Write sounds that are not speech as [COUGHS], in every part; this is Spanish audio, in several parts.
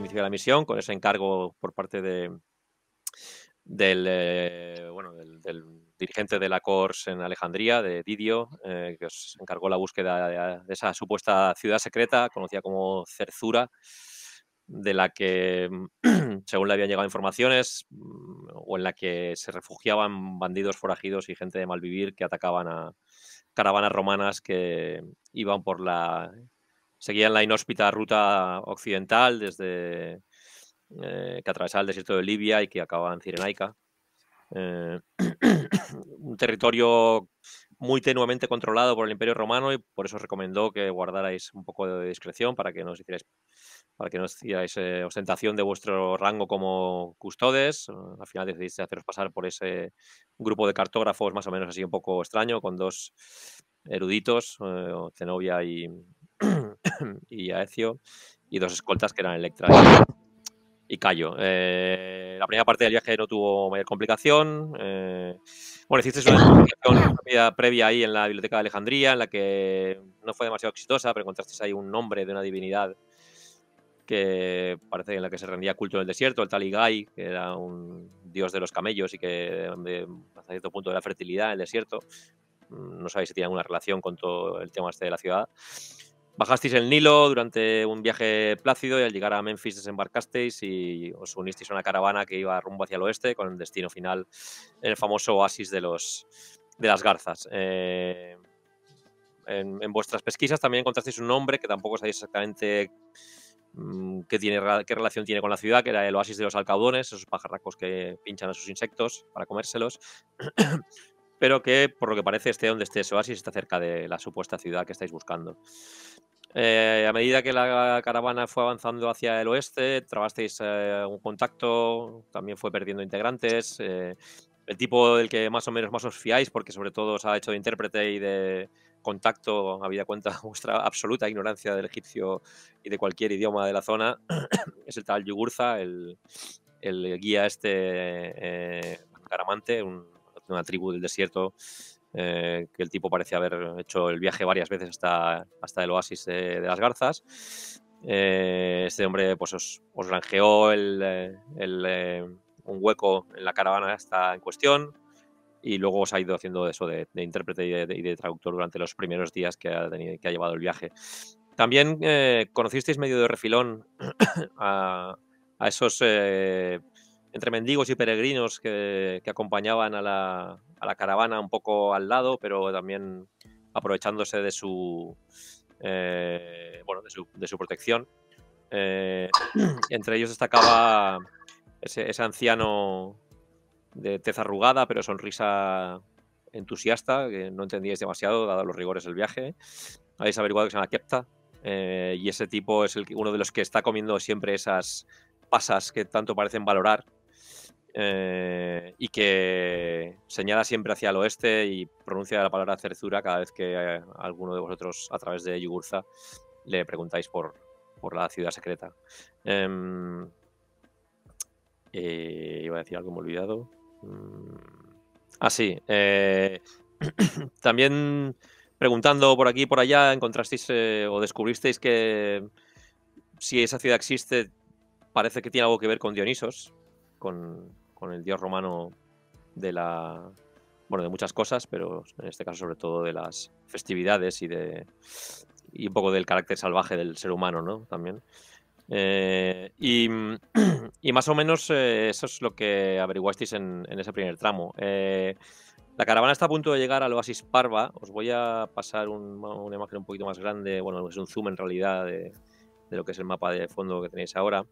inicio de la misión, con ese encargo por parte de, del, eh, del, dirigente de la Cors en Alejandría, de Didio, eh, que os encargó la búsqueda de, esa supuesta ciudad secreta, conocida como Cerzura, de la que, [CLEARS THROAT] según le habían llegado informaciones, mm, o en la que se refugiaban bandidos forajidos y gente de mal vivir que atacaban a caravanas romanas que iban por la seguían la inhóspita ruta occidental desde eh, que atravesaba el desierto de Libia y que acababa en Cirenaica. Eh, [COUGHS] un territorio muy tenuamente controlado por el Imperio Romano y por eso os recomendó que guardarais un poco de discreción para que no os hicierais, que eh, ostentación de vuestro rango como custodes. Al final decidiste haceros pasar por ese grupo de cartógrafos más o menos así un poco extraño, con dos eruditos, Zenobia y, [CLEARS THROAT] y Aecio y dos escoltas que eran Electra y, Callo. Cayo. Eh, la primera parte del viaje no tuvo mayor complicación. Eh, bueno, hiciste una previa, previa ahí en la biblioteca de Alejandría, en la que no fue demasiado exitosa, pero encontrasteis ahí un nombre de una divinidad que parece en la que se rendía culto en el desierto, el Taligai, que era un dios de los camellos y que hasta cierto punto de la fertilidad en el desierto. Mm, no sabéis si tiene alguna relación con todo el tema este de la ciudad. Bajasteis el Nilo durante un viaje plácido y al llegar a Memphis desembarcasteis y os unisteis a una caravana que iba rumbo hacia el oeste con el destino final en el famoso oasis de, los, de las garzas. Eh, en, vuestras pesquisas también encontrasteis un nombre que tampoco sabéis exactamente mm, qué, tiene, qué relación tiene con la ciudad, que era el oasis de los alcaudones, esos pajarracos que pinchan a sus insectos para comérselos. [CLEARS THROAT] pero que por lo que parece esté donde esté ese oasis, está cerca de la supuesta ciudad que estáis buscando. Eh, a medida que la caravana fue avanzando hacia el oeste, trabasteis eh, un contacto, también fue perdiendo integrantes. Eh, el tipo del que más o menos más os fiáis, porque sobre todo os ha hecho de intérprete y de contacto, habida cuenta [LAUGHS] vuestra absoluta ignorancia del egipcio y de cualquier idioma de la zona, [COUGHS] es el tal Yugurza, el, guía este caramante, una tribu del desierto eh, que el tipo parecía haber hecho el viaje varias veces hasta, hasta el oasis de, las garzas. Eh, este hombre pues os, os granjeó eh, un hueco en la caravana esta en cuestión y luego os ha ido haciendo eso de, intérprete y de, traductor durante los primeros días que ha, que ha llevado el viaje. También conocisteis medio de refilón [COUGHS] a, esos entre mendigos y peregrinos que, acompañaban a la, caravana un poco al lado, pero también aprovechándose de su eh, de su, protección. Eh, [CLEARS THROAT] entre ellos destacaba ese, anciano de tez arrugada, pero sonrisa entusiasta, que no entendíais demasiado, dado los rigores del viaje. Habéis averiguado que se llama Kepta. Eh, y ese tipo es uno de los que está comiendo siempre esas pasas que tanto parecen valorar eh, y que señala siempre hacia el oeste y pronuncia la palabra Cerzura cada vez que eh, alguno de vosotros a través de Yugurza le preguntáis por, la ciudad secreta. Em, eh, iba a decir algo, me he olvidado. Mm. ah, sí. [CLEARS THROAT] también preguntando por aquí y por allá, encontrasteis o descubristeis que si esa ciudad existe, parece que tiene algo que ver con Dionisos, con, con el dios romano de la. Bueno, de muchas cosas, pero en este caso sobre todo de las festividades y de. y un poco del carácter salvaje del ser humano, ¿no? También. Eh, [CLEARS THROAT] y, más o menos eh, eso es lo que averiguasteis en, ese primer tramo. Eh, la caravana está a punto de llegar al oasis Parva. Os voy a pasar una imagen un poquito más grande, bueno, es un zoom en realidad de, de lo que es el mapa de fondo que tenéis ahora.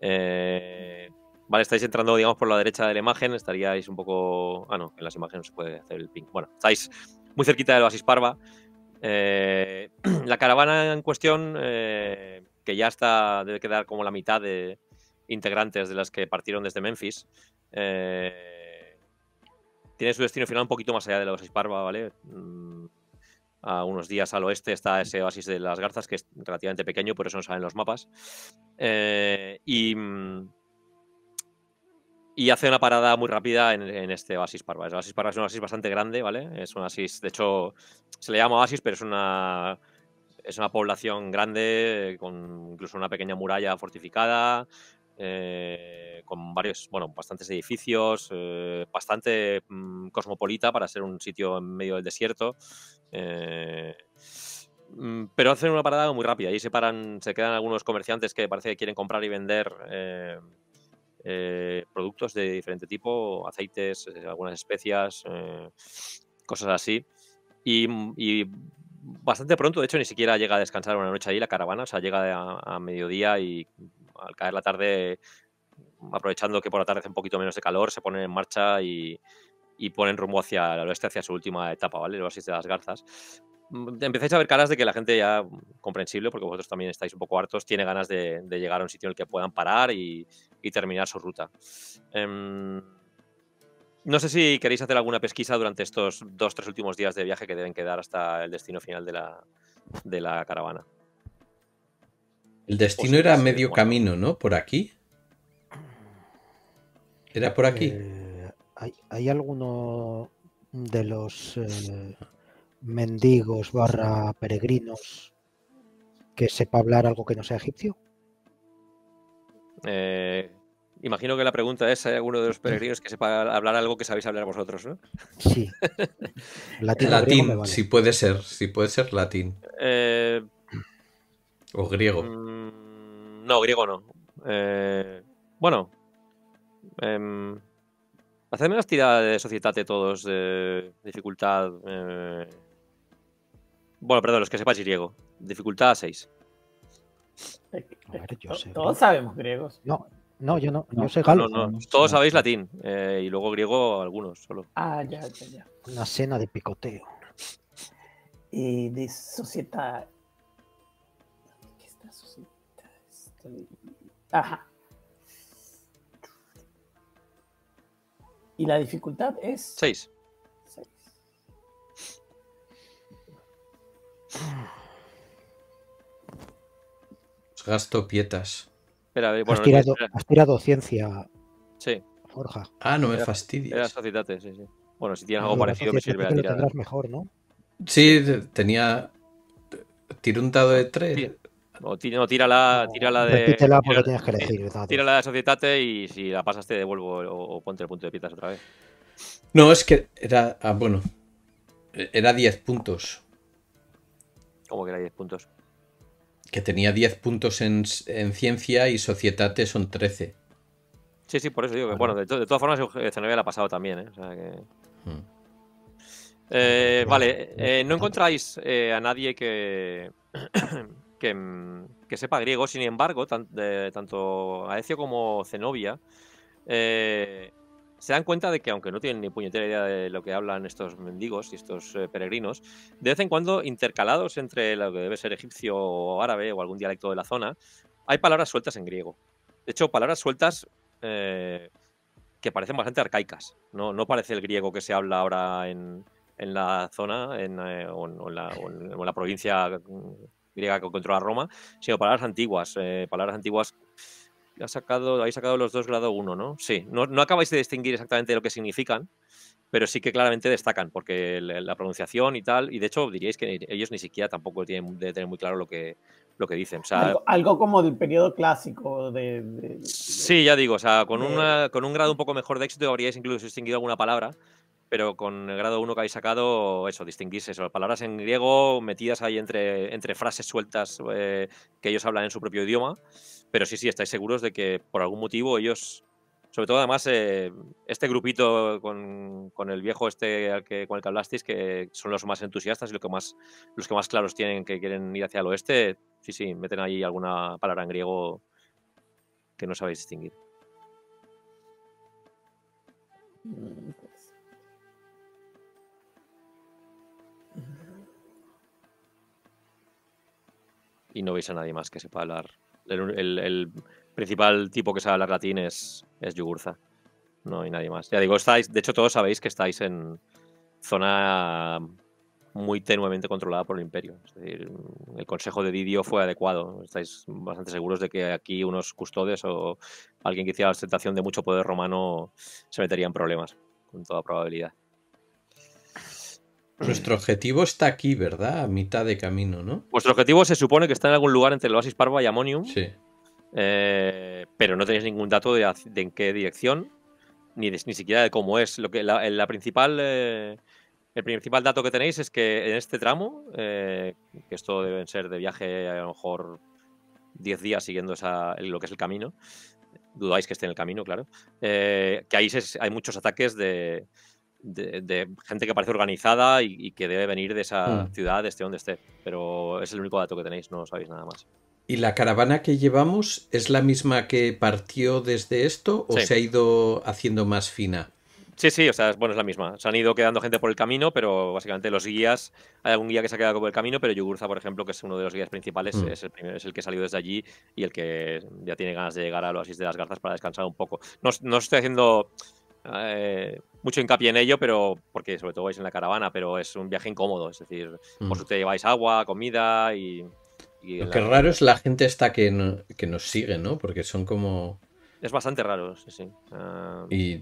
Eh, Vale, estáis entrando, digamos, por la derecha de la imagen, estaríais un poco... Ah, no, en las imágenes se puede hacer el ping. Bueno, estáis muy cerquita del Oasis Parva. Eh, [CLEARS THROAT] la caravana en cuestión, eh, que ya está, debe quedar como la mitad de integrantes de las que partieron desde Memphis, eh, tiene su destino final un poquito más allá del Oasis Parva, ¿vale? Mm, a unos días al oeste está ese oasis de las garzas, que es relativamente pequeño, por eso no salen los mapas. y mm, y hace una parada muy rápida en, este Oasis Parva. Oasis Parva es un Oasis bastante grande, ¿vale? Es un Oasis, de hecho, se le llama Oasis, pero es una, es una población grande, con incluso una pequeña muralla fortificada, eh, con varios, bueno, bastantes edificios, eh, bastante mm, cosmopolita para ser un sitio en medio del desierto. Eh, mm, pero hacen una parada muy rápida y se paran, se quedan algunos comerciantes que parece que quieren comprar y vender eh, productos de diferente tipo, aceites, eh, algunas especias, eh, cosas así. Y, bastante pronto, de hecho, ni siquiera llega a descansar una noche ahí la caravana, o sea, llega a, mediodía y al caer la tarde, aprovechando que por la tarde hace un poquito menos de calor, se ponen en marcha y, ponen rumbo hacia el oeste, hacia su última etapa, ¿vale? El oasis de las garzas mm, empezáis a ver caras de que la gente ya, mm, comprensible, porque vosotros también estáis un poco hartos, tiene ganas de, de llegar a un sitio en el que puedan parar y, y terminar su ruta. Em, no sé si queréis hacer alguna pesquisa durante estos dos, tres últimos días de viaje que deben quedar hasta el destino final de la, de la caravana. El destino era medio camino, ¿no? Por aquí. Era por aquí. Eh, ¿hay, alguno de los eh, mendigos barra peregrinos que sepa hablar algo que no sea egipcio? Eh, imagino que la pregunta es: ¿hay alguno de los peregrinos que sepa hablar algo que sabéis hablar vosotros, no? Sí. [LAUGHS] latín, si puede ser, si puede ser latín. Eh, o griego. Mm, no, griego no. Eh, bueno. Em, hacedme las tiradas de de todos de dificultad. Bueno, perdón, los que sepáis griego. Dificultad 6. Todos sabemos griegos. No, no, yo no, yo sé Todos sabéis latín eh, y luego griego algunos solo. Ah, ya, ya, ya. Una cena de picoteo. Y de sociedad. ¿Qué está Ajá. Y la dificultad es. Seis Seis gasto pietas. Eh, has, tirado, ciencia. Sí. Forja. Ah, no me era, fastidies. Era societate, sí, sí. Bueno, si tienes ah, algo parecido me sirve a tirar. Tendrás mejor, ¿no? Sí, tenía. Tiro un dado de tres. No, tírala, tírala de. Tírala eh, de societate y si la pasas te devuelvo o, o, ponte el punto de pietas otra vez. No, es que era. Ah, bueno. E-, era 10 puntos. ¿Cómo que era 10 puntos? que tenía 10 puntos en, ciencia y Societate son 13. Sí, sí, por eso digo que, bueno, de, todas formas, Zenobia la ha pasado también, vale, no encontráis eh, a nadie [COUGHS] que, que, sepa griego, sin embargo, tanto Aecio como Zenobia eh, se dan cuenta de que, aunque no tienen ni puñetera idea de lo que hablan estos mendigos y estos eh, peregrinos, de vez en cuando, intercalados entre lo que debe ser egipcio o árabe o algún dialecto de la zona, hay palabras sueltas en griego. De hecho, palabras sueltas eh, que parecen bastante arcaicas. No, no parece el griego que se habla ahora en, la zona en, eh, en, la, en, la, provincia griega que controla Roma, sino palabras antiguas. palabras antiguas sacado, habéis sacado los dos grado 1, ¿no? Sí, no, acabáis de distinguir exactamente lo que significan, pero sí que claramente destacan, porque la pronunciación y tal, y de hecho diríais que ellos ni siquiera tampoco tienen de tener muy claro lo que, lo que dicen. algo, como del periodo clásico de, sí, ya digo, o sea, con, con un grado un poco mejor de éxito habríais incluso distinguido alguna palabra, pero con el grado 1 que habéis sacado, eso, distinguirse, eso, palabras en griego metidas ahí entre, entre frases sueltas eh, que ellos hablan en su propio idioma. Pero sí, sí, estáis seguros de que por algún motivo ellos, sobre todo además eh, este grupito con, el viejo este que, con el que hablasteis, que son los más entusiastas y que más, los que más claros tienen que quieren ir hacia el oeste, sí, sí, meten ahí alguna palabra en griego que no sabéis distinguir. Y no veis a nadie más que sepa hablar el, principal tipo que sabe hablar latín es, es Yugurza. No hay nadie más. Ya digo, estáis, de hecho todos sabéis que estáis en zona muy tenuemente controlada por el imperio. Es decir, el consejo de Didio fue adecuado. Estáis bastante seguros de que aquí unos custodes o alguien que hiciera la ostentación de mucho poder romano se meterían problemas, con toda probabilidad. Nuestro objetivo está aquí, ¿verdad? A mitad de camino, ¿no? Vuestro objetivo se supone que está en algún lugar entre el Oasis Parva y Amonium. Sí. Eh, pero no tenéis ningún dato de, en qué dirección, ni, ni siquiera de cómo es. Lo que, la, principal, eh, el principal dato que tenéis es que en este tramo, eh, que esto deben ser de viaje a lo mejor 10 días siguiendo esa, lo que es el camino, dudáis que esté en el camino, claro, que ahí hay muchos ataques de, de, gente que parece organizada y, que debe venir de esa mm. ciudad, esté donde esté. Pero es el único dato que tenéis, no sabéis nada más. ¿Y la caravana que llevamos es la misma que partió desde esto o se ha ido haciendo más fina? Sí, sí, o sea, bueno, es la misma. Se han ido quedando gente por el camino, pero básicamente los guías, hay algún guía que se ha quedado por el camino, pero Yugurza, por ejemplo, que es uno de los guías principales, mm. es, el que es el que salió desde allí y el que ya tiene ganas de llegar a los oasis de las garzas para descansar un poco. No, no estoy haciendo... Eh, mucho hincapié en ello, pero porque sobre todo vais en la caravana, pero es un viaje incómodo, es decir, vosotros mm. te lleváis agua, comida y... Lo que raro es la gente esta que, nos sigue, ¿no? Porque son como... Es bastante raro, sí, sí. Ah, y,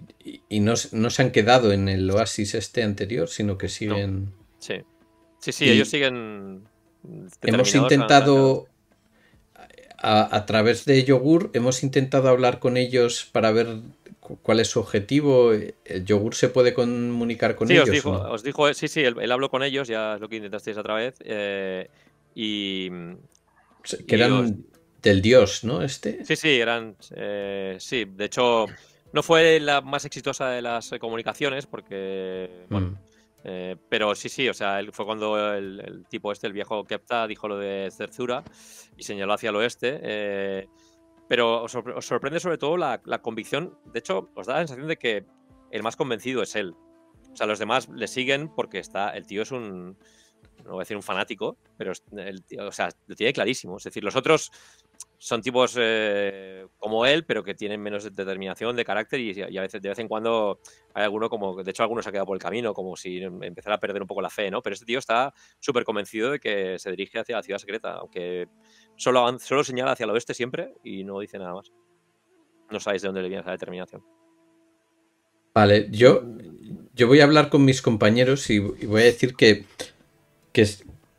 y, no, se han quedado en el oasis este anterior, sino que siguen... Sí, sí, sí, ellos siguen... Hemos intentado... a, través de Yogur hemos intentado hablar con ellos para ver cuál es su objetivo? ¿El yogur se puede comunicar con ellos? Os dijo, os dijo, sí, sí, él, habló con ellos, ya es lo que intentasteis otra vez. Eh, y. Que eran del dios, ¿no? Este. Sí, sí, eran. Eh, sí, de hecho, no fue la más exitosa de las comunicaciones, porque. Mm. Bueno. Eh, pero sí, sí, o sea, fue cuando el, tipo este, el viejo Kepta, dijo lo de cerzura y señaló hacia el oeste. Eh, pero os, sorprende sobre todo la, convicción. De hecho, os da la sensación de que el más convencido es él. O sea, los demás le siguen porque está. El tío es un. No voy a decir un fanático, pero el tío, o sea, lo tiene clarísimo. Es decir, los otros son tipos eh, como él, pero que tienen menos determinación de carácter y, y, a veces de vez en cuando hay alguno como, de hecho alguno se ha quedado por el camino, como si empezara a perder un poco la fe, ¿no? Pero este tío está súper convencido de que se dirige hacia la ciudad secreta, aunque Solo, señala hacia el oeste siempre y no dice nada más. No sabéis de dónde le viene esa determinación. Vale, yo, yo voy a hablar con mis compañeros y, voy a decir que, que,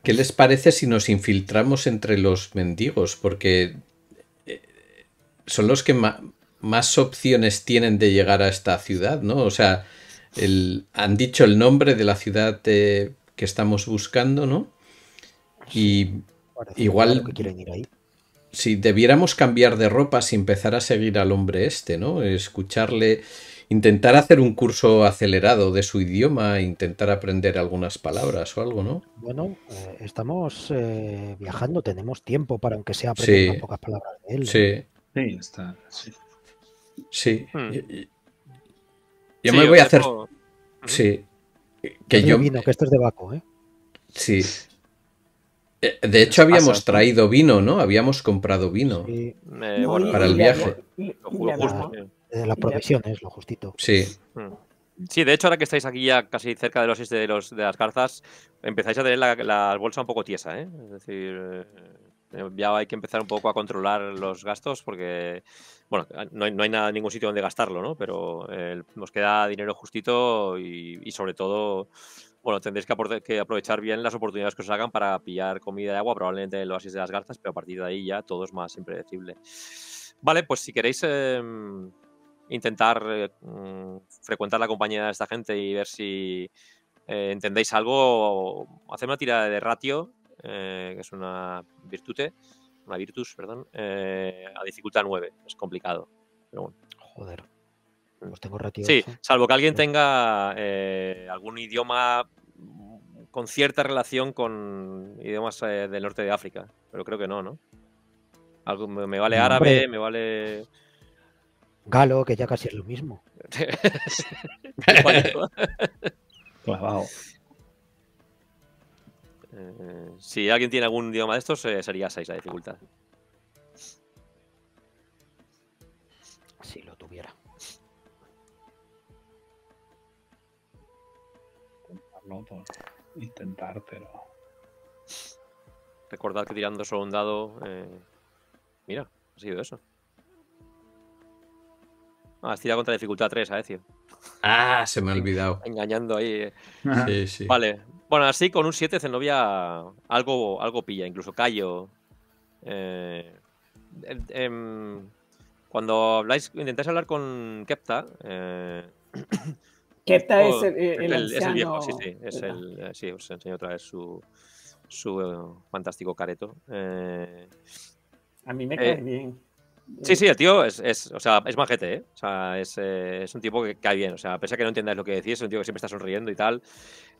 ¿Qué les parece si nos infiltramos entre los mendigos? Porque eh, son los que más opciones tienen de llegar a esta ciudad, ¿no? O sea, han dicho el nombre de la ciudad eh, que estamos buscando, ¿no? Y Igual quieren ir ahí. Si debiéramos cambiar de ropa si empezar a seguir al hombre este, ¿no? Escucharle, intentar hacer un curso acelerado de su idioma, intentar aprender algunas palabras o algo, ¿no? Bueno, eh, estamos eh, viajando, tenemos tiempo para aunque sea aprender pocas palabras de él. Sí. Sí, está. Sí. Hmm. Yo, me voy a hacer. Sí. Que yo. que esto es de Baco, ¿eh? Sí. Eh, de hecho, habíamos traído vino, ¿no? Habíamos comprado vino para el viaje. de las provisiones, lo justito. Sí. Mm. Sí, de hecho, ahora que estáis aquí ya casi cerca de los de, de las carzas, empezáis a tener la, bolsa un poco tiesa, ¿eh? Es decir, eh, eh, ya hay que empezar un poco a controlar los gastos porque, bueno, no hay, nada, ningún sitio donde gastarlo, ¿no? Pero nos queda dinero justito y sobre todo bueno, tendréis que, aprovechar bien las oportunidades que os hagan para pillar comida y agua, probablemente en el oasis de las garzas, pero a partir de ahí ya todo es más impredecible. Vale, pues si queréis em, intentar eh, mm, frecuentar la compañía de esta gente y ver si eh, entendéis algo, haced una tirada de ratio, eh, que es una virtute, una virtus, perdón, a dificultad 9, es complicado, pero Joder tengo Sí, salvo que alguien tenga eh, algún idioma con cierta relación con idiomas eh, del norte de África, pero creo que no, ¿no? Algo, me, vale árabe, me vale... Galo, que ya casi es lo mismo. [LAUGHS] Pues eh, si alguien tiene algún idioma de estos, sería 6 la dificultad. Por intentar, pero. Recordad que tirando solo un dado. Eh, mira, ha sido eso. Ah, has tirado contra dificultad 3, decir? Ah, se me ha olvidado. Engañando ahí. Eh. Sí, sí. Vale. Bueno, así con un 7 Zenobia algo, algo pilla, incluso Callo. Eh, em, cuando habláis, intentáis hablar con Kepta, eh, es el, viejo, sí, sí. Es el, eh, sí, os enseño otra vez su, eh, fantástico careto. a mí me cae bien. Sí, sí, el tío es, es, es majete, es, un tipo que cae bien. O sea, pese que no entendáis lo que decís, es un tío que siempre está sonriendo y tal.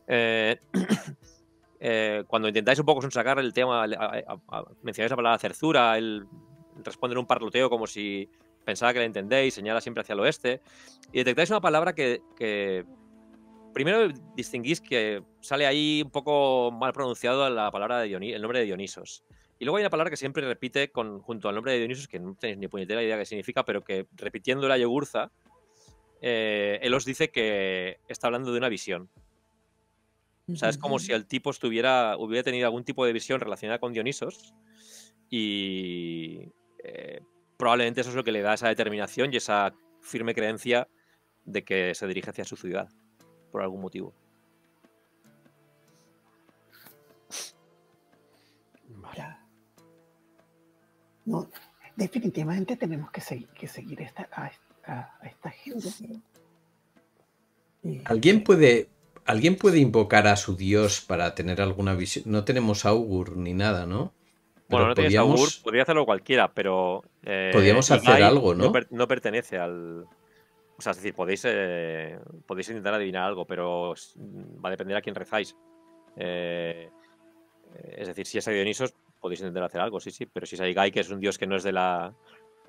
[COUGHS] cuando intentáis un poco sonsacar el tema, mencionáis la palabra cerzura, responde en un parloteo como si pensaba que la entendéis, señala siempre hacia el oeste, y detectáis una palabra que, primero distinguís que sale ahí un poco mal pronunciado la palabra de el nombre de Dionisos. Y luego hay una palabra que siempre repite con, junto al nombre de Dionisos, que no tenéis ni puñetera idea qué significa, pero que repitiendo la yogurza, eh, él os dice que está hablando de una visión. O sea, es como si el tipo estuviera, hubiera tenido algún tipo de visión relacionada con Dionisos y eh, probablemente eso es lo que le da esa determinación y esa firme creencia de que se dirige hacia su ciudad, por algún motivo. definitivamente tenemos que, seguir, seguir esta, a, esta gente. ¿Alguien puede, ¿Alguien puede invocar a su dios para tener alguna visión? No tenemos augur ni nada, ¿no? Bueno, no podría hacerlo cualquiera, pero. Eh, Podríamos hacer algo, ¿no? No, pertenece al. O sea, es decir, podéis, eh, podéis intentar adivinar algo, pero va a depender a quién rezáis. Eh, es decir, si es a Dionisos, podéis intentar hacer algo, sí, sí, pero si es a que es un dios que no es de la,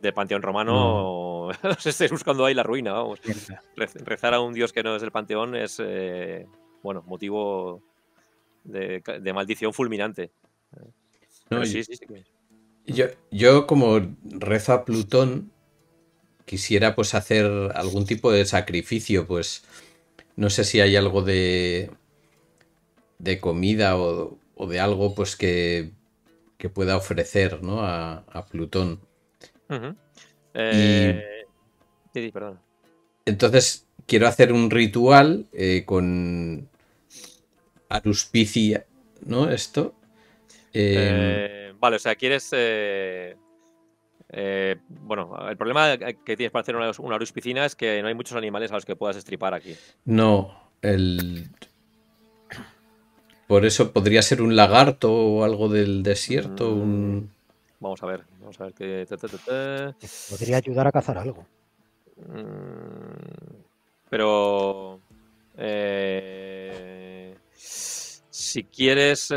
del panteón romano, no. Mm. [LAUGHS] os estáis buscando ahí la ruina, vamos. Rezar a un dios que no es del panteón es, bueno, motivo de, de maldición fulminante. No, Yo, como rezo a Plutón, quisiera pues hacer algún tipo de sacrificio, pues no sé si hay algo de, de comida o, de algo pues que, pueda ofrecer ¿no? a, Plutón. Eh, entonces quiero hacer un ritual eh, con aruspicia, ¿no? Esto, Em, eh, vale, o sea, quieres. Eh, eh, bueno, el problema que tienes para hacer una, luz piscina es que no hay muchos animales a los que puedas estripar aquí. No, el. Por eso podría ser un lagarto o algo del desierto. Mm, vamos a ver, vamos a ver qué. Podría ayudar a cazar algo. Mm, pero. si quieres.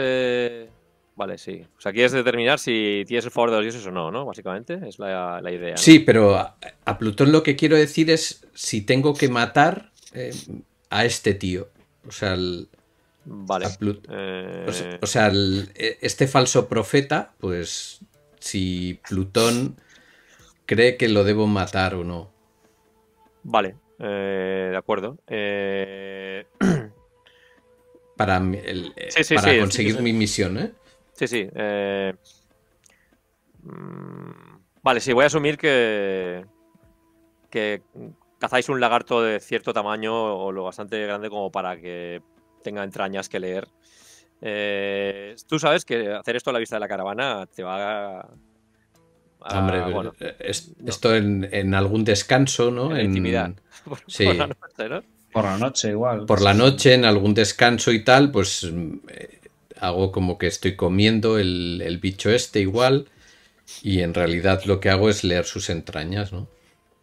Vale, sí. O sea, quieres determinar si tienes el favor de los dioses o no, ¿no? Básicamente, es la, idea. Sí, pero a, Plutón lo que quiero decir es si tengo que matar eh, a este tío. O sea, el, Vale. Eh, o sea, e, este falso profeta, pues si Plutón cree que lo debo matar o no. Vale, eh, de acuerdo. Para, el, conseguir mi misión, ¿eh? Sí, sí. Eh, mm, vale, sí, voy a asumir que... que cazáis un lagarto de cierto tamaño o lo bastante grande como para que tenga entrañas que leer. Eh, tú sabes que hacer esto a la vista de la caravana te va a... Hombre, bueno, eh, esto en, algún descanso, ¿no? En, intimidad. [LAUGHS] Por, sí. la noche, ¿no? Por la noche igual. Por la noche, en algún descanso y tal, pues hago como que estoy comiendo el, el, bicho este igual y en realidad lo que hago es leer sus entrañas, ¿no?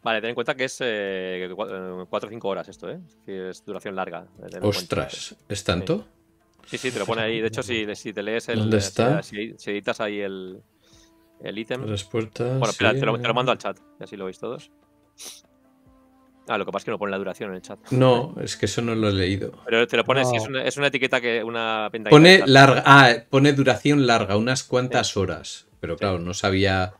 Vale, ten en cuenta que es 4 eh, eh, o 5 horas esto, ¿eh? Es duración larga. Eh, Ostras, ¿es tanto? Sí. sí, te lo pone ahí. De hecho, si, si te lees el... ¿Dónde está? Si, editas ahí el, el ítem... Las puertas... Bueno, te, lo, te, lo, mando al chat, y así lo veis todos. Ah, lo que pasa es que no pone la duración en el chat. No, es que eso no lo he leído. Pero te lo pones, si es, una, etiqueta que una Pone larga, ah, pone duración larga, unas cuantas horas. Pero claro, no sabía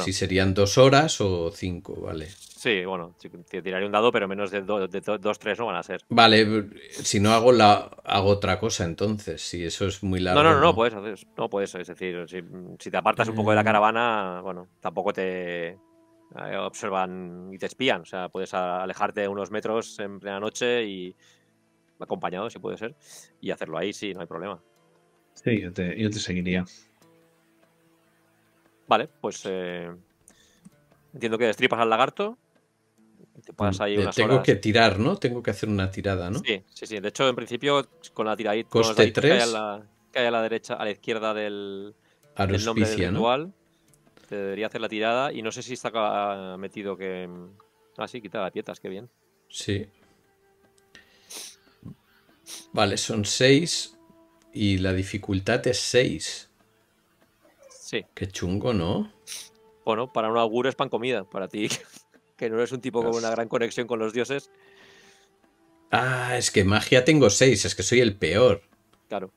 si serían dos horas o cinco, vale. Sí, bueno, te tiraré un dado, pero menos de, dos, tres no van a ser. Vale, si no hago la hago otra cosa entonces, si eso es muy largo. No, no, no, no puedes hacer, no es decir, si te apartas un poco de la eh. caravana, bueno, tampoco te eh, observan y te espían. O sea, puedes alejarte unos metros en plena noche y acompañado, si puede ser, y hacerlo ahí, sí, no hay problema. Sí, yo te, seguiría. Vale, pues eh, entiendo que destripas al lagarto. Mm, tengo que tirar, ¿no? Tengo que hacer una tirada, ¿no? Sí, sí, sí. De hecho, en principio, con la tiradita Coste Que, a la, derecha, a la izquierda del, debería hacer la tirada y no sé si está metido que... Ah, sí, quita la pietas, qué bien. Sí. Vale, son seis y la dificultad es 6. Sí. Qué chungo, ¿no? Bueno, para un auguro es pan comida, para ti, [LAUGHS] que no eres un tipo con una gran conexión con los dioses. Ah, es que magia tengo seis es que soy el peor. Claro.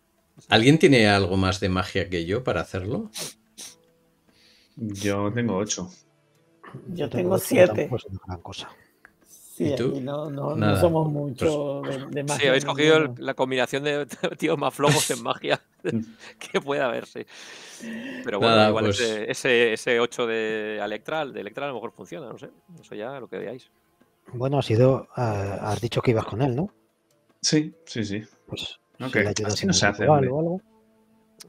¿Alguien tiene algo más de magia que yo para hacerlo? Yo tengo 8. Yo, tengo, 7. siete. Gran cosa. Sí, ¿Y tú? no, no, somos pues mucho de, de, magia. Sí, habéis cogido la combinación de [LAUGHS] tíos más flojos en magia mm. [LAUGHS] que pueda sí. Pero bueno, Nada, igual pues ese, ese, 8 de Electra, de Electral a lo mejor funciona, no sé. eso ya lo que veáis. Bueno, ha sido. Ah, has dicho que ibas con él, ¿no? Sí, sí, sí. Pues. Okay. Si no se hace. O algo.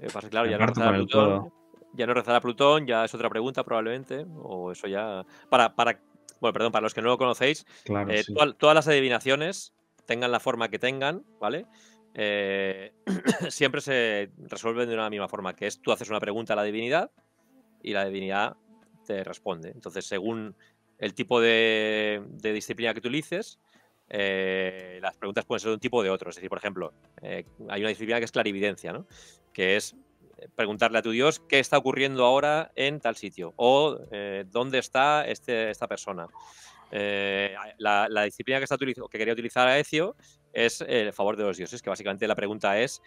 Eh, pues, claro, ya no todo. Ya no rezará Plutón, ya es otra pregunta probablemente, o eso ya... Para, para, bueno, perdón, para los que no lo conocéis, eh, todas las adivinaciones, tengan la forma que tengan, ¿vale? Eh, [CLEARS THROAT] siempre se resuelven de una misma forma, que es tú haces una pregunta a la divinidad y la divinidad te responde. Entonces, según el tipo de, disciplina que utilices, eh, las preguntas pueden ser de un tipo de otro. Es decir, por ejemplo, hay una disciplina que es clarividencia, ¿no? que es preguntarle a tu Dios qué está ocurriendo ahora en tal sitio o eh, dónde está este, esta persona. Eh, la, disciplina que, está, que quería utilizar a Ecio es el favor de los dioses, que básicamente la pregunta es,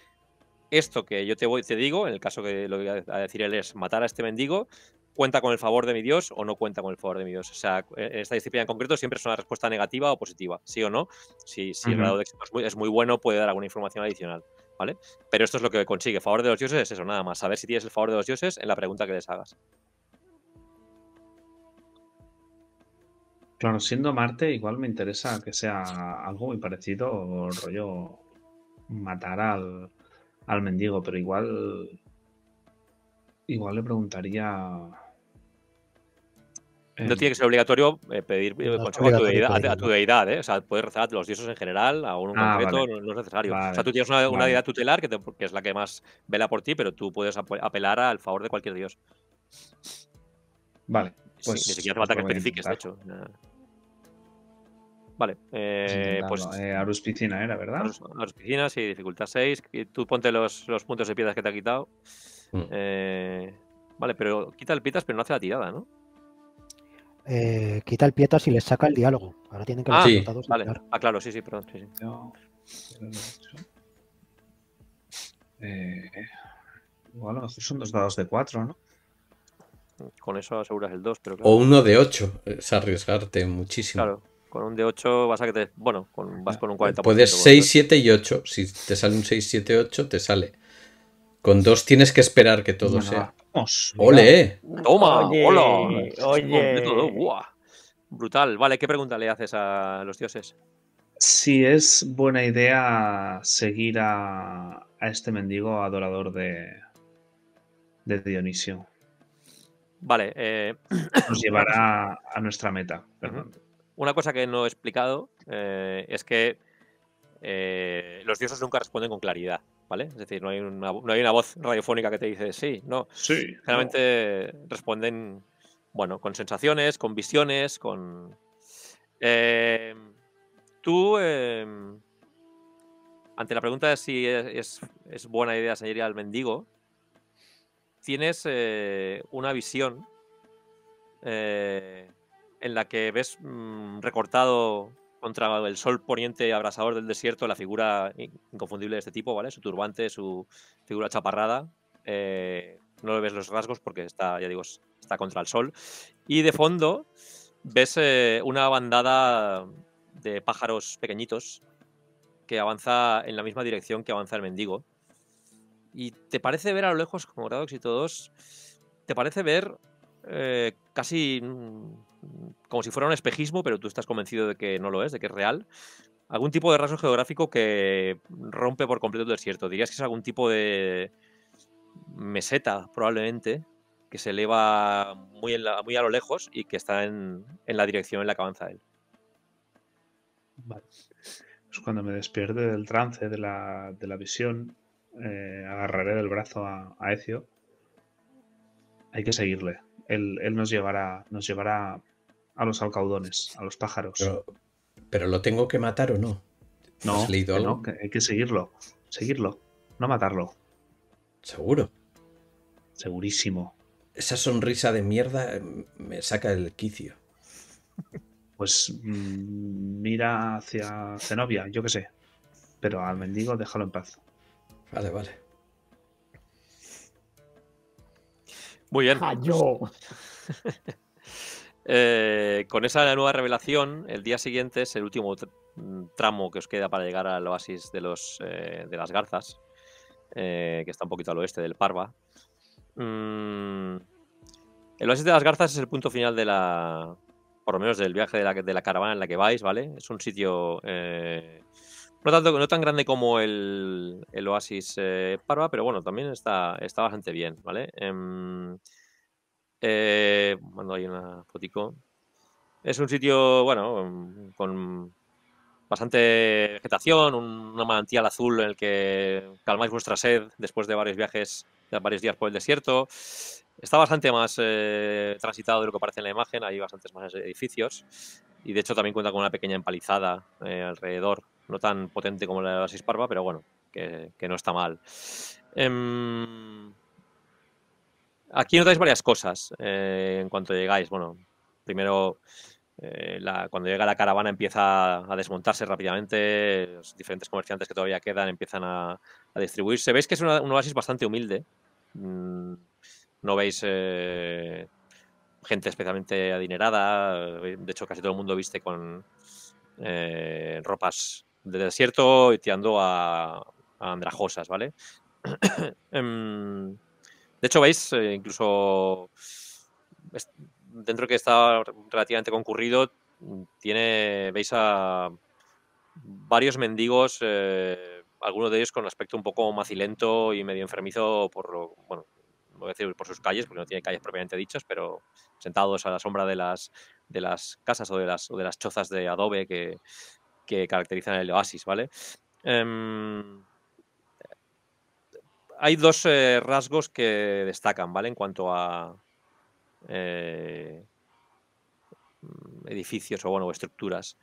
esto que yo te, voy, te digo, en el caso que lo voy a decir él es matar a este mendigo, ¿cuenta con el favor de mi Dios o no cuenta con el favor de mi Dios? O sea, eh, esta disciplina en concreto siempre es una respuesta negativa o positiva, sí o no. Si, el grado de éxito es muy bueno, puede dar alguna información adicional. ¿vale? Pero esto es lo que consigue. Favor de los dioses eso, nada más. Saber si tienes el favor de los dioses en la pregunta que les hagas. Claro, siendo Marte, igual me interesa que sea algo muy parecido, rollo matar al, al mendigo, pero igual. Igual le preguntaría no em, tiene que ser obligatorio eh, eh, pedir a tu deidad, a tu deidad ¿eh? O sea, puedes rezar a los dioses en general, a uno en ah, concreto, no es necesario. o sea, tú tienes una, deidad tutelar que, te, que, es la que más vela por ti, pero tú puedes apelar al favor de cualquier dios. Vale. Pues, ni siquiera te falta que especifiques, de hecho. Vale. Eh, pues, eh, pues eh era, ¿verdad? Arus, sí, dificultad 6. Tú ponte los, los puntos de piedras que te ha quitado. Hmm. Eh, vale, pero quita el pitas, pero no hace la tirada, ¿no? eh, quita el Pietas y le saca el diálogo. Ahora tienen que ah, los sí. Vale. Ah, claro, sí, sí, perdón. Sí, sí. eh, bueno, son dos dados de 4, ¿no? Con eso aseguras el 2, pero claro. O uno de 8, es arriesgarte muchísimo. Claro, con un de 8 vas a que te. Bueno, con, vas con un 40%. Puedes 6, 7 y 8. Si te sale un 6, 7, 8, te sale. Con 2 tienes que esperar que todo sea. ¡Ole! ¡Toma! ¡Hola! Brutal. Vale, ¿qué pregunta le haces a los dioses? Si es buena idea seguir a, este mendigo adorador de, Dionisio. Vale. Eh, Nos [COUGHS] llevará a nuestra meta. Una cosa que no he explicado eh, es que eh, los dioses nunca responden con claridad. ¿vale? Es decir, no hay una, voz radiofónica que te dice sí, no. Sí. Generalmente responden, bueno, con sensaciones, con visiones, con... Eh, tú, em, ante la pregunta de si es, buena idea salir al mendigo, tienes eh, una visión eh, en la que ves mm, recortado contra el sol poniente abrasador del desierto, la figura inconfundible de este tipo, ¿vale? Su turbante, su figura chaparrada. Eh, no le ves los rasgos porque está, ya digo, está contra el sol. Y de fondo ves eh, una bandada de pájaros pequeñitos que avanza en la misma dirección que avanza el mendigo. Y te parece ver a lo lejos, como grado y todos, te parece ver eh, casi mm, como si fuera un espejismo, pero tú estás convencido de que no lo es, de que es real. Algún tipo de rasgo geográfico que rompe por completo el desierto. Dirías que es algún tipo de meseta, probablemente, que se eleva muy, muy a lo lejos y que está en, la dirección en la que avanza él. Vale. Pues cuando me despierte del trance, de la, visión, eh, agarraré del brazo a, Ecio. Ezio. Hay que seguirle. Él, nos, llevará, nos llevará a los alcaudones, a los pájaros. Pero, lo tengo que matar o no. No, no hay que seguirlo. Seguirlo. No matarlo. Seguro. Segurísimo. Esa sonrisa de mierda eh, me saca el quicio. Pues mm, mira hacia Zenobia, yo qué sé. Pero al mendigo déjalo en paz. Vale, vale. Muy bien. Ah, yo [LAUGHS] Eh, con esa nueva revelación, el día siguiente es el último mm, tramo que os queda para llegar al oasis de, los, eh, de las Garzas, eh, que está un poquito al oeste del Parva. Mm, el oasis de las Garzas es el punto final de la, por lo menos del viaje de la, de caravana en la que vais, ¿vale? Es un sitio no, tanto, no tan grande como el, oasis Parva, pero bueno, también está, está bastante bien, ¿vale? Em, mando eh, ahí una fotico. Es un sitio, bueno, con bastante vegetación, un, una manantial azul en el que calmáis vuestra sed después de varios viajes, de varios días por el desierto. Está bastante más eh, transitado de lo que parece en la imagen, hay bastantes más edificios y de hecho también cuenta con una pequeña empalizada eh, alrededor, no tan potente como la de la Sisparva, pero bueno, que, no está mal. Em, Aquí notáis varias cosas eh, en cuanto llegáis. Bueno, primero, eh, cuando llega la caravana empieza a desmontarse rápidamente, los diferentes comerciantes que todavía quedan empiezan a, distribuirse. Veis que es una, un oasis bastante humilde. Mm, no veis eh, gente especialmente adinerada. De hecho, casi todo el mundo viste con ropas de desierto y tirando a, a andrajosas, ¿vale? [CLEARS THROAT] Em, de hecho, veis, eh, incluso dentro que está relativamente concurrido, tiene, veis a varios mendigos, eh, algunos de ellos con aspecto un poco macilento y medio enfermizo por bueno, decir por sus calles, porque no tiene calles propiamente dichas, pero sentados a la sombra de las, de las casas o de las, de las chozas de adobe que, caracterizan el oasis, ¿vale? Em, hay dos eh, rasgos que destacan, ¿vale? En cuanto a eh, mm, edificios o, bueno, estructuras.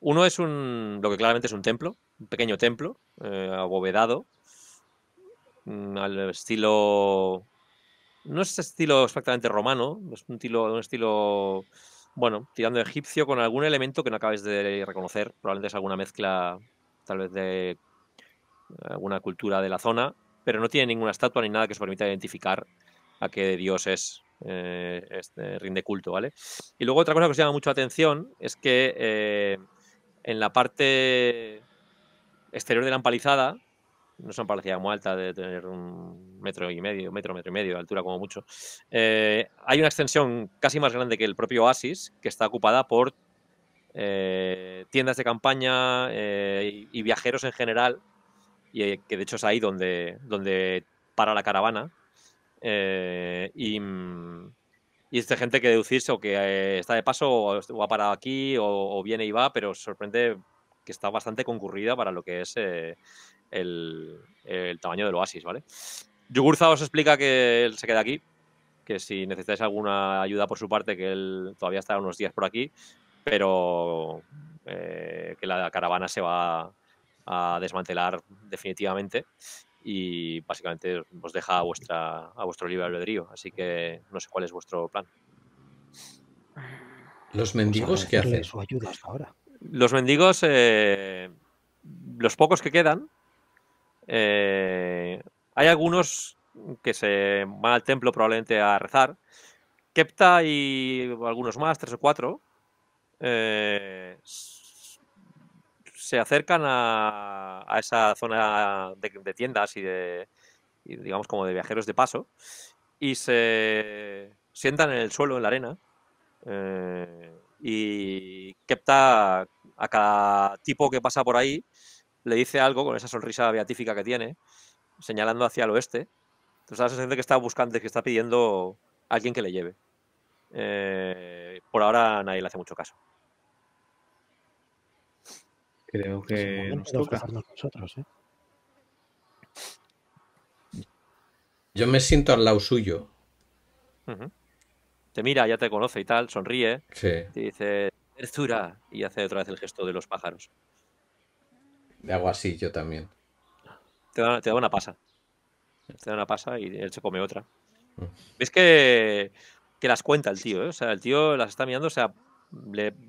Uno es un, lo que claramente es un templo, un pequeño templo, eh, abovedado, mm, al estilo... No es estilo exactamente romano, es un estilo, un estilo, bueno, tirando egipcio con algún elemento que no acabes de reconocer, probablemente es alguna mezcla tal vez de alguna cultura de la zona pero no tiene ninguna estatua ni nada que os permita identificar a qué dios es. Eh, este, rinde culto, ¿vale? Y luego otra cosa que os llama mucho atención es que eh, en la parte exterior de la empalizada, no es una empalizada muy alta de tener un metro y medio, metro, metro y medio de altura como mucho, eh, hay una extensión casi más grande que el propio oasis que está ocupada por tiendas de campaña y viajeros en general y eh, que de hecho es ahí donde, donde para la caravana. Eh, y, mm, y es de gente que deducirse o que eh, está de paso o, ha parado aquí o, viene y va, pero sorprende que está bastante concurrida para lo que es el, tamaño del oasis, ¿vale? Yugurza os explica que él se queda aquí, que si necesitáis alguna ayuda por su parte, que él todavía está unos días por aquí, pero que la caravana se va, a desmantelar definitivamente y básicamente os deja a, vuestra, a vuestro libre albedrío. Así que no sé cuál es vuestro plan. ¿Los mendigos qué hacen? Su ayuda ahora. Los mendigos, eh, los pocos que quedan, eh, hay algunos que se van al templo probablemente a rezar. Kepta y algunos más, tres o cuatro, eh, se acercan a, esa zona de, tiendas y de, digamos, como de viajeros de paso, y se sientan en el suelo, en la arena, eh, y Kepta a cada tipo que pasa por ahí le dice algo con esa sonrisa beatífica que tiene, señalando hacia el oeste. Entonces da la sensación de que está buscando, que está pidiendo a alguien que le lleve. Eh, por ahora nadie le hace mucho caso. Creo pues que nos Nosotros, ¿eh? Yo me siento al lado suyo. Te mira, ya te conoce y tal, sonríe. Te dice, ¡Terzura! y hace otra vez el gesto de los pájaros. Me hago así yo también. Te da, una pasa. Te da una pasa y él se come otra. Mm. Es que, que las cuenta el tío, ¿eh? O sea, el tío las está mirando, o sea,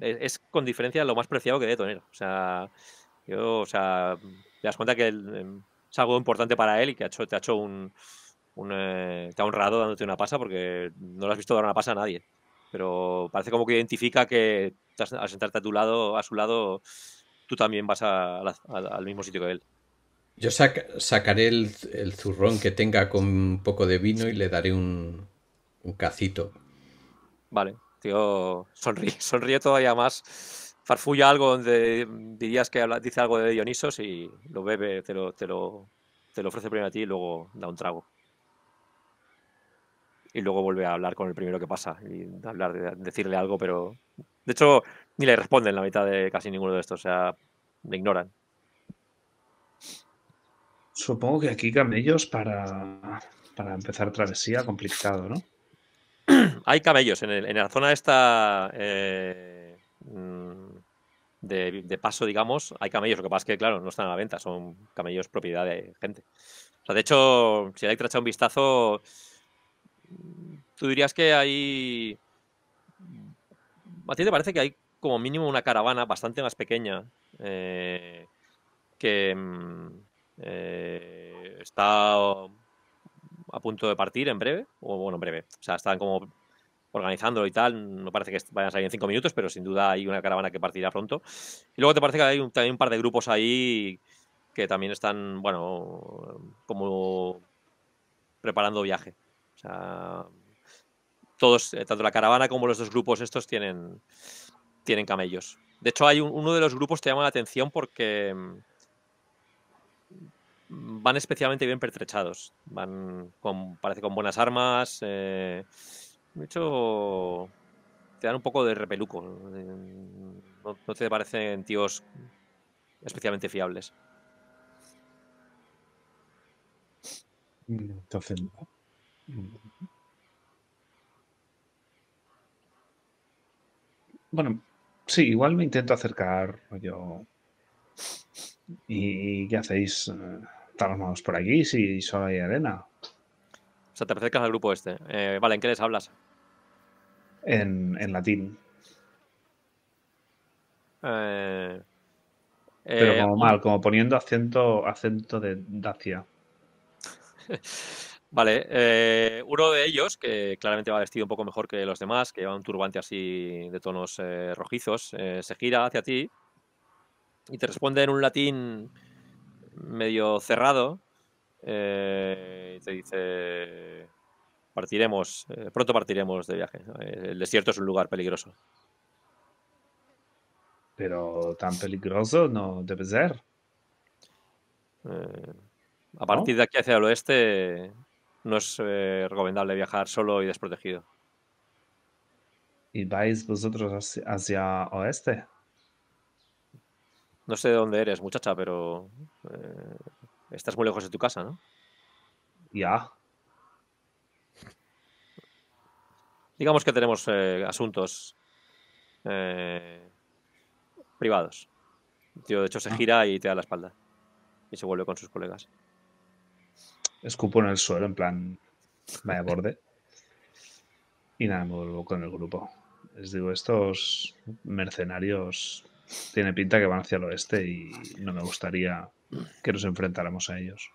e, es con diferencia lo más preciado que debe tener. O sea, yo, o sea, te das cuenta que em, es algo importante para él y que te ha hecho un, eh, honrado dándote una pasa porque no lo has visto dar una pasa a nadie. Pero parece como que identifica que al sentarte a tu lado, a su lado, tú también vas al mismo sitio que él. Yo sacaré el, zurrón que tenga con un poco de vino y le daré un, un cacito. Vale, tío sonríe, [LAUGHS] sonríe todavía más. Farfulla algo donde dirías que habla, dice algo de Dionisos y lo bebe, te lo, te lo, ofrece primero a ti y luego da un trago. Y luego vuelve a hablar con el primero que pasa y hablar, de, decirle algo, pero. De hecho, ni le responden la mitad de casi ninguno de estos, o sea, le ignoran. Supongo que aquí camellos para, para empezar travesía complicado, ¿no? [CLEARS THROAT] hay camellos en, la zona esta eh, mm, de, paso, digamos, hay camellos. Lo que pasa es que, claro, no están a la venta, son camellos propiedad de gente. O sea, de hecho, si hay echa un vistazo, tú dirías que hay... ¿A ti te parece que hay como mínimo una caravana bastante más pequeña eh, que mm, eh, está a punto de partir en breve, o bueno, en breve, o sea, están como organizándolo y tal, no parece que vayan a salir en cinco minutos, pero sin duda hay una caravana que partirá pronto. Y luego te parece que hay un, también un par de grupos ahí que también están, bueno, como preparando viaje. O sea, todos, eh, tanto la caravana como los dos grupos estos tienen, tienen camellos. De hecho, hay uno de los grupos que llama la atención porque van especialmente bien pertrechados. Van con, parece con buenas armas. Eh, de hecho, te dan un poco de repeluco. No, te parecen tíos especialmente fiables. Bueno, sí, igual me intento acercar. Yo. ¿Y qué hacéis? estamos por aquí si solo hay arena. O sea, te acercas al grupo este. Eh, vale, ¿en qué les hablas? En, latín. Eh, Pero como eh, mal, como poniendo acento, acento de Dacia. [LAUGHS] Vale, uno de ellos, que claramente va vestido un poco mejor que los demás, que lleva un turbante así de tonos rojizos, se gira hacia ti y te responde en un latín medio cerrado. Eh, y te dice, partiremos, eh, pronto partiremos de viaje. Eh, el desierto es un lugar peligroso. Pero tan peligroso no debe ser. a partir de aquí hacia el oeste no es recomendable viajar solo y desprotegido. ¿Y vais vosotros hacia oeste? No sé de dónde eres, muchacha, pero eh, estás muy lejos de tu casa, ¿no? Ya. Digamos que tenemos eh, asuntos eh, privados. El tío, de hecho, se ah. gira y te da la espalda. Y se vuelve con sus colegas. Escupo en el suelo, en plan, vaya borde. y nada, me vuelvo con el grupo. Les digo, estos mercenarios tiene pinta que van hacia el oeste y no me gustaría que nos enfrentáramos a ellos.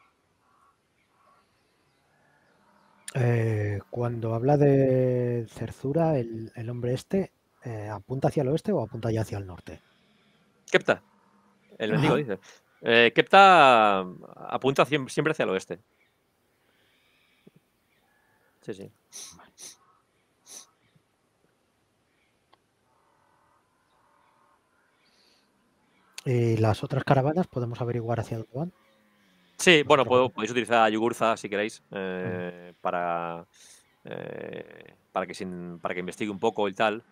Eh, cuando habla de Cerzura, el, hombre este, eh, ¿apunta hacia el oeste o apunta ya hacia el norte? Kepta. El mendigo dice. Eh, Kepta mm, apunta siempre hacia el oeste. Sí, sí. Eh, las otras caravanas podemos averiguar hacia dónde van. Sí, bueno, podéis utilizar a Yugurza si queréis eh, para, eh, para, que para que investigue un poco y tal.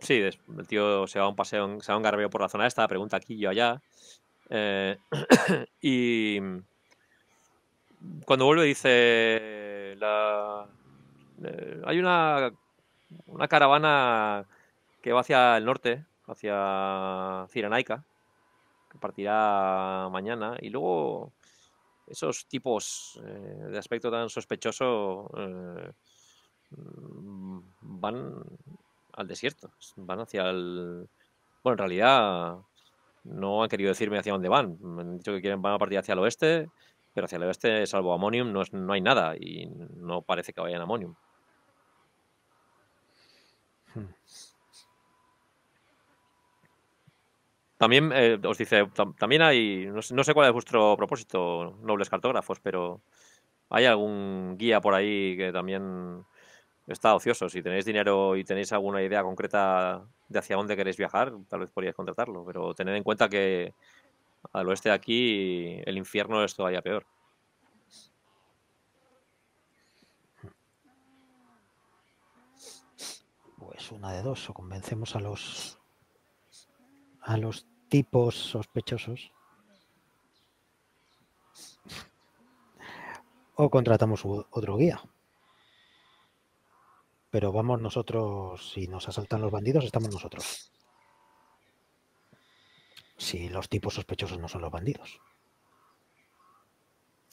Sí, el tío se va a un paseo, se va a un garbeo por la zona esta, pregunta aquí y allá. [CLEARS THROAT] y cuando vuelve dice, hay una, una caravana que va hacia el norte, hacia Ciranaica partirá mañana. Y luego esos tipos eh, de aspecto tan sospechoso eh, van al desierto, van hacia el... Bueno, en realidad no han querido decirme hacia dónde van. Me han dicho que quieren van a partir hacia el oeste, pero hacia el oeste, salvo Ammonium, no, es, no hay nada y no parece que vayan a Ammonium. Hmm. También eh, os dice, también hay, no sé, cuál es vuestro propósito, nobles cartógrafos, pero hay algún guía por ahí que también está ocioso. Si tenéis dinero y tenéis alguna idea concreta de hacia dónde queréis viajar, tal vez podríais contratarlo, pero tened en cuenta que al oeste de aquí el infierno es todavía peor. Pues una de dos, o convencemos a los a los tipos sospechosos o contratamos otro guía. Pero vamos nosotros, si nos asaltan los bandidos, estamos nosotros. Si los tipos sospechosos no son los bandidos.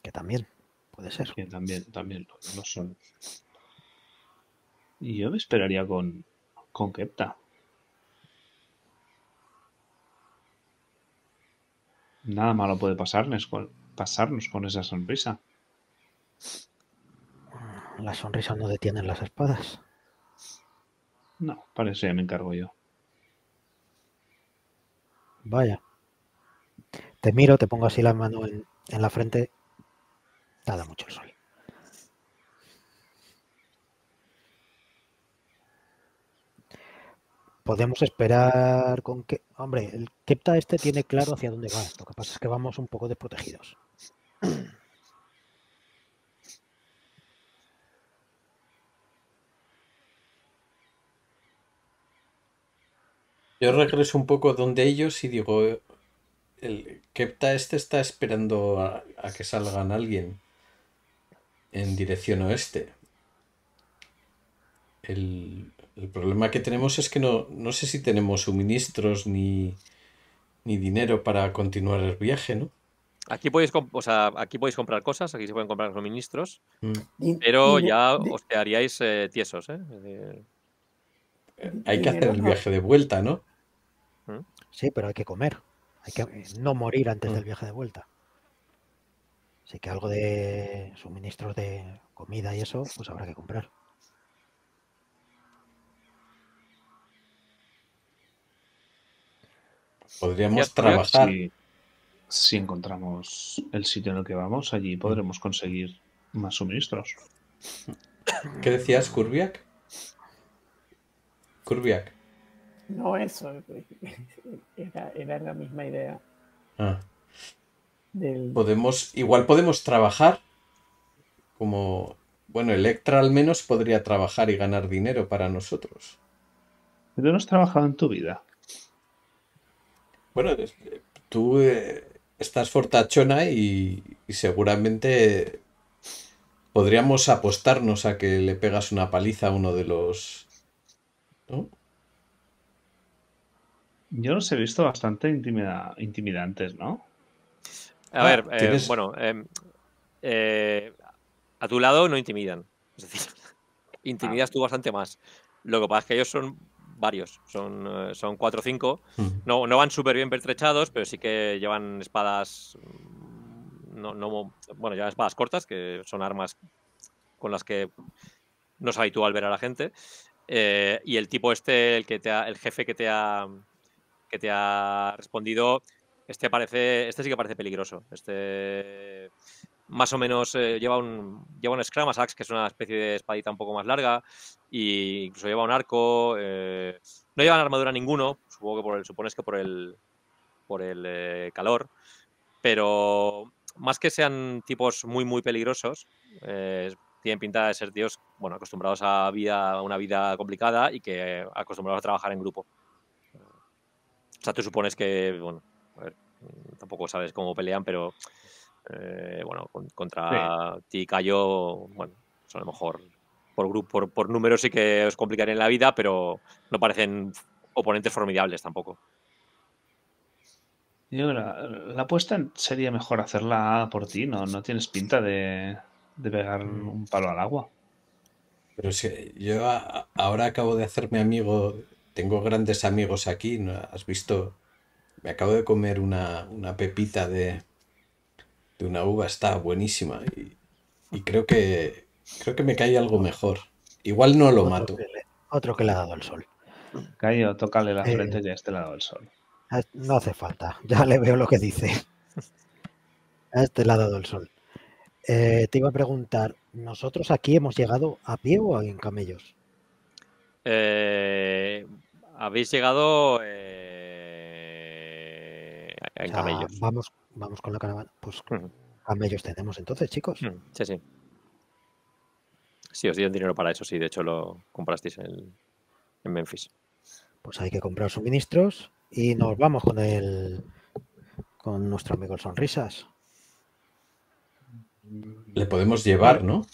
Que también puede ser. Que también, también lo, son. Y yo me esperaría con, con Kepta. Nada malo puede con, pasarnos con esa sonrisa. La sonrisa no detienen las espadas. No, parece eso ya me encargo yo. Vaya. Te miro, te pongo así la mano en, la frente. Nada mucho el sol. Podemos esperar con que. Hombre, el Kepta este tiene claro hacia dónde va. Lo que pasa es que vamos un poco desprotegidos. Yo regreso un poco donde ellos y digo, el Kepta este está esperando a, a que salgan alguien en dirección oeste. El, el problema que tenemos es que no, no sé si tenemos suministros ni, dinero para continuar el viaje, ¿no? Aquí podéis, aquí podéis comprar cosas, aquí se pueden comprar suministros, pero ya os quedaríais tiesos. hay que hacer el viaje de vuelta, ¿no? ¿Mm? Sí, pero hay que comer. Hay que no morir antes mm. del viaje de vuelta. Así que algo de suministros de comida y eso, pues habrá que comprar. Podríamos trabajar. Si, encontramos el sitio en el que vamos, allí podremos conseguir más suministros. ¿Qué decías, Kurbiak? Kurbiak. No, eso. Era, la misma idea. Ah. Podemos, igual podemos trabajar como bueno, Electra al menos podría trabajar y ganar dinero para nosotros. ¿Pero no has trabajado en tu vida? Bueno, eh, tú eh, estás fortachona y, seguramente podríamos apostarnos a que le pegas una paliza a uno de los... ¿No? Yo los he visto bastante intimidantes, ¿no? A ver, ah, eh, bueno, em, a tu lado no intimidan. Es decir, [LAUGHS] intimidas ah. tú bastante más. Lo que pasa es que ellos son varios, son, eh, son cuatro o cinco. No, no van súper bien pertrechados, pero sí que llevan espadas, mm, no, bueno, llevan espadas cortas, que son armas con las que no es habitual ver a la gente. Eh, y el tipo este, el, que te el jefe que te ha, que te ha respondido, este parece, este sí que parece peligroso. Este más o menos eh, lleva, un, lleva un que es una especie de espadita un poco más larga, e incluso lleva un arco. Eh, no llevan armadura ninguno, supongo que por el, supones que por el, por el eh, calor, pero más que sean tipos muy, muy peligrosos, tienen pinta de ser tíos bueno, acostumbrados a vida, una vida complicada y que acostumbrados a trabajar en grupo. O sea, tú supones que, bueno, tampoco sabes cómo pelean, pero eh, bueno, contra ti ti Cayo, bueno, a lo mejor por, grupo, por, números sí que os en la vida, pero no parecen oponentes formidables tampoco. la, apuesta sería mejor hacerla por ti, no, no tienes pinta de, de pegar mm. un palo al agua. Pero si yo ahora acabo de hacerme amigo, tengo grandes amigos aquí, ¿no? Has visto, me acabo de comer una pepita de, de una uva está buenísima y, creo que creo que me cae algo mejor. Igual no lo mato. otro que le ha dado el sol. caído tócale la eh, frente ya este a este lado ha sol. No hace falta, ya le veo lo que dice. A este le ha dado el sol. Eh, te iba a preguntar, ¿nosotros aquí hemos llegado a pie o en camellos? Eh, habéis llegado Vamos, vamos con la caravana. Pues hmm. camellos tenemos entonces, chicos. Hmm, sí, sí. Sí, os dieron dinero para eso, sí. De hecho, lo comprasteis en, en Memphis. Pues hay que comprar suministros y nos vamos con el con nuestro amigo el Sonrisas. Le podemos llevar, ¿no?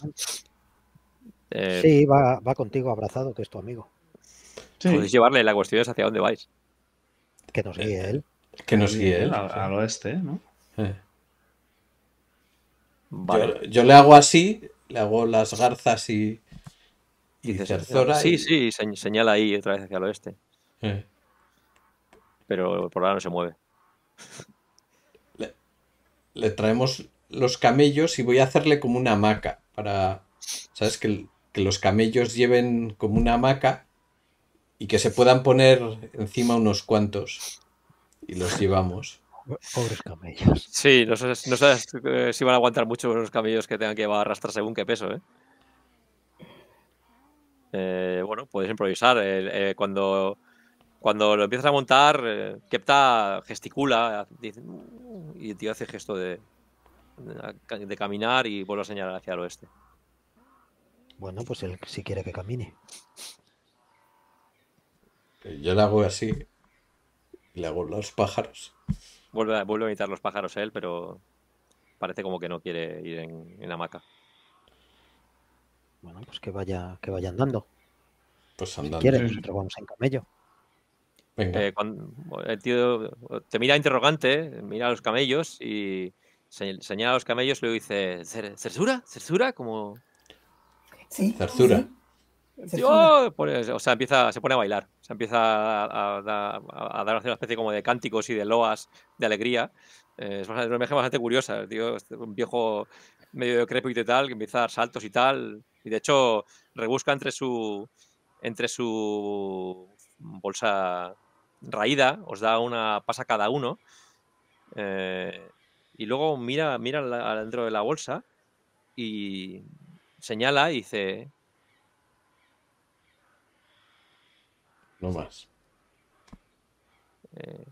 Eh, sí, va, contigo abrazado, que es tu amigo. Sí. Podéis llevarle la cuestión es hacia dónde vais. Que nos guíe eh, él. Que nos guíe Al, oeste, ¿no? Eh. Vale. Yo, le hago así, le hago las garzas y. Y, Sí, sí, señala ahí otra vez hacia el oeste. Eh. Pero por ahora no se mueve. Le, traemos los camellos y voy a hacerle como una hamaca para. ¿Sabes? Que, que los camellos lleven como una hamaca y que se puedan poner encima unos cuantos y los llevamos. Pobres camellos. Sí, no, sabes, eh, si van a aguantar mucho los camellos que tengan que llevar a arrastrar según qué peso, ¿eh? eh bueno, puedes improvisar. Eh, cuando, cuando lo empiezas a montar, Kepta gesticula mm", y el tío hace gesto de, de caminar y vuelve a señalar hacia el oeste. Bueno, pues él si quiere que camine. Yo lo hago así le los pájaros. Vuelve a, vuelve a imitar los pájaros él, pero parece como que no quiere ir en, en hamaca. Bueno, pues que vaya, que vaya andando. Pues andando. Si nosotros vamos en camello. Eh, el tío te mira interrogante, mira los camellos y señala a los camellos y luego dice, censura ¿Cersura? Como... Sí. Cersura empieza, se pone a bailar, se empieza a, dar una especie como de cánticos y de loas de alegría. Eh, es una imagen bastante curiosa, un viejo medio crepito y tal, que empieza a dar saltos y tal. Y de hecho, rebusca entre su, entre su bolsa raída, os da una pasa cada uno. Eh, y luego mira, mira dentro de la bolsa y señala y dice No más. Eh,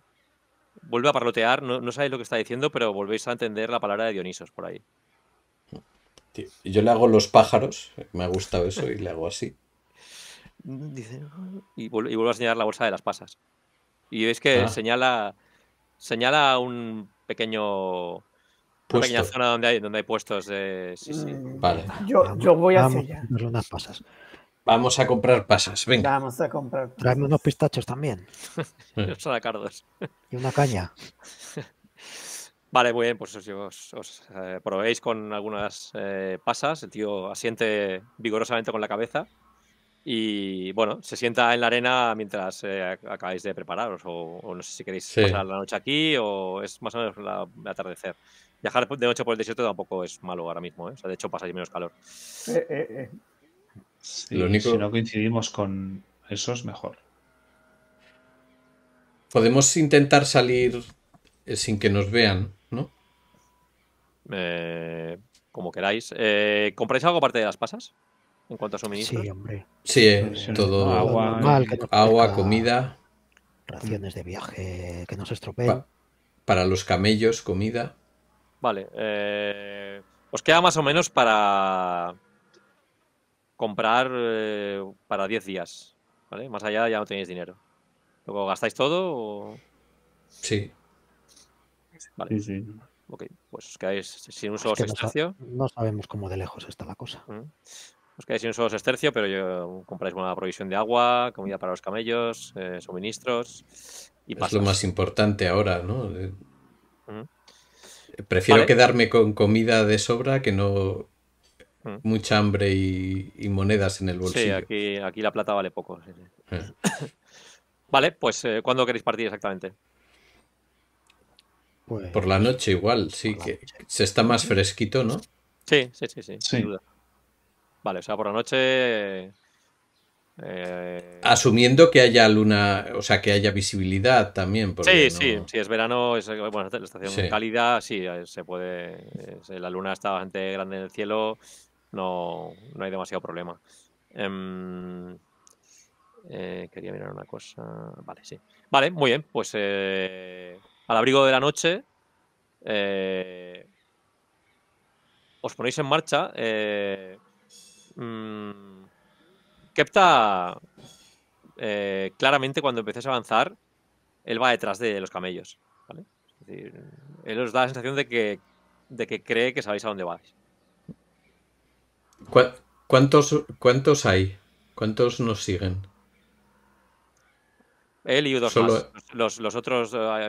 vuelve a parlotear, no, sabéis lo que está diciendo, pero volvéis a entender la palabra de Dionisos por ahí. yo le hago los pájaros, me ha gustado eso y le hago así. [LAUGHS] Oh", y, vuelve, a señalar la bolsa de las pasas. Y veis que ah. señala, señala un pequeño una zona donde hay, donde hay puestos. de. Mm, vale. Yo, yo, voy a ya Unas pasas. Vamos a comprar pasas, venga. Vamos a comprar. Pasas. unos pistachos también. [LAUGHS] Cardos. y una caña. [LAUGHS] Vale, muy bien, pues os, os, eh, probéis con algunas eh, pasas. El tío asiente vigorosamente con la cabeza y, bueno, se sienta en la arena mientras eh, acabáis de prepararos. O, no sé si queréis pasar la noche aquí o es más o menos el atardecer. Viajar de noche por el desierto tampoco es malo ahora mismo, de hecho pasáis menos calor. Si no coincidimos con esos, mejor. Podemos intentar salir eh, sin que nos vean, ¿no? Eh, como queráis. Eh, ¿Compráis algo aparte de las pasas? En cuanto a suministros. Sí, hombre. Sí, todo. Agua, comida. Raciones de viaje que no se para los camellos, comida. Vale. os queda más o menos para comprar eh, para 10 días. ¿vale? Más allá ya no tenéis dinero. ¿Luego gastáis todo Sí. Vale. pues os quedáis sin un solo No, sabemos cómo de lejos está la cosa. Mm. Os quedáis sin un solo sextercio, pero compráis una provisión de agua, comida para los camellos, eh, suministros y Es lo más importante ahora, ¿no? Mm. Prefiero quedarme con comida de sobra que no mucha hambre y, monedas en el bolsillo. Sí, aquí, aquí la plata vale poco. Eh. [COUGHS] vale, pues eh, ¿cuándo queréis partir exactamente? Pues por la noche igual, sí, que se está más fresquito, ¿no? Sí, sí, sí, sí, sin duda. Vale, o sea, por la noche... Eh, Asumiendo que haya luna, o sea, que haya visibilidad también. Sí, sí, sí, es verano, es bueno, la estación de cálida, sí, se puede, la luna está bastante grande en el cielo, no, no hay demasiado problema. Em, eh, quería mirar una cosa. Vale, sí. Vale, muy bien. Pues eh, al abrigo de la noche eh, os ponéis en marcha. Mm, Kepta, claramente cuando empecéis a avanzar, él va detrás de los camellos. ¿vale? él os da la sensación de que, de que cree que sabéis a dónde vais cuántos, ¿Cuántos hay? ¿Cuántos nos siguen? Él y dos Los, otros, eh,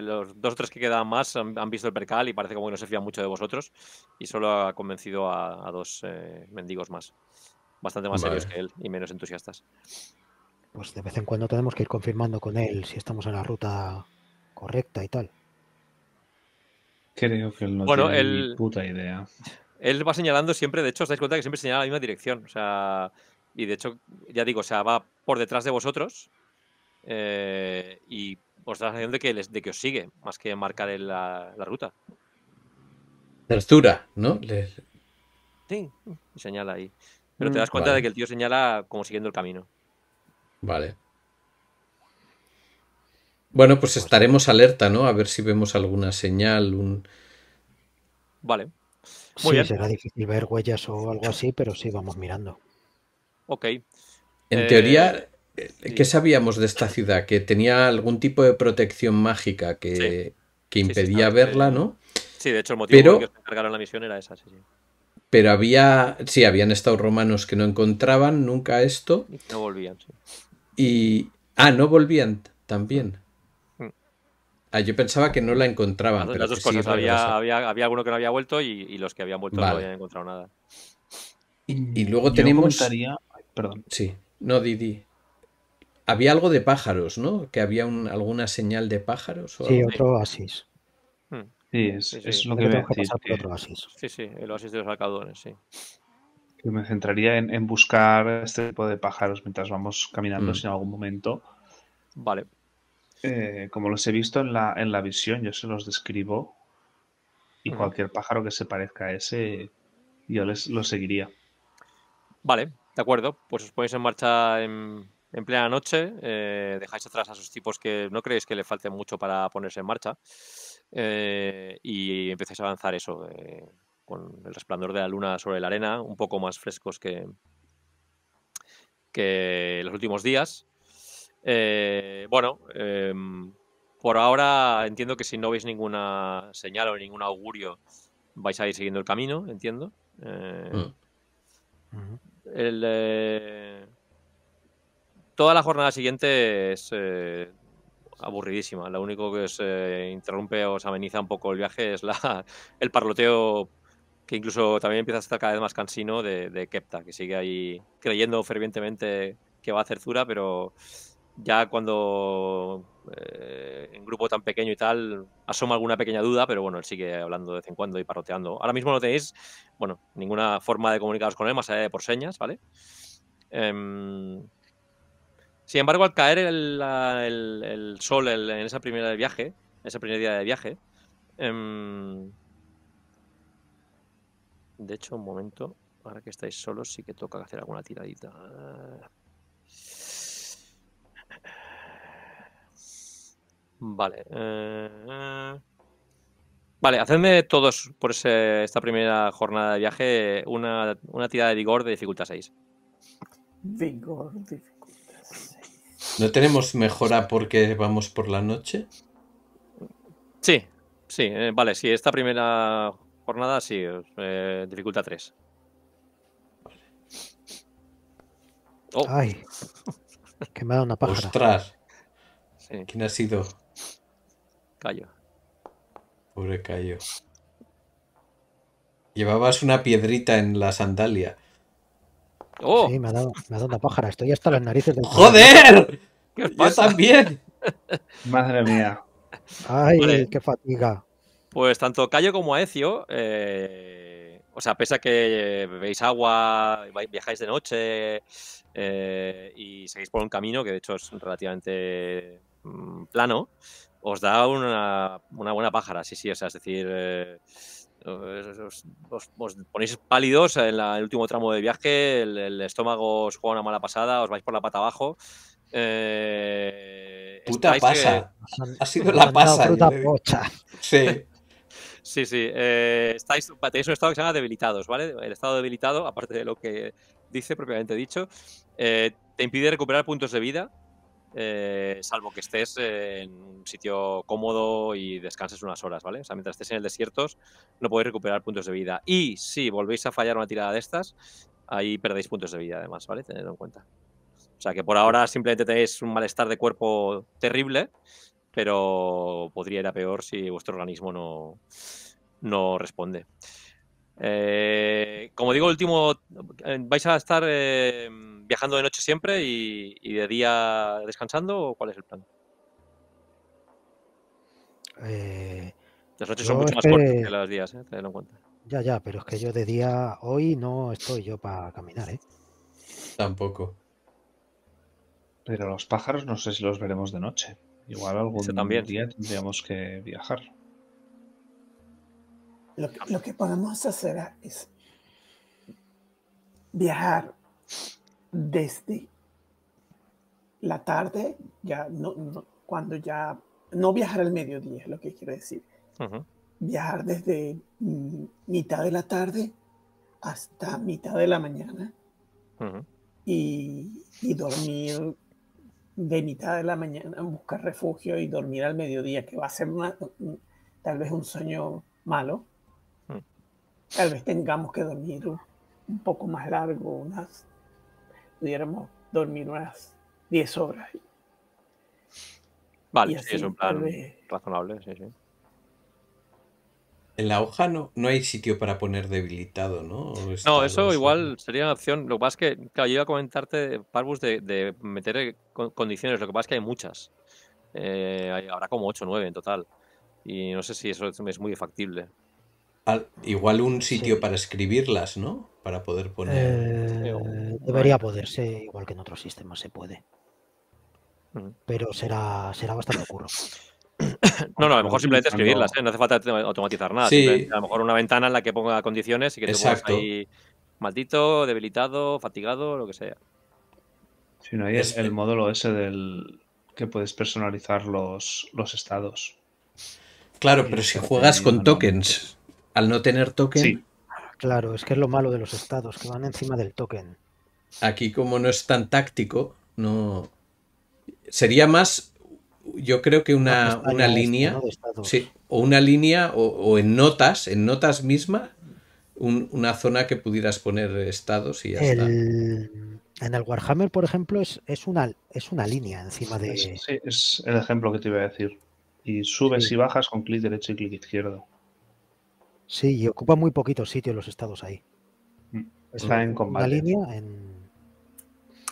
los dos o tres que quedan más han, visto el percal y parece como que no se fía mucho de vosotros. Y solo ha convencido a, dos eh, mendigos más. Bastante más serios que él y menos entusiastas. Pues de vez en cuando tenemos que ir confirmando con él si estamos en la ruta correcta y tal. Creo que él no bueno, tiene puta idea. Él va señalando siempre, de hecho, os dais cuenta que siempre señala la misma dirección. O sea, y de hecho, ya digo, o sea, va por detrás de vosotros eh, y os da la sensación de que, les, de que os sigue, más que marcar la, ruta. La altura, ¿no? Sí, señala ahí. Pero te mm. das cuenta de que el tío señala como siguiendo el camino. Vale. Bueno, pues, pues estaremos alerta, ¿no? A ver si vemos alguna señal, un... Vale sí, será difícil ver huellas o algo así, pero sí vamos mirando. Ok. En teoría, eh, eh, ¿qué sabíamos de esta ciudad? Que tenía algún tipo de protección mágica que, impedía verla, ¿no? Sí, de hecho el motivo por el que se encargaron la misión era esa, sí, Pero había, sí, habían estado romanos que no encontraban nunca esto. No volvían, sí. Y, ah, no volvían también. Ah, yo pensaba que no la encontraban. pero había, había, alguno que no había vuelto y, los que habían vuelto no habían encontrado nada. Y, luego tenemos. perdón. Sí. No, Didi. Había algo de pájaros, ¿no? Que había alguna señal de pájaros. sí, otro oasis. Hmm. Sí, es, lo que, Sí, sí, el oasis de los alcadones, sí. Yo me centraría en, buscar este tipo de pájaros mientras vamos caminando, hmm. en algún momento Vale. Eh, como los he visto en la, en la visión, yo se los describo y cualquier pájaro que se parezca a ese, yo les, lo seguiría. Vale, de acuerdo. Pues os ponéis en marcha en, plena noche, eh, dejáis atrás a esos tipos que no creéis que le falte mucho para ponerse en marcha eh, y empezáis a avanzar eso, con el resplandor de la luna sobre la arena, un poco más frescos que, que los últimos días. Eh, bueno, em, por ahora entiendo que si no veis ninguna señal o ningún augurio, vais a ir siguiendo el camino, entiendo. Eh, mm. eh, toda la jornada siguiente es eh, aburridísima. Lo único que os interrumpe o os ameniza un poco el viaje es la, [LAUGHS] el parloteo que incluso también empieza a estar cada vez más cansino de, de Kepta, que sigue ahí creyendo fervientemente que va a hacer Zura, pero ya cuando eh, en grupo tan pequeño y tal asoma alguna pequeña duda, pero bueno, él sigue hablando de vez en cuando y parroteando. Ahora mismo no tenéis, bueno, ninguna forma de comunicaros con él más allá de por señas, ¿vale? Em, sin embargo, al caer el, sol en esa primera de viaje, en ese primer día de viaje, em, de hecho, un momento, ahora que estáis solos, sí que toca hacer alguna tiradita. Vale. Eh, vale, hacedme todos por esta primera jornada de viaje una, una tirada de vigor de dificultad 6. Vigor, dificultad 6. ¿No tenemos mejora porque vamos por la noche? Sí, sí, eh, vale, sí, esta primera jornada sí, eh, dificultad 3. Ay, oh. que me ha dado una paja! Ostras, ¿quién ha sido? Cayo, Pobre Cayo Llevabas una piedrita en la sandalia. ¡Oh! Sí, me ha dado, me ha una pájara. Estoy hasta las narices del. ¡Joder! ¿Qué os pasa? [LAUGHS] Madre mía. Ay, qué fatiga. Pues tanto Cayo como Aecio eh, o sea, pese a que bebéis agua, viajáis de noche eh, y seguís por un camino que de hecho es relativamente mm, plano, os da una, buena pájara, sí, sí, o sea, es decir, eh, os, ponéis pálidos en el último tramo de viaje, el, estómago os juega una mala pasada, os vais por la pata abajo. Eh, Puta pasa, ha sido la pasa. Eh. [LAUGHS] Sí. Sí, sí. estáis, tenéis un estado que se llama debilitados, ¿vale? El estado debilitado, aparte de lo que dice propiamente dicho, te impide recuperar puntos de vida, eh, salvo que estés en un sitio cómodo y descanses unas horas, ¿vale? O sea, mientras estés en el desierto, no podéis recuperar puntos de vida. Y si volvéis a fallar una tirada de estas, ahí perdéis puntos de vida, además, ¿vale? Tenedlo en cuenta. O sea, que por ahora simplemente tenéis un malestar de cuerpo terrible, pero podría ir a peor si vuestro organismo no, no responde. Eh, como digo, último, eh, ¿vais a estar eh, viajando de noche siempre y, de día descansando o cuál es el plan? las noches son mucho más este cortas que los días, tenedlo en cuenta. Ya, ya, pero es que yo de día hoy no estoy yo para caminar, ¿eh? Tampoco. Pero los pájaros no sé si los veremos de noche. Igual algún día tendríamos que viajar. Lo que, podemos hacer es viajar desde la tarde, ya no, cuando ya no viajar al mediodía, es lo que quiero decir. Viajar desde mm, mitad de la tarde hasta mitad de la mañana y, dormir de mitad de la mañana, buscar refugio y dormir al mediodía, que va a ser tal vez un sueño malo, Tal vez tengamos que dormir un poco más largo, unas, pudiéramos dormir unas 10 horas. Vale, es un plan razonable, sí, sí. En la hoja no, hay sitio para poner debilitado, ¿no? No, eso igual sería una opción. Lo que pasa es que, claro, yo iba a comentarte, Parvus, de, meter eh, condiciones. Lo que pasa es que hay muchas. Eh, habrá como 8 o 9 en total. Y no sé si eso es muy factible igual un sitio para escribirlas, ¿no? Para poder poner. Eh, debería poderse, igual que en otros sistemas se puede. Mm. Pero será, será bastante curro. No, no, a lo mejor simplemente escribirlas, ¿eh? no hace falta automatizar nada. A lo mejor una ventana en la que ponga condiciones y que te Exacto. ahí maldito, debilitado, fatigado, lo que sea. sí, no, es el, módulo ese del que puedes personalizar los, los estados. Claro, pero si juegas con tokens al no tener token. Claro, es que es lo malo de los estados, que van encima del token. Aquí, como no es tan táctico, no. Sería más, yo creo que una, línea. sí, o una línea, o, en notas, en notas misma, una zona que pudieras poner estados y ya está. En el Warhammer, por ejemplo, es, es, una, es una línea encima de. Sí, es el ejemplo que te iba a decir. Y subes y bajas con clic derecho y clic izquierdo. Sí, y ocupa muy poquito sitio los estados ahí. Mm, Está en combate. línea en...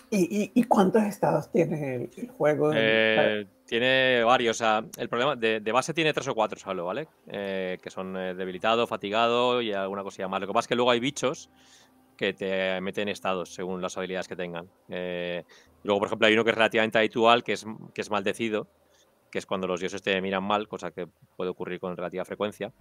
¿Y, cuántos estados tiene el, juego? Eh, tiene varios. el problema de, base tiene tres o cuatro solo, ¿vale? Eh, que son eh, debilitado, fatigado y alguna cosilla más. Lo que pasa es que luego hay bichos que te meten estados según las habilidades que tengan. luego, por ejemplo, hay uno que es relativamente habitual, que es, que es maldecido, que es cuando los dioses te miran mal, cosa que puede ocurrir con relativa frecuencia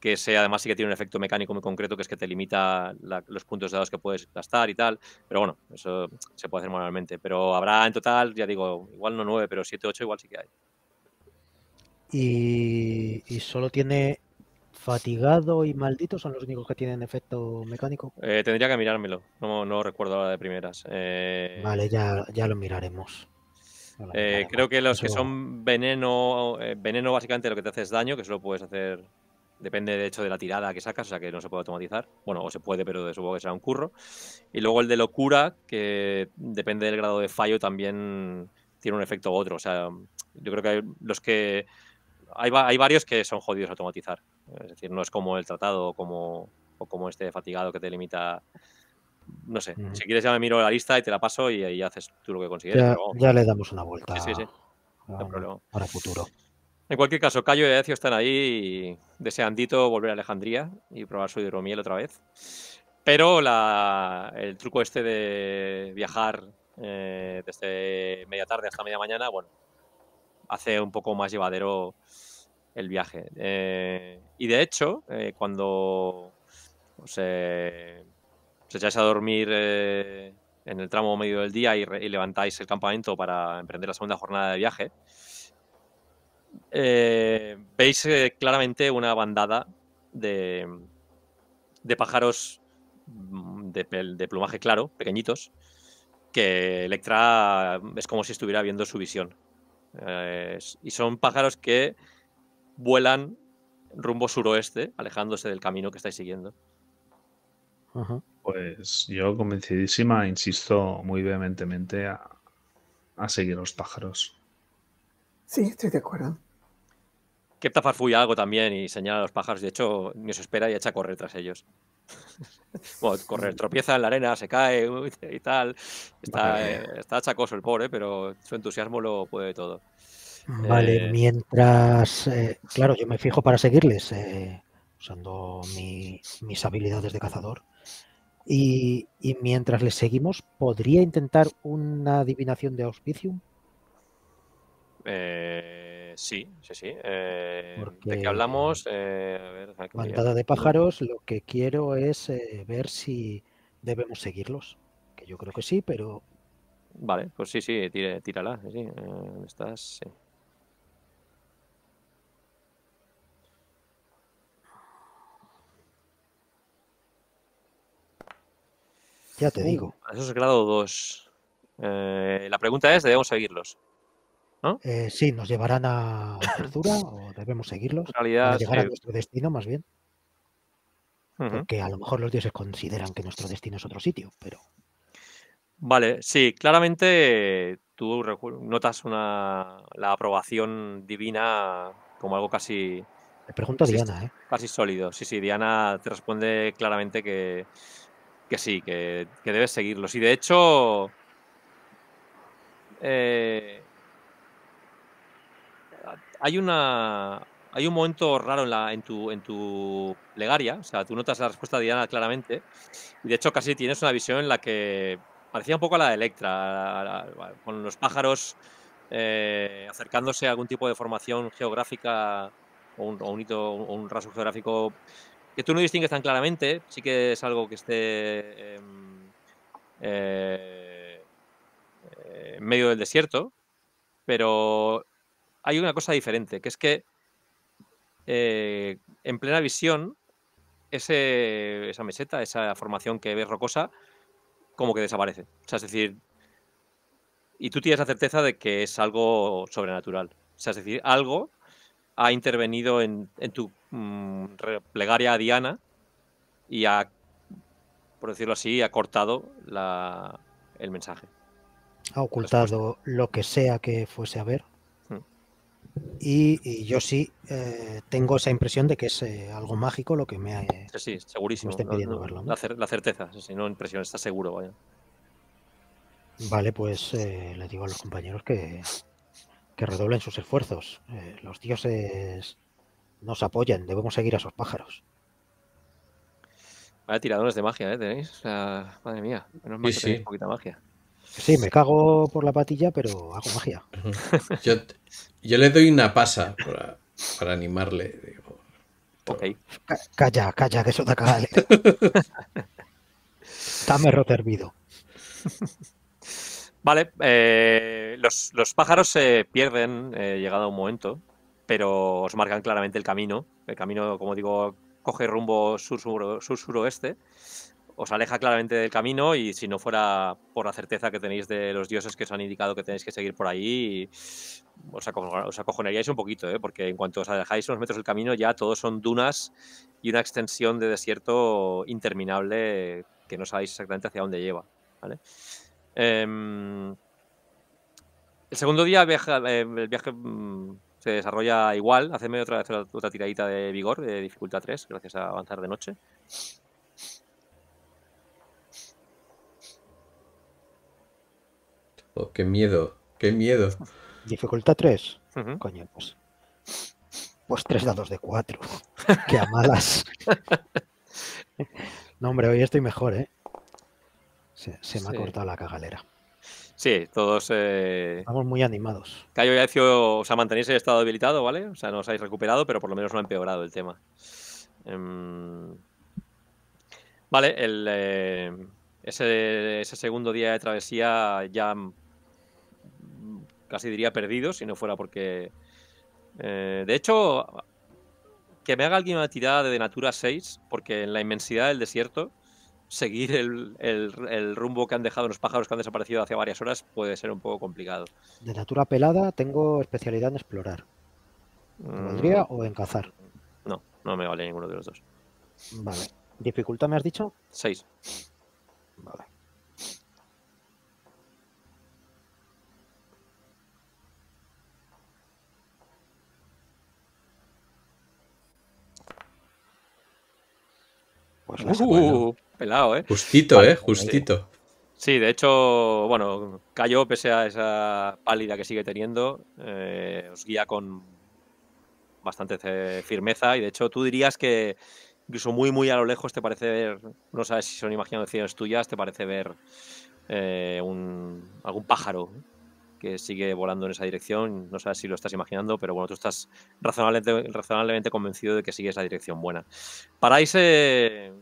que sea además sí que tiene un efecto mecánico muy concreto, que es que te limita los puntos de dados que puedes gastar y tal. Pero bueno, eso se puede hacer manualmente. Pero habrá en total, ya digo, igual no nueve, pero 7, 8 igual sí que hay. Y, solo tiene fatigado y maldito, son los únicos que tienen efecto mecánico. Eh, tendría que mirármelo, no, recuerdo la de primeras. Eh. Vale, ya, lo eh, miraremos. creo que los que son veneno, veneno básicamente lo que te hace es daño, que solo puedes hacer Depende, de hecho, de la tirada que sacas, o sea que no se puede automatizar. Bueno, o se puede, pero supongo que será un curro. Y luego el de locura, que depende del grado de fallo, también tiene un efecto u otro. O sea, yo creo que hay los que. Hay, hay varios que son jodidos a automatizar. Es decir, no es como el tratado o como, o como este fatigado que te limita. No sé, si quieres ya me miro la lista y te la paso y, ahí haces tú lo que consigues. Ya, le damos una vuelta. Sí, sí, sí. para futuro. En cualquier caso, Cayo y Adecio están ahí y deseandito volver a Alejandría y probar su hidromiel otra vez. Pero el truco este de viajar eh, desde media tarde hasta media mañana, bueno, hace un poco más llevadero el viaje. Eh, y de hecho, eh, cuando os, echáis a dormir en el tramo medio del día y levantáis el campamento para emprender la segunda jornada de viaje, eh, veis eh, claramente una bandada de, pájaros mm, de, plumaje claro, pequeñitos, que Electra mm, es como si estuviera viendo su visión. Eh, y son pájaros que vuelan rumbo suroeste, alejándose del camino que estáis siguiendo. Pues yo convencidísima, insisto muy vehementemente a, a seguir los pájaros. Sí, estoy de acuerdo. Kepta fui algo también y señala a los pájaros. De hecho, ni se espera y echa a correr tras ellos. [LAUGHS] bueno, correr, tropieza en la arena, se cae [LAUGHS] y tal. Está, eh, chacoso el pobre, pero su entusiasmo lo puede todo. Vale, eh, mientras. Eh, claro, yo me fijo para seguirles, usando mis habilidades de cazador. Y, mientras les seguimos, ¿podría intentar una adivinación de auspicio Eh sí, sí, sí. Eh, ¿De qué hablamos? Eh, a bandada de pájaros, lo que quiero es eh, ver si debemos seguirlos. Que yo creo que sí, pero. Vale, pues sí, sí, tírala. Sí, eh, ¿Dónde estás? Sí. Ya te digo. Uh, Eso es grado 2. la pregunta es, ¿debemos seguirlos? Eh, sí, nos llevarán a Apertura o debemos [LAUGHS] seguirlos. En realidad, llegar a nuestro destino, más bien. Porque a lo mejor los dioses consideran que nuestro destino es otro sitio, pero. Vale, sí, claramente tú notas una, la aprobación divina como algo casi. Le pregunto a Diana, ¿eh? Casi sólido. Sí, sí, Diana te responde claramente que, sí, que, debes seguirlos. Y de hecho. Eh, hay una hay un momento raro en, tu, en tu plegaria, o sea, tú notas la respuesta de Diana claramente, y de hecho casi tienes una visión en la que parecía un poco a la de Electra, con los pájaros eh, acercándose a algún tipo de formación geográfica o un, hito, rasgo geográfico que tú no distingues tan claramente, sí que es algo que esté em, eh, eh, en medio del desierto, pero hay una cosa diferente, que es que eh, en plena visión, esa meseta, esa formación que ves rocosa, como que desaparece. O sea, es decir, y tú tienes la certeza de que es algo sobrenatural. O sea, es decir, algo ha intervenido en, tu mm, plegaria a Diana y ha, por decirlo así, ha cortado el mensaje. Ha ocultado lo que sea que fuese a ver. Y, yo sí eh, tengo esa impresión de que es eh, algo mágico lo que me ha. la, verlo. La, certeza, si no impresión, está seguro, Vale, pues eh, le digo a los compañeros que, que redoblen sus esfuerzos. los dioses nos apoyan, debemos seguir a esos pájaros. Vaya tiradores de magia, ¿eh? Tenéis. madre mía, menos mal que tenéis poquita magia. Sí, me cago por la patilla, pero hago magia. [LAUGHS] Yo, le doy una pasa para, animarle. Calla, calla, que eso te acaba de [LAUGHS] Dame hervido. [LAUGHS] Vale, eh, los, pájaros se pierden eh, llegado a un momento, pero os marcan claramente el camino. El camino, como digo, coge rumbo sur-suroeste os aleja claramente del camino y si no fuera por la certeza que tenéis de los dioses que os han indicado que tenéis que seguir por ahí, os, acojoneríais acojonaríais un poquito, ¿eh? porque en cuanto os alejáis unos metros del camino ya todos son dunas y una extensión de desierto interminable que no sabéis exactamente hacia dónde lleva. Em, el segundo día em, el viaje mm, se desarrolla igual, hacedme otra, otra tiradita de vigor, de dificultad 3, gracias a avanzar de noche. Oh, qué miedo, qué miedo. Dificultad 3. Coño, pues. 3 pues tres dados de 4. [LAUGHS] qué malas no, hombre, hoy estoy mejor, ¿eh? Se, me ha cortado la cagalera. Sí, todos. Eh... Estamos muy animados. Cayo ha dicho, o sea, mantenéis el estado debilitado, ¿vale? O sea, no os habéis recuperado, pero por lo menos no ha empeorado el tema. Em, vale, eh, ese, ese, segundo día de travesía ya casi diría perdido, si no fuera porque... Eh, de hecho, que me haga alguien una tirada de Natura 6, porque en la inmensidad del desierto, seguir el, rumbo que han dejado los pájaros que han desaparecido hace varias horas puede ser un poco complicado. De Natura pelada tengo especialidad en explorar. Mm. o en cazar? No, no me vale ninguno de los dos. Vale. ¿Dificultad me has dicho? 6. Pues uh, pelado, ¿eh? Justito, ¿eh? Justito. Sí. de hecho, bueno, cayó pese a esa pálida que sigue teniendo, eh, os guía con bastante firmeza y de hecho tú dirías que incluso muy, muy a lo lejos te parece ver, no sabes si son imaginaciones tuyas, te parece ver eh, algún pájaro que sigue volando en esa dirección. No sabes si lo estás imaginando, pero bueno, tú estás razonablemente, razonablemente convencido de que sigue esa dirección buena. Paráis eh,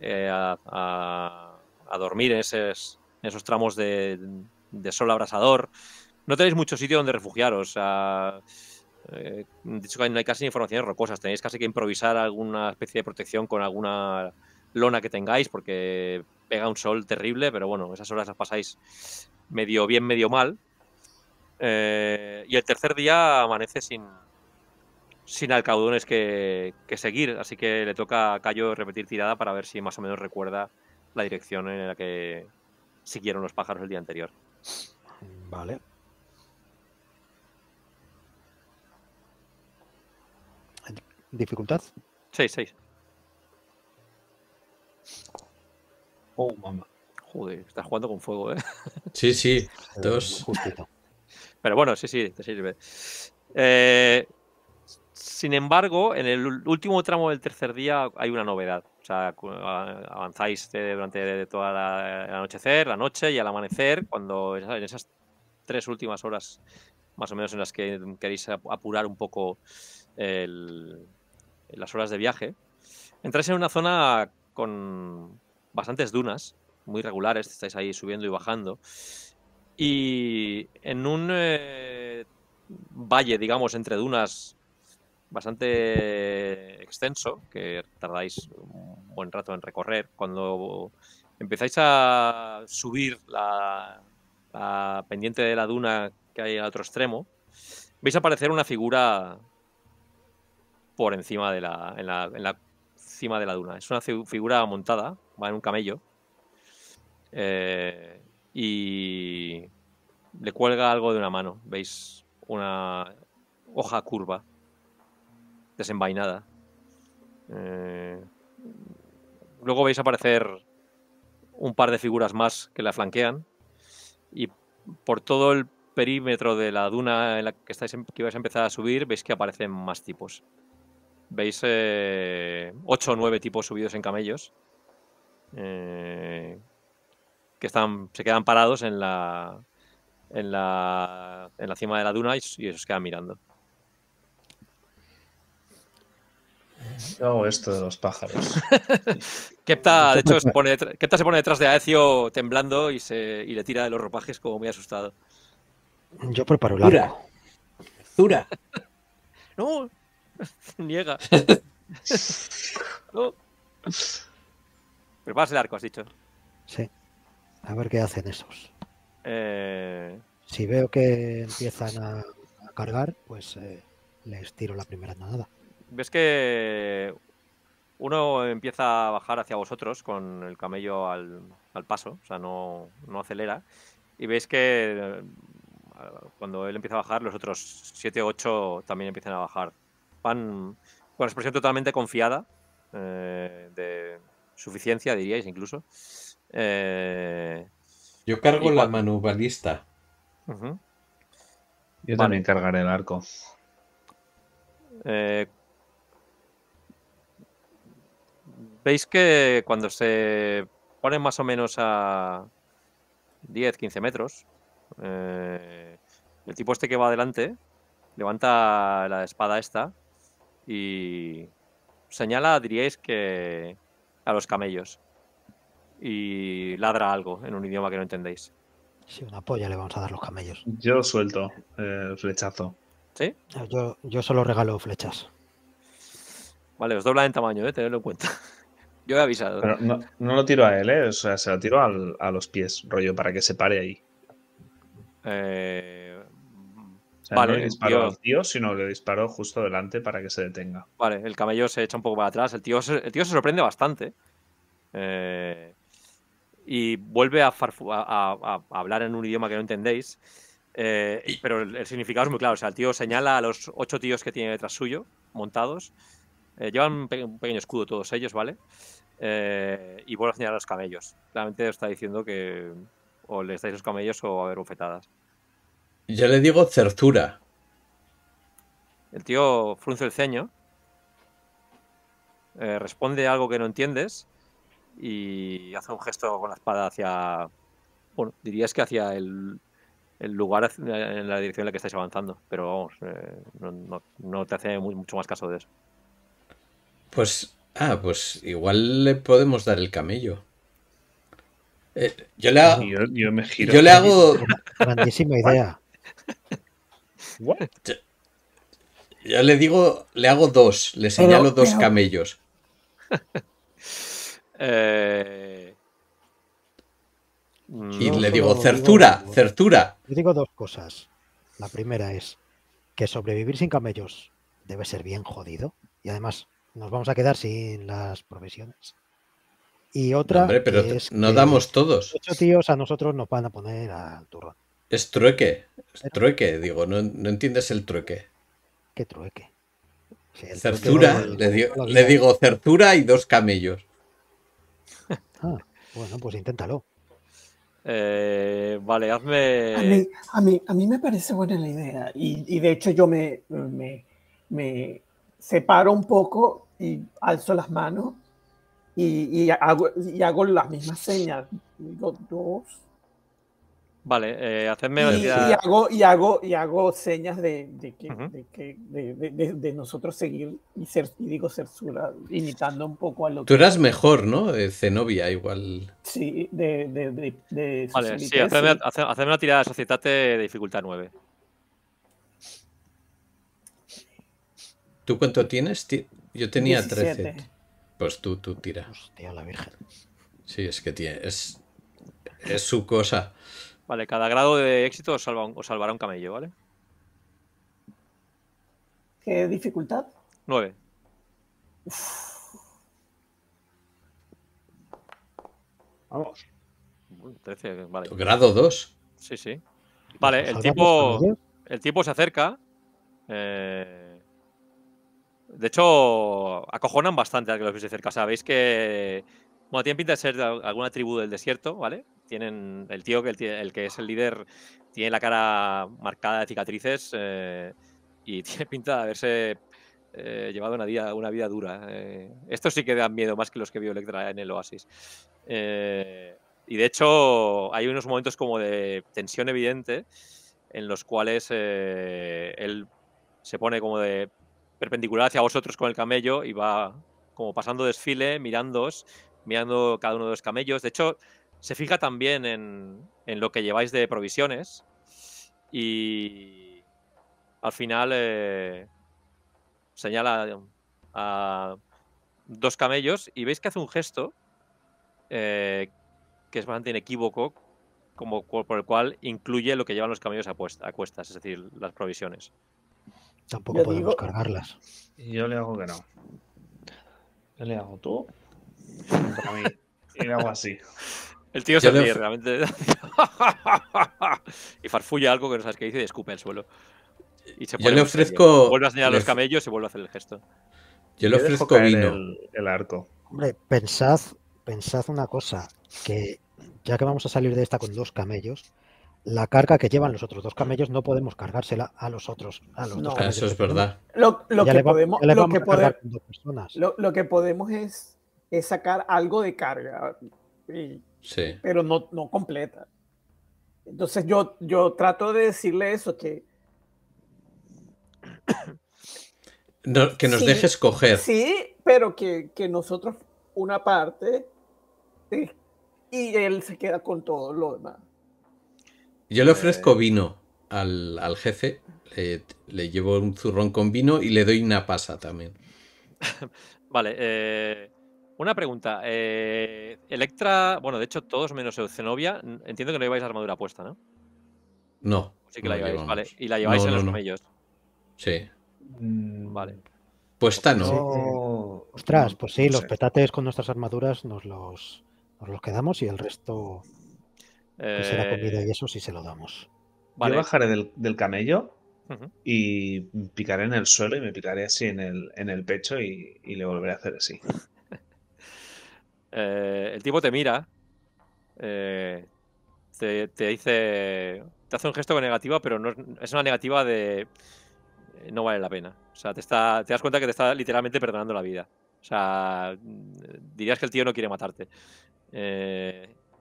eh, a, dormir en, esos, tramos de, sol abrasador. No tenéis mucho sitio donde refugiaros. A, eh, dicho que no hay casi ni informaciones rocosas, tenéis casi que improvisar alguna especie de protección con alguna lona que tengáis porque pega un sol terrible, pero bueno, esas horas las pasáis medio bien, medio mal. Eh, y el tercer día amanece sin, sin alcaudones que, que, seguir, así que le toca a Cayo repetir tirada para ver si más o menos recuerda la dirección en la que siguieron los pájaros el día anterior. Vale. ¿Dificultad? 6, 6. Oh, mamá. Joder, estás jugando con fuego, ¿eh? Sí, sí. Dos. Justito. Pero bueno, sí, sí, te sirve. Eh, sin embargo, en el último tramo del tercer día hay una novedad. O sea, avanzáis durante toda el anochecer, la noche y al amanecer, cuando en esas tres últimas horas, más o menos en las que queréis apurar un poco las horas de viaje, entráis en una zona con bastantes dunas, muy regulares, estáis ahí subiendo y bajando. Y en un eh, valle, digamos, entre dunas bastante extenso, que tardáis un buen rato en recorrer, cuando empezáis a subir la, pendiente de la duna que hay al otro extremo, veis aparecer una figura por encima de la, en la, cima de la duna. Es una figura montada, va en un camello. Eh, y le cuelga algo de una mano. Veis una hoja curva, desenvainada. Eh, luego veis aparecer un par de figuras más que la flanquean y por todo el perímetro de la duna en la que, estáis, em, que vais a empezar a subir veis que aparecen más tipos. Veis eh, 8 o 9 tipos subidos en camellos. Eh, que están, se quedan parados en la, en la, en la cima de la duna y, se quedan mirando. Yo hago esto de los pájaros. [LAUGHS] Kepta, de hecho, se pone, detrás de Aecio temblando y, se, y le tira de los ropajes como muy asustado. Yo preparo el arco. Zura. [LAUGHS] no, [LAUGHS] niega. no. Preparas el arco, has dicho. Sí. A ver qué hacen esos. Eh, si veo que empiezan a, cargar, pues eh, les tiro la primera nada. ¿Ves que uno empieza a bajar hacia vosotros con el camello al, al paso? O sea, no, no acelera. Y veis que eh, cuando él empieza a bajar, los otros 7 o 8 también empiezan a bajar. Van con expresión totalmente confiada, de suficiencia, diríais incluso. Eh, Yo cargo la manubalista. Yo también cargaré el arco. Eh, Veis que cuando se ponen más o menos a 10, 15 metros, eh, el tipo este que va adelante levanta la espada esta y señala, diríais que a los camellos y ladra algo en un idioma que no entendéis. Si una polla le vamos a dar los camellos. Yo suelto el eh, flechazo. ¿Sí? Ah, yo, solo regalo flechas. Vale, os dobla en tamaño, eh, tenedlo en cuenta. [LAUGHS] Yo he avisado. no, lo tiro a él, ¿eh? o sea, se lo tiro a los pies, rollo, para que se pare ahí. Eh, vale, no le disparo al tío, sino le disparo justo delante para que se detenga. Vale, el camello se echa un poco para atrás. El tío el tío se sorprende bastante. Eh y vuelve a, a, hablar en un idioma que no entendéis. Eh, pero el, significado es muy claro. O sea, el tío señala a los ocho tíos que tiene detrás suyo, montados. Eh, llevan un, pequeño escudo todos ellos, ¿vale? Eh, y vuelve a señalar a los camellos. Claramente está diciendo que o le estáis los camellos o a haber bufetadas. Yo le digo certura. El tío frunce el ceño. responde algo que no entiendes y hace un gesto con la espada hacia, bueno, dirías que hacia el, lugar en la dirección en la que estáis avanzando, pero vamos, eh, no, te hace mucho más caso de eso. Pues, ah, pues igual le podemos dar el camello. Eh, yo le hago. Yo, me giro. Yo le hago. [LAUGHS] Grandísima idea. What? Yo, le digo, le hago dos, le señalo dos camellos. [LAUGHS] Eh, y le digo, certura, certura. Yo digo dos cosas. La primera es que sobrevivir sin camellos debe ser bien jodido. Y además, nos vamos a quedar sin las provisiones. Y otra. damos todos. Ocho tíos a nosotros nos van a poner al turrón. Es trueque. Es trueque, digo. No, entiendes el trueque. ¿Qué trueque? certura, le digo certura y dos camellos. Ah, bueno, pues inténtalo. Eh, vale, hazme. A mí, a mí, me parece buena la idea. Y, y de hecho, yo me, me, me, separo un poco y alzo las manos y, y hago, y hago las mismas señas. Digo, dos, Vale, eh, hacedme. Y, hago, y, hago, señas de, de nosotros seguir y, ser, y digo censura, imitando un poco a lo que. Tú eras mejor, ¿no? De eh, Zenobia, igual. Sí, de. de, vale, sí, hacedme, una tirada de societate de dificultad 9. ¿Tú cuánto tienes? Yo tenía 13. Pues tú, tú tira. Hostia, la virgen. Sí, es que tiene. Es, es su cosa. Vale, cada grado de éxito os, salvará un camello, ¿vale? ¿Qué dificultad? Nueve. Vamos. vale. Grado dos. Sí, sí. Vale, el tipo, el tipo se acerca. Eh, de hecho, acojonan bastante al que los veis de cerca. Sabéis que. Bueno, tiene pinta de ser de alguna tribu del desierto, ¿vale? tienen el tío que el, que es el líder tiene la cara marcada de cicatrices eh, y [LAUGHS] tiene pinta de haberse eh, llevado una, una vida dura. Eh. esto sí que dan miedo más que los que vio Electra en el Oasis. y de hecho hay unos momentos como de tensión evidente en los cuales él se pone como de perpendicular hacia vosotros con el camello y va como pasando desfile, mirándoos, mirando cada uno de los camellos. De hecho, se fija también en, lo que lleváis de provisiones y al final eh, señala eh, a dos camellos y veis que hace un gesto eh, que es bastante inequívoco, como por el cual incluye lo que llevan los camellos a, cuestas, es decir, las provisiones. Tampoco podemos cargarlas. Yo le hago que no. Yo le hago tú. y le hago así. [LAUGHS] El tío se ríe, realmente. [LAUGHS] y farfulla algo que no sabes qué dice y escupe el suelo. Y se Yo le ofrezco. a los camellos y vuelve a hacer el gesto. Yo le ofrezco vino. El, arco. Hombre, pensad, pensad una cosa: que ya que vamos a salir de esta con dos camellos, la carga que llevan los otros dos camellos no podemos cargársela a los otros. eso es verdad. Lo, que podemos, es, sacar algo de carga. Y pero no, completa. Entonces yo, yo trato de decirle eso, que... [COUGHS] que nos deje escoger. Sí, pero que, nosotros una parte y él se queda con todo lo demás. Yo le eh, ofrezco vino al, jefe, le, le, llevo un zurrón con vino y le doy una pasa también. [LAUGHS] vale, eh, una pregunta. Eh, Electra, bueno, de hecho, todos menos Eucenovia, entiendo que no lleváis armadura puesta, ¿no? No. Sí que la lleváis, vale. Y la lleváis en los camellos. Sí. Mm, vale. Puesta pues no. Ostras, pues sí, los petates con nuestras armaduras nos los, quedamos y el resto pues será comida y eh, eso sí se lo damos. Vale. Yo bajaré del, camello y picaré en el suelo y me picaré así en el, en el pecho y, y le volveré a hacer así. Eh, el tipo te mira, eh, te, dice, te hace un gesto con negativa, pero no es, una negativa de eh, no vale la pena. O sea, te, das cuenta que te está literalmente perdonando la vida. O sea, mm, dirías que el tío no quiere matarte.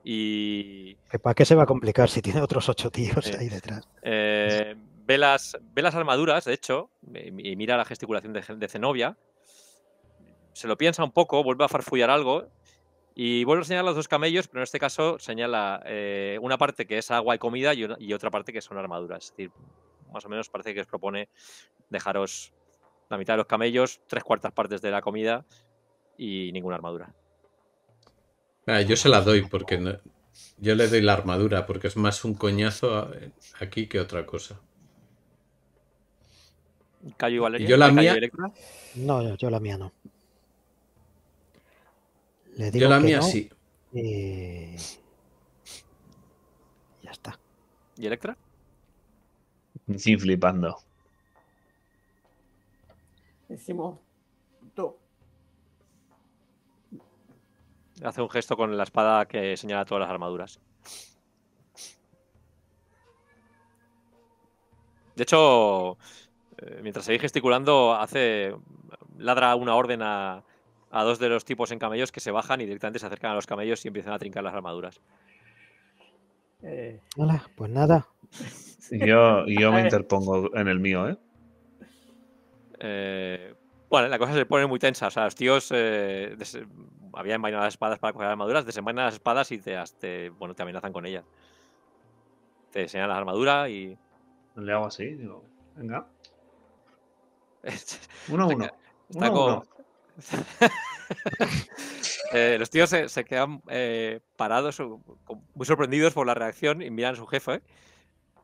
y... ¿Para qué se va a complicar si tiene otros ocho tíos ahí detrás? ve, las, armaduras, de hecho, y mira la gesticulación de, de Zenobia se lo piensa un poco, vuelve a farfullar algo y vuelvo a señalar los dos camellos, pero en este caso señala eh, una parte que es agua y comida y, otra parte que son armaduras. Es decir, más o menos parece que os propone dejaros la mitad de los camellos, tres cuartas partes de la comida y ninguna armadura. Ah, yo se la doy porque yo le doy la armadura porque es más un coñazo ah, eh, aquí que otra cosa. ¿Cayo yo la mía? No, yo la mía no. Le Yo la mía sí. Eh, ya está. ¿Y Electra? sin flipando. Decimos Hace un gesto con la espada que señala todas las armaduras. De hecho, eh, mientras seguís gesticulando, hace ladra una orden a, a dos de los tipos en camellos que se bajan y directamente se acercan a los camellos y empiezan a trincar las armaduras. Eh, Hola, pues nada. [LAUGHS] Yo, yo me interpongo en el mío, ¿eh? ¿eh? Bueno, la cosa se pone muy tensa. O sea, los tíos eh, habían envainado las espadas para coger armaduras, desenvainan las espadas y te, bueno, te amenazan con ellas. Te enseñan las armaduras y. Le hago así, digo, venga. [LAUGHS] uno a uno. [LAUGHS] Eh, los tíos se, quedan eh, parados, muy sorprendidos por la reacción y miran a su jefe.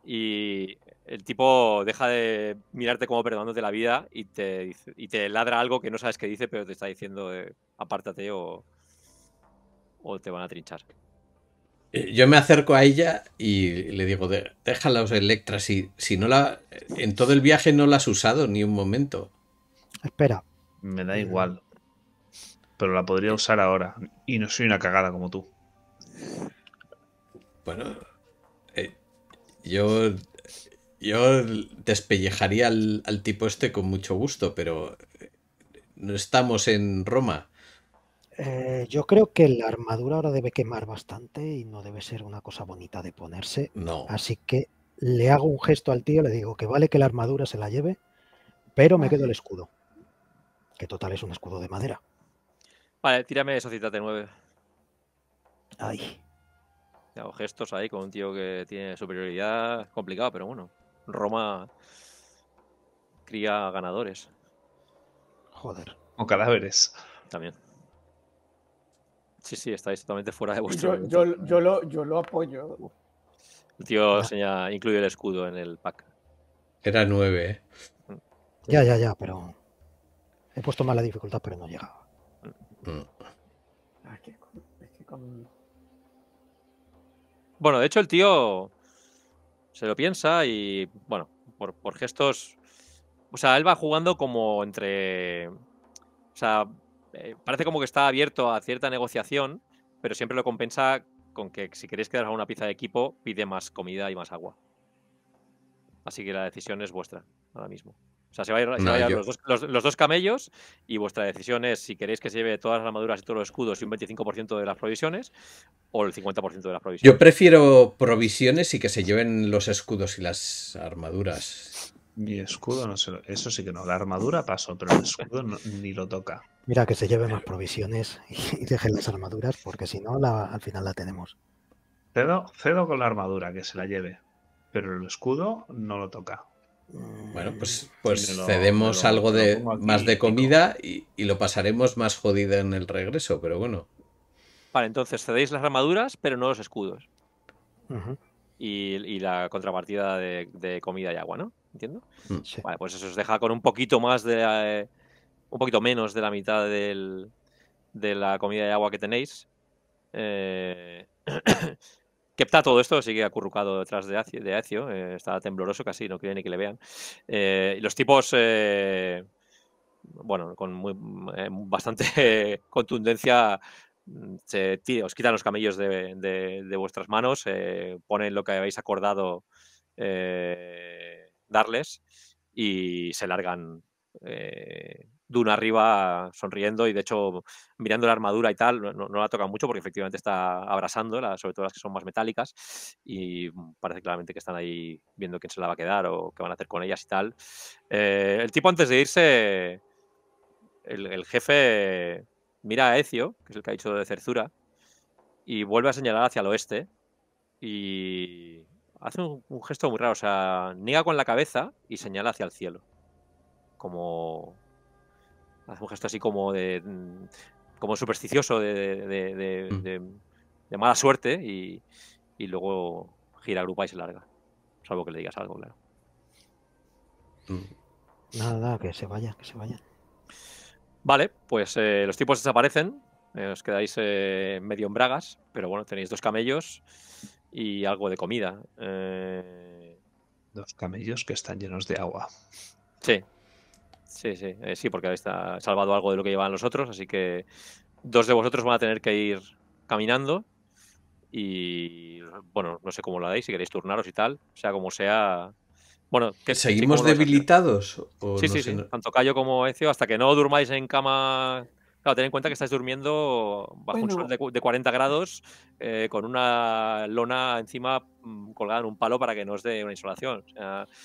Y el tipo deja de mirarte como perdonándote la vida y te, te ladra algo que no sabes qué dice, pero te está diciendo eh, apártate o, o te van a trinchar. Yo me acerco a ella y le digo, usar Electra, si, si no la... En todo el viaje no la has usado ni un momento. Espera, me da eh, igual. Pero la podría eh. usar ahora. Y no soy una cagada como tú. Bueno. Eh, yo. Yo despellejaría al, tipo este con mucho gusto, pero. No estamos en Roma. yo creo que la armadura ahora debe quemar bastante y no debe ser una cosa bonita de ponerse. No. Así que le hago un gesto al tío, le digo que vale que la armadura se la lleve, pero me quedo el escudo total es un escudo de madera. Vale, tírame cita de 9. Ay. Hago gestos ahí con un tío que tiene superioridad complicado, pero bueno. Roma cría ganadores. Joder. O cadáveres. También. Sí, sí, estáis totalmente fuera de vuestro. Yo, lo, apoyo. El tío incluye el escudo en el pack. Era 9. ¿eh? Ya, ya, ya, pero He puesto mala dificultad, pero no llegaba. Mm. Ah, bueno, de hecho el tío se lo piensa y, bueno, por, gestos... O sea, él va jugando como entre... O sea, eh, parece como que está abierto a cierta negociación, pero siempre lo compensa con que si queréis quedar a una pizza de equipo, pide más comida y más agua. Así que la decisión es vuestra ahora mismo. O sea, se va los, dos, camellos y vuestra decisión es si queréis que se lleve todas las armaduras y todos los escudos y un 25% de las provisiones o el 50% de las provisiones. Yo prefiero provisiones y que se lleven los escudos y las armaduras. Mi escudo no sé Eso sí que no. La armadura pasó, pero el escudo ni lo toca. Mira, que se lleve más provisiones [LAUGHS] y, dejen las armaduras porque si no, la, al final la tenemos. Cedo, cedo con la armadura, que se la lleve. Pero el escudo no lo toca. Bueno, eh, pues, pues cedemos algo de más de comida y, lo pasaremos más jodido en el regreso, pero bueno. Vale, entonces cedéis las armaduras, pero no los escudos. y, la contrapartida de, comida y agua, ¿no? ¿Entiendo? Mm. Vale, pues eso os deja con un poquito más de. Eh, un poquito menos de la mitad de la comida y agua que tenéis. Eh, [CLEARS THROAT] [COUGHS] Kepta todo esto sigue acurrucado detrás de Acio, de eh, está tembloroso casi, no quiere ni que le vean. Eh, los tipos, eh, bueno, con bastante [LAUGHS] contundencia, mm, os quitan los camellos de, de vuestras manos, ponen lo que habéis acordado darles y se largan duna arriba sonriendo y de hecho mirando la armadura y tal, no, la toca mucho porque efectivamente está abrasando, sobre todo las que son más metálicas y mm, parece claramente que están ahí viendo quién se la va a quedar o qué van a hacer con ellas y tal. Eh, el tipo antes de irse, el, jefe mira a Ezio, que es el que ha dicho de Cerzura, y vuelve a señalar hacia el oeste y hace un, un gesto muy raro, o sea, niega con la cabeza y señala hacia el cielo. Como, hace un así como de mm, como supersticioso mm. de, de, mala suerte y, luego gira grupa y se larga. Salvo que le digas algo, claro. Mm. Nada, nada, que se vaya, que se vaya. Vale, pues eh, los tipos desaparecen. Eh, os quedáis eh, medio en bragas, pero bueno, tenéis dos camellos y algo de comida. Dos camellos que están llenos de agua. Sí, Sí, sí, eh, sí, porque está salvado algo de lo que llevaban los otros, así que dos de vosotros van a tener que ir caminando y bueno, no sé cómo lo haréis, si queréis turnaros y tal, sea como sea. Bueno, que ¿Seguimos debilitados? O sí, sí, sí, tanto Callo como Ecio, hasta que no durmáis en cama Claro, ten en cuenta que estás durmiendo bajo un sol de, 40 grados eh, con una lona encima mm, colgada en un palo para que no os dé una insolación.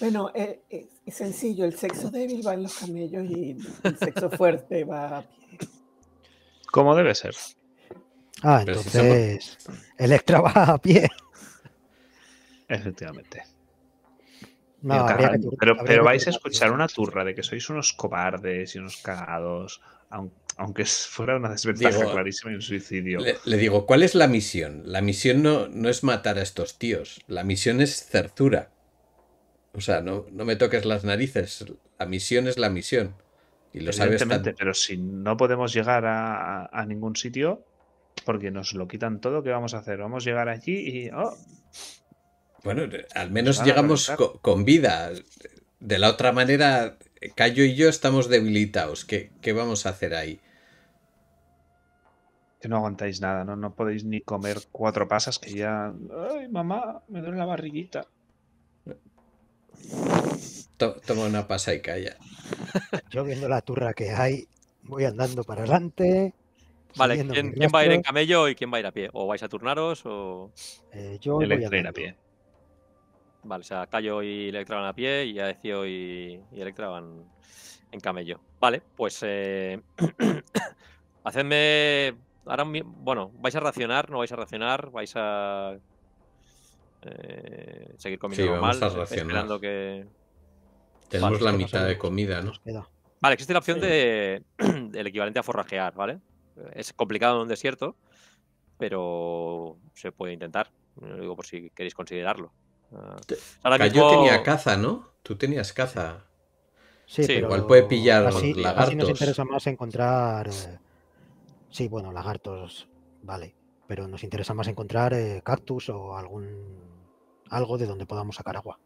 Bueno, eh, eh, es sencillo, el sexo débil va en los camellos y el sexo fuerte va a pie. Como debe ser. Ah, entonces Electra va a pie. Efectivamente. pero, vais a escuchar una turra de que sois unos cobardes y unos cagados, aunque aunque fuera una desventaja clarísima y un suicidio. Le, digo, ¿cuál es la misión? La misión no, no es matar a estos tíos, la misión es certura. O sea, no, me toques las narices, la misión es la misión. Y lo sabes pero si no podemos llegar a, ningún sitio, porque nos lo quitan todo, ¿qué vamos a hacer? Vamos a llegar allí y... Oh. bueno, al menos llegamos con, vida. De la otra manera, Cayo y yo estamos debilitados. ¿Qué, ¿Qué, vamos a hacer ahí? Que no aguantáis nada, ¿no? No podéis ni comer cuatro pasas que ya. ¡Ay, mamá! Me duele la barriguita. Toma una pasa y calla. [LAUGHS] Yo viendo la turra que hay, voy andando para adelante. Vale, ¿quién, va a ir en camello y quién va a ir a pie? ¿O vais a turnaros o...? Eh, yo voy a, ir a pie. Vale, o sea, Callo y Electra van a pie y Aecio y, y Electra van en camello. Vale, pues eh, [COUGHS] hacedme ahora, bueno, vais a racionar, no vais a racionar, vais a eh, seguir comiendo normal, esperando que... Tenemos la mitad de comida, ¿no? Vale, existe la opción de [CLEARS THROAT] el equivalente a forrajear, ¿vale? Es complicado en un desierto, pero se puede intentar. Lo digo por si queréis considerarlo. Ah, Yo tenía caza, ¿no? Tú tenías caza. Sí, sí pero igual puede pillar lagartos. Así nos interesa más encontrar eh, Sí, bueno, lagartos, vale. Pero nos interesa más encontrar eh, cactus o algún algo de donde podamos sacar agua.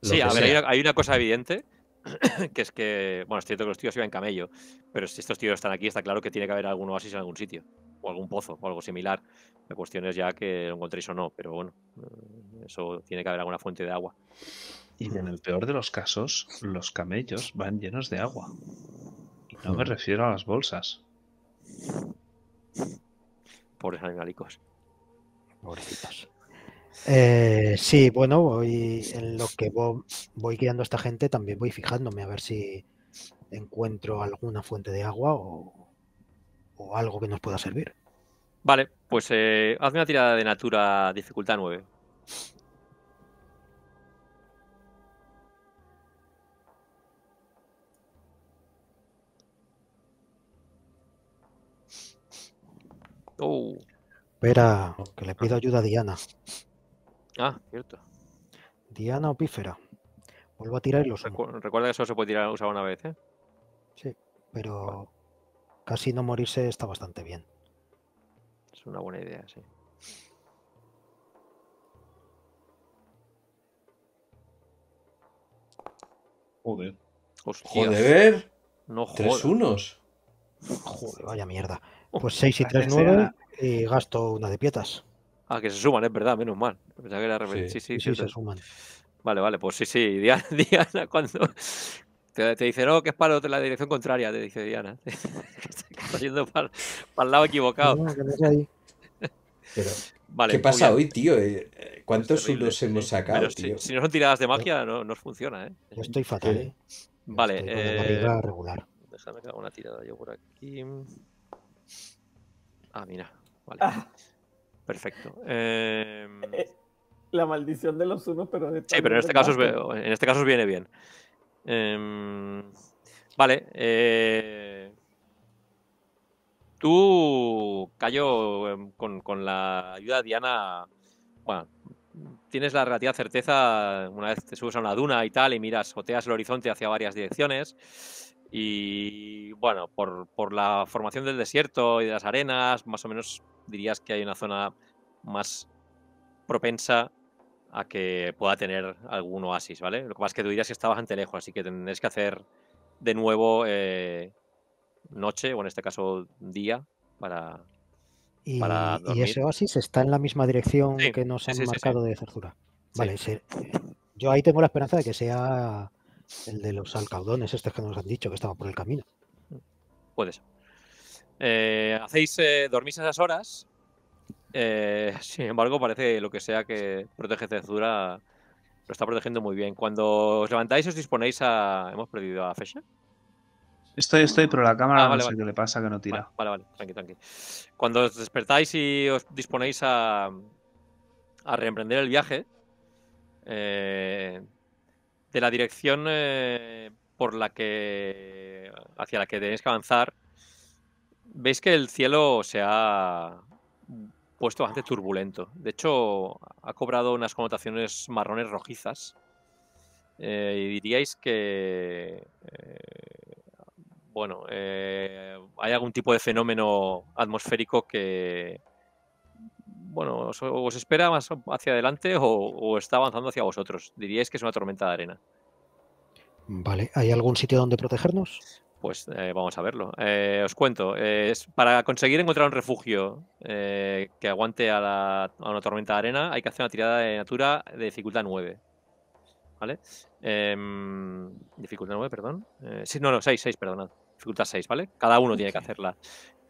sí, a ver, hay una, hay una, cosa evidente, [CLEARS THROAT] que es que, bueno, es cierto que los tíos iban en camello, pero si estos tíos están aquí, está claro que tiene que haber algún oasis en algún sitio, o algún pozo, o algo similar. La cuestión es ya que lo encontréis o no, pero bueno, eh, eso tiene que haber alguna fuente de agua. Y en el peor de los casos, los camellos van llenos de agua. Y no me mm. refiero a las bolsas, Pobres animalicos. Pobrecitos. Eh, sí, bueno, voy, en lo que voy, guiando a esta gente también voy fijándome a ver si encuentro alguna fuente de agua o, algo que nos pueda servir. Vale, pues eh, hazme una tirada de natura dificultad 9. Oh. Espera, que le pido ayuda a Diana. Ah, cierto. Diana Opífera Vuelvo a tirar y recuerda que solo se puede tirar usar una vez, ¿eh? Sí, pero casi no morirse está bastante bien. Es una buena idea, sí. Joder. Puede Joder. No joder. Tres unos. Joder, vaya mierda. Oh, pues 6 y 3, 9 y gasto una de pietas. Ah, que se suman, es verdad, menos mal. sí, sí, sí, Vale, vale, pues sí, sí. [LAUGHS] Diana, cuando te, te, dice, no, que es para la dirección contraria, te dice Diana. [LAUGHS] está yendo para, el lado equivocado. [LAUGHS] ¿Qué pasa hoy, tío? Eh, ¿Cuántos hilos hemos sacado? tío? Si, no son tiradas de magia, no funciona, ¿eh? Yo estoy fatal, ¿eh? Vale. Eh, regular. Déjame que haga una tirada yo por aquí. Ah, mira. Ah. Perfecto. Em, eh, la maldición de los unos, pero. De sí, pero en este, caso en este caso viene bien. Em, vale. Eh, tú, Cayo, em, con, la ayuda de Diana, tienes la relativa certeza, una vez te subes a una duna y tal, y miras, joteas el horizonte hacia varias direcciones, y bueno, por, por, la formación del desierto y de las arenas, más o menos dirías que hay una zona más propensa a que pueda tener algún oasis, ¿vale? Lo que pasa es que tú dirías que está bastante lejos, así que tendréis que hacer de nuevo eh, noche, o en este caso día, para, y, ese oasis está en la misma dirección que nos han marcado de Certura? Vale, yo ahí tengo la esperanza de que sea el de los alcaudones, estos que nos han dicho que estaba por el camino. Puede ser. Eh, hacéis, eh, dormís esas horas. Eh, [LAUGHS] sin embargo, parece lo que sea que protege censura lo está protegiendo muy bien. Cuando os levantáis, os disponéis a. ¿Hemos perdido a Fesha? Estoy, estoy, pero la cámara ah, no sé qué le pasa que no tira. Vale, vale, tranqui, tranqui. Cuando os despertáis y os disponéis a, a reemprender el viaje, eh, de la dirección eh, por la que hacia la que tenéis que avanzar, veis que el cielo se ha puesto bastante turbulento. De hecho, ha cobrado unas connotaciones marrones rojizas. Eh, y diríais que, eh, bueno, hay algún tipo de fenómeno atmosférico que, bueno, os, os espera más hacia adelante o, está avanzando hacia vosotros. Diríais que es una tormenta de arena. Vale, ¿hay algún sitio donde protegernos? Pues eh, vamos a verlo. Eh, os cuento, eh, es para conseguir encontrar un refugio que aguante a, la, una tormenta de arena hay que hacer una tirada de natura de dificultad 9. ¿Vale? Em, dificultad 9, perdón. sí, no, no, 6, 6, perdón. dificultad 6, ¿vale? Cada uno tiene que hacerla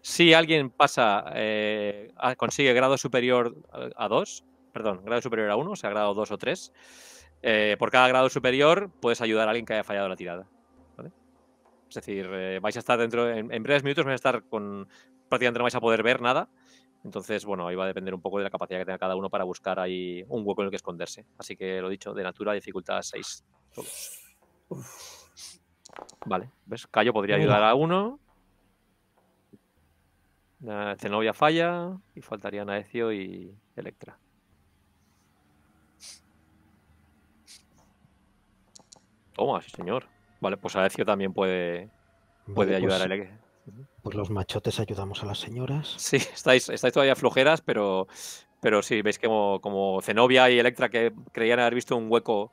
si alguien pasa, eh, consigue grado superior eh, a dos, perdón, grado superior a uno, o sea, grado dos o tres, eh, por cada grado superior puedes ayudar a alguien que haya fallado la tirada. Es decir, vais a estar dentro, en, breves minutos vais a estar con, prácticamente no vais a poder ver nada. Entonces, bueno, ahí va a depender un poco de la capacidad que tenga cada uno para buscar ahí un hueco en el que esconderse. Así que lo dicho, de natura, dificultad 6. Vale, ¿ves? Callo podría ayudar a uno. Zenobia falla y faltarían Aecio y Electra. Toma, sí señor. Vale, pues Aecio también puede, puede pues ayudar pues, a Electra. Pues los machotes ayudamos a las señoras. Sí, estáis, estáis todavía flojeras, pero, pero sí, veis que como, como Zenobia y Electra que creían haber visto un hueco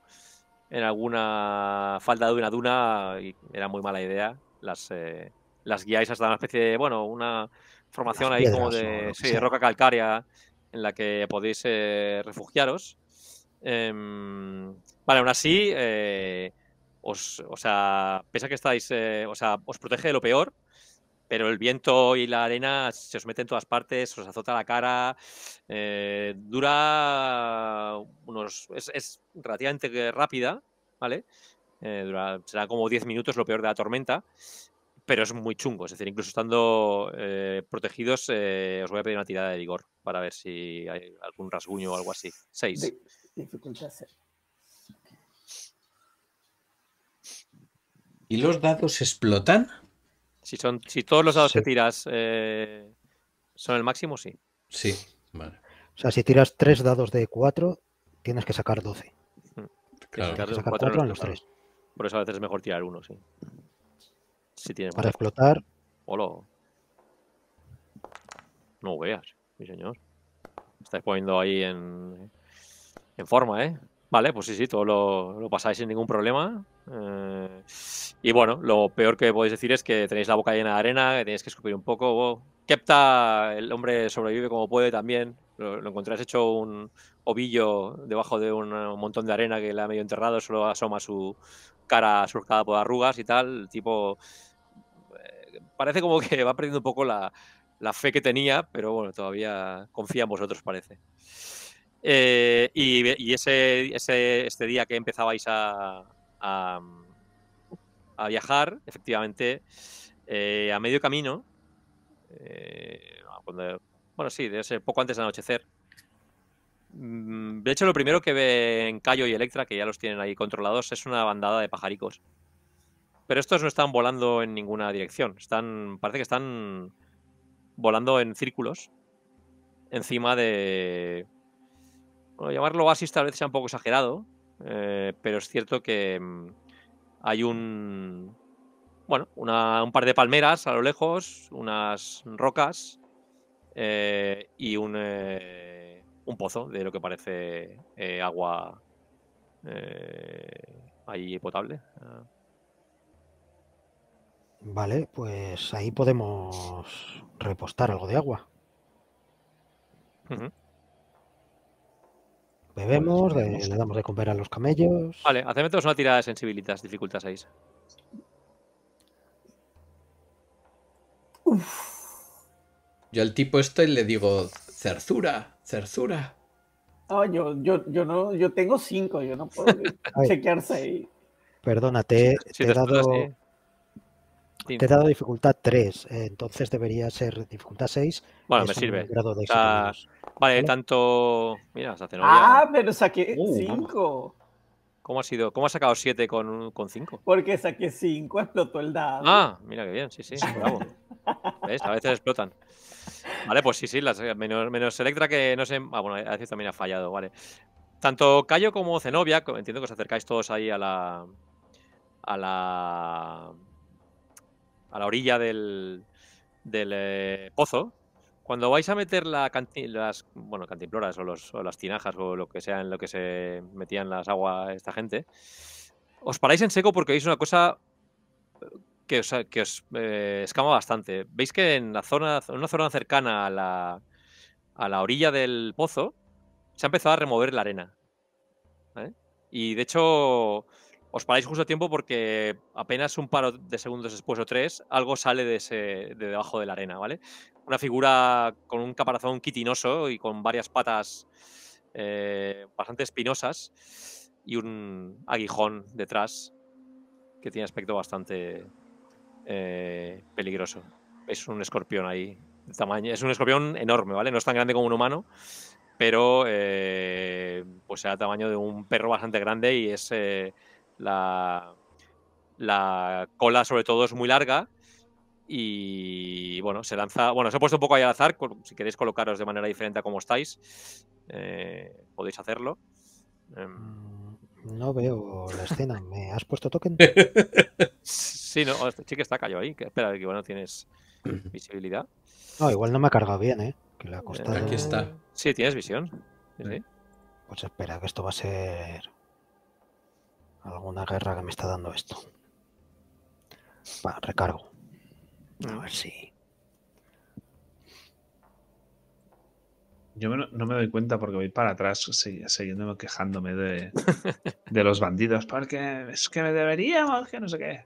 en alguna falda de una duna, y era muy mala idea, las, eh, las guiáis hasta una especie de, bueno, una, formación ahí como de, roca calcárea en la que podéis eh, refugiaros. Em, vale, aún así, eh, os, o sea, pese a que estáis, eh, o sea, os protege de lo peor, pero el viento y la arena se os mete en todas partes, os azota la cara. dura unos. Es, relativamente rápida, ¿vale? Dura, será como 10 minutos lo peor de la tormenta pero es muy chungo. Es decir, incluso estando eh, protegidos, eh, os voy a pedir una tirada de vigor para ver si hay algún rasguño o algo así. Seis. ¿Y los dados explotan? Si, son, si todos los dados que tiras eh, son el máximo, sí. Sí, vale. O sea, si tiras tres dados de cuatro, tienes que sacar doce. Hmm. Claro. sacar cuatro en los tres. Por eso a veces es mejor tirar uno, sí. Si Para explotar. lo No veas, mi señor. estáis poniendo ahí en, en forma, ¿eh? Vale, pues sí, sí, todo lo, pasáis sin ningún problema. Eh, y bueno, lo peor que podéis decir es que tenéis la boca llena de arena, que tenéis que escupir un poco. Kepta, el hombre sobrevive como puede también. Lo, lo hecho un ovillo debajo de un, un montón de arena que le ha medio enterrado, solo asoma su, cara surcada por arrugas y tal, tipo... Eh, parece como que va perdiendo un poco la, fe que tenía, pero bueno, todavía confía en vosotros, parece. Eh, y, ese, ese, este día que empezabais a, viajar, efectivamente, eh, a medio camino, bueno, sí, debe ser poco antes de anochecer, Mm, de hecho, lo primero que ve en Cayo y Electra, que ya los tienen ahí controlados, es una bandada de pajaricos. Pero estos no están volando en ninguna dirección. Están, parece que están volando en círculos encima de. Bueno, llamarlo así tal vez sea un poco exagerado, eh, pero es cierto que mm, hay un. Bueno, un par de palmeras a lo lejos, unas rocas eh, y un. Eh, un pozo de lo que parece eh, agua eh, ahí potable. Vale, pues ahí podemos repostar algo de agua. Bebemos, pues, pues, pues. le damos de comer a los camellos. Vale, hacemos una tirada de sensibilitas, dificultad 6. Yo al tipo y este le digo, «cerzura». Cersura. No, yo, tengo 5 yo no puedo [LAUGHS] chequear ahí. Perdónate te, he dado, eh. te he dado dificultad 3, eh, entonces debería ser dificultad 6. Bueno, me sirve. vale, tanto. Mira, Ah, pero saqué 5. Uh, ¿Cómo, ha sido? ¿Cómo has sacado 7 con 5? Porque saqué 5, [LAUGHS] explotó el dado. Ah, mira que bien, sí, sí, bravo. [LAUGHS] ¿Ves? A veces explotan. Vale, pues sí, sí, las, eh, menos, Electra que no sé. Ah, bueno, a veces también ha fallado, vale. Tanto Cayo como Zenobia, entiendo que os acercáis todos ahí a la. a la. a la orilla del. del eh, pozo. Cuando vais a meter la las bueno, cantimploras o, las tinajas o lo que sea en lo que se metían las aguas esta gente, os paráis en seco porque veis una cosa que os, eh, que eh, escama bastante. Veis que en la zona, en una zona cercana a la, orilla del pozo, se ha empezado a remover la arena. ¿Eh? Y de hecho, os paráis justo a tiempo porque apenas un par de segundos después o tres, algo sale de, ese, de debajo de la arena, ¿vale? Una figura con un caparazón quitinoso y con varias patas bastante espinosas y un aguijón detrás que tiene aspecto bastante eh, peligroso. Es un escorpión ahí. tamaño. Es un escorpión enorme, ¿vale? No es tan grande como un humano, pero eh, pues sea tamaño de un perro bastante grande y es eh, la, la cola sobre todo es muy larga y bueno, se lanza, bueno, se ha puesto un poco ahí al azar, si queréis colocaros de manera diferente a como estáis, eh, podéis hacerlo. Em, mm. No veo la escena. [LAUGHS] ¿Me has puesto token? sí, no, sí que este está callado ahí. Espera, que igual no tienes [CLEARS THROAT] visibilidad. No, igual no me ha cargado bien, ¿eh? Que le ha costado... Aquí está. Sí, tienes visión. ¿Sí? Pues espera, que esto va a ser alguna guerra que me está dando esto. Va, recargo. A ver si. Yo no me doy cuenta porque voy para atrás siguiéndome quejándome [LAUGHS] de, los bandidos. Porque es que me deberíamos, que no sé qué.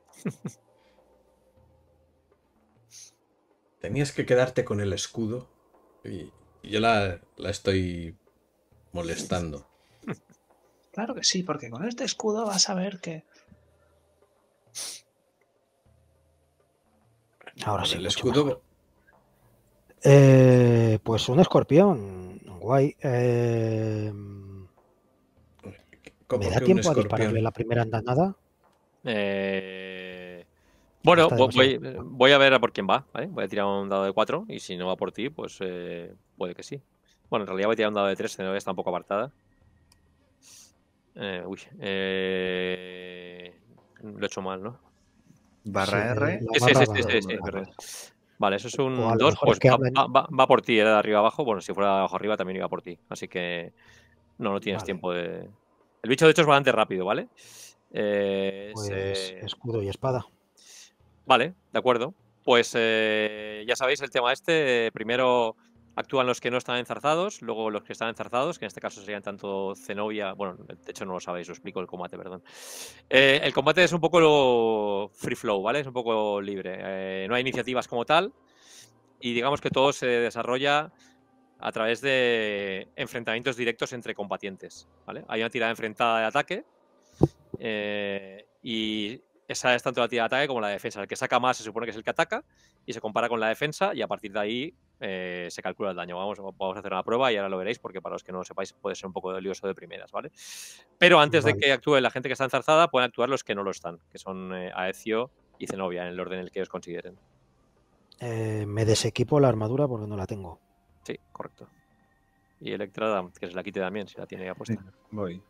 Tenías que quedarte con el escudo y yo la, la estoy molestando. Claro que sí, porque con este escudo vas a ver que... Ahora sí. El escudo, eh, pues un escorpión, guay. Eh, ¿Me da tiempo a dispararle la primera andanada? Eh, bueno, voy, a ver a por quién va. Voy a tirar un dado de 4 y si no va por ti, pues eh, puede que sí. Bueno, en realidad voy a tirar un dado de 3, no está un poco apartada. Eh, uy, lo he hecho mal, ¿no? Barra R. sí, sí, sí, Vale, eso es un 2, pues va, por ti, era ¿eh? de arriba abajo. Bueno, si fuera de abajo arriba también iba por ti. Así que no, no tienes tiempo de. El bicho, de hecho, es bastante rápido, ¿vale? Eh, pues eh, escudo y espada. Vale, de acuerdo. Pues eh, ya sabéis el tema este. Primero Actúan los que no están enzarzados, luego los que están enzarzados, que en este caso serían tanto Zenobia, bueno, de hecho no lo sabéis, os explico el combate, perdón. Eh, el combate es un poco lo free flow, ¿vale? Es un poco libre. Eh, no hay iniciativas como tal y digamos que todo se desarrolla a través de enfrentamientos directos entre combatientes, ¿vale? Hay una tirada enfrentada de ataque eh, y esa es tanto la tira de ataque como la defensa. El que saca más se supone que es el que ataca y se compara con la defensa y a partir de ahí eh, se calcula el daño. Vamos, a hacer una prueba y ahora lo veréis porque para los que no lo sepáis puede ser un poco lioso de primeras, ¿vale? Pero antes de que actúe la gente que está enzarzada, pueden actuar los que no lo están, que son eh, Aecio y Zenobia, en el orden en el que os consideren. Eh, me desequipo la armadura porque no la tengo. Sí, correcto. Y Electra, que se la quite también, si la tiene ya puesta. Voy.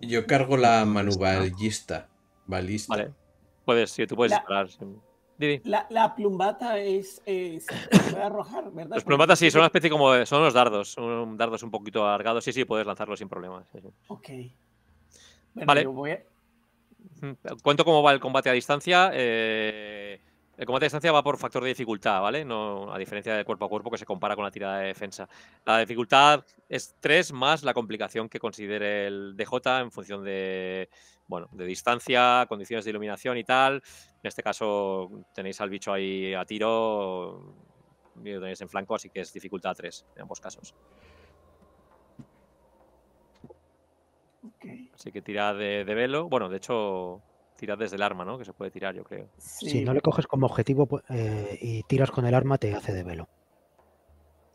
Yo cargo la manuballista. Balista. Vale. Puedes, sí, tú puedes disparar. La, plumbata es. Eh, puede arrojar, ¿verdad? Los plumbatas sí, son una especie como. Son los dardos. Son dardos un poquito alargados. Sí, sí, puedes lanzarlos sin problemas. Ok. vale. Mm, cuento cómo va el combate a distancia. Eh el combate de distancia va por factor de dificultad, ¿vale? No, a diferencia del cuerpo a cuerpo que se compara con la tirada de defensa. La dificultad es 3 más la complicación que considere el DJ en función de, bueno, de distancia, condiciones de iluminación y tal. En este caso tenéis al bicho ahí a tiro y lo tenéis en flanco, así que es dificultad 3 en ambos casos. Así que tirada de velo. Bueno, de hecho, tirar desde el arma, ¿no? Que se puede tirar, yo creo. si no le coges como objetivo pues, eh, y tiras con el arma, te hace de velo.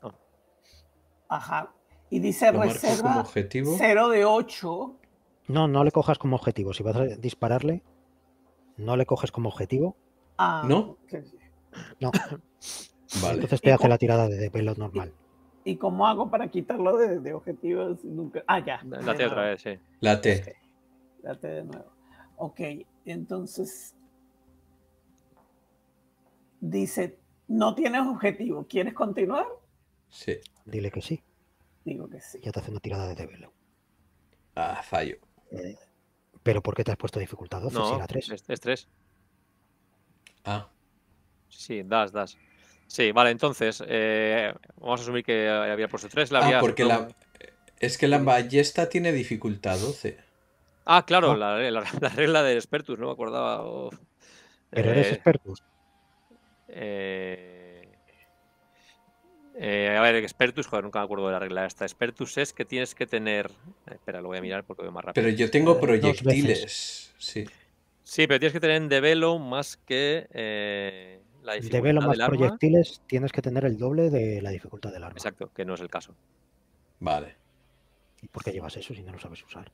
Ah. Ajá. Y dice reserva como objetivo? 0 de 8. No, no le cojas como objetivo. Si vas a dispararle, no le coges como objetivo. Ah, ¿No? [COUGHS] Entonces te hace la tirada de velo normal. ¿Y cómo hago para quitarlo de, de objetivos? Ah, ya. La T otra vez, sí. La T. La T de nuevo. Ok, entonces dice, no tienes objetivo, ¿quieres continuar? Sí. Dile que sí. Digo que sí. Ya te hace una tirada de develo. Ah, fallo. Eh, ¿Pero por qué te has puesto dificultad 12 no, si era 3? Es, 3. Ah. Sí, das, das. Sí, vale, entonces, eh, vamos a asumir que había puesto 3. La ah, porque la... es que la ballesta tiene dificultad 12. Ah, claro, [LAUGHS] la, regla del expertus, no me acordaba. Pero eres expertus. Eh, eh, eh, a ver, expertus, joder, nunca me acuerdo de la regla esta. Expertus es que tienes que tener. Espera, lo voy a mirar porque veo más rápido. Pero yo tengo proyectiles. Sí. Sí, pero tienes que tener en Develo más que la dificultad. Develo más proyectiles tienes que tener el doble de la dificultad del arma. Exacto, que no es el caso. Vale. ¿Y por qué llevas eso si no lo sabes usar?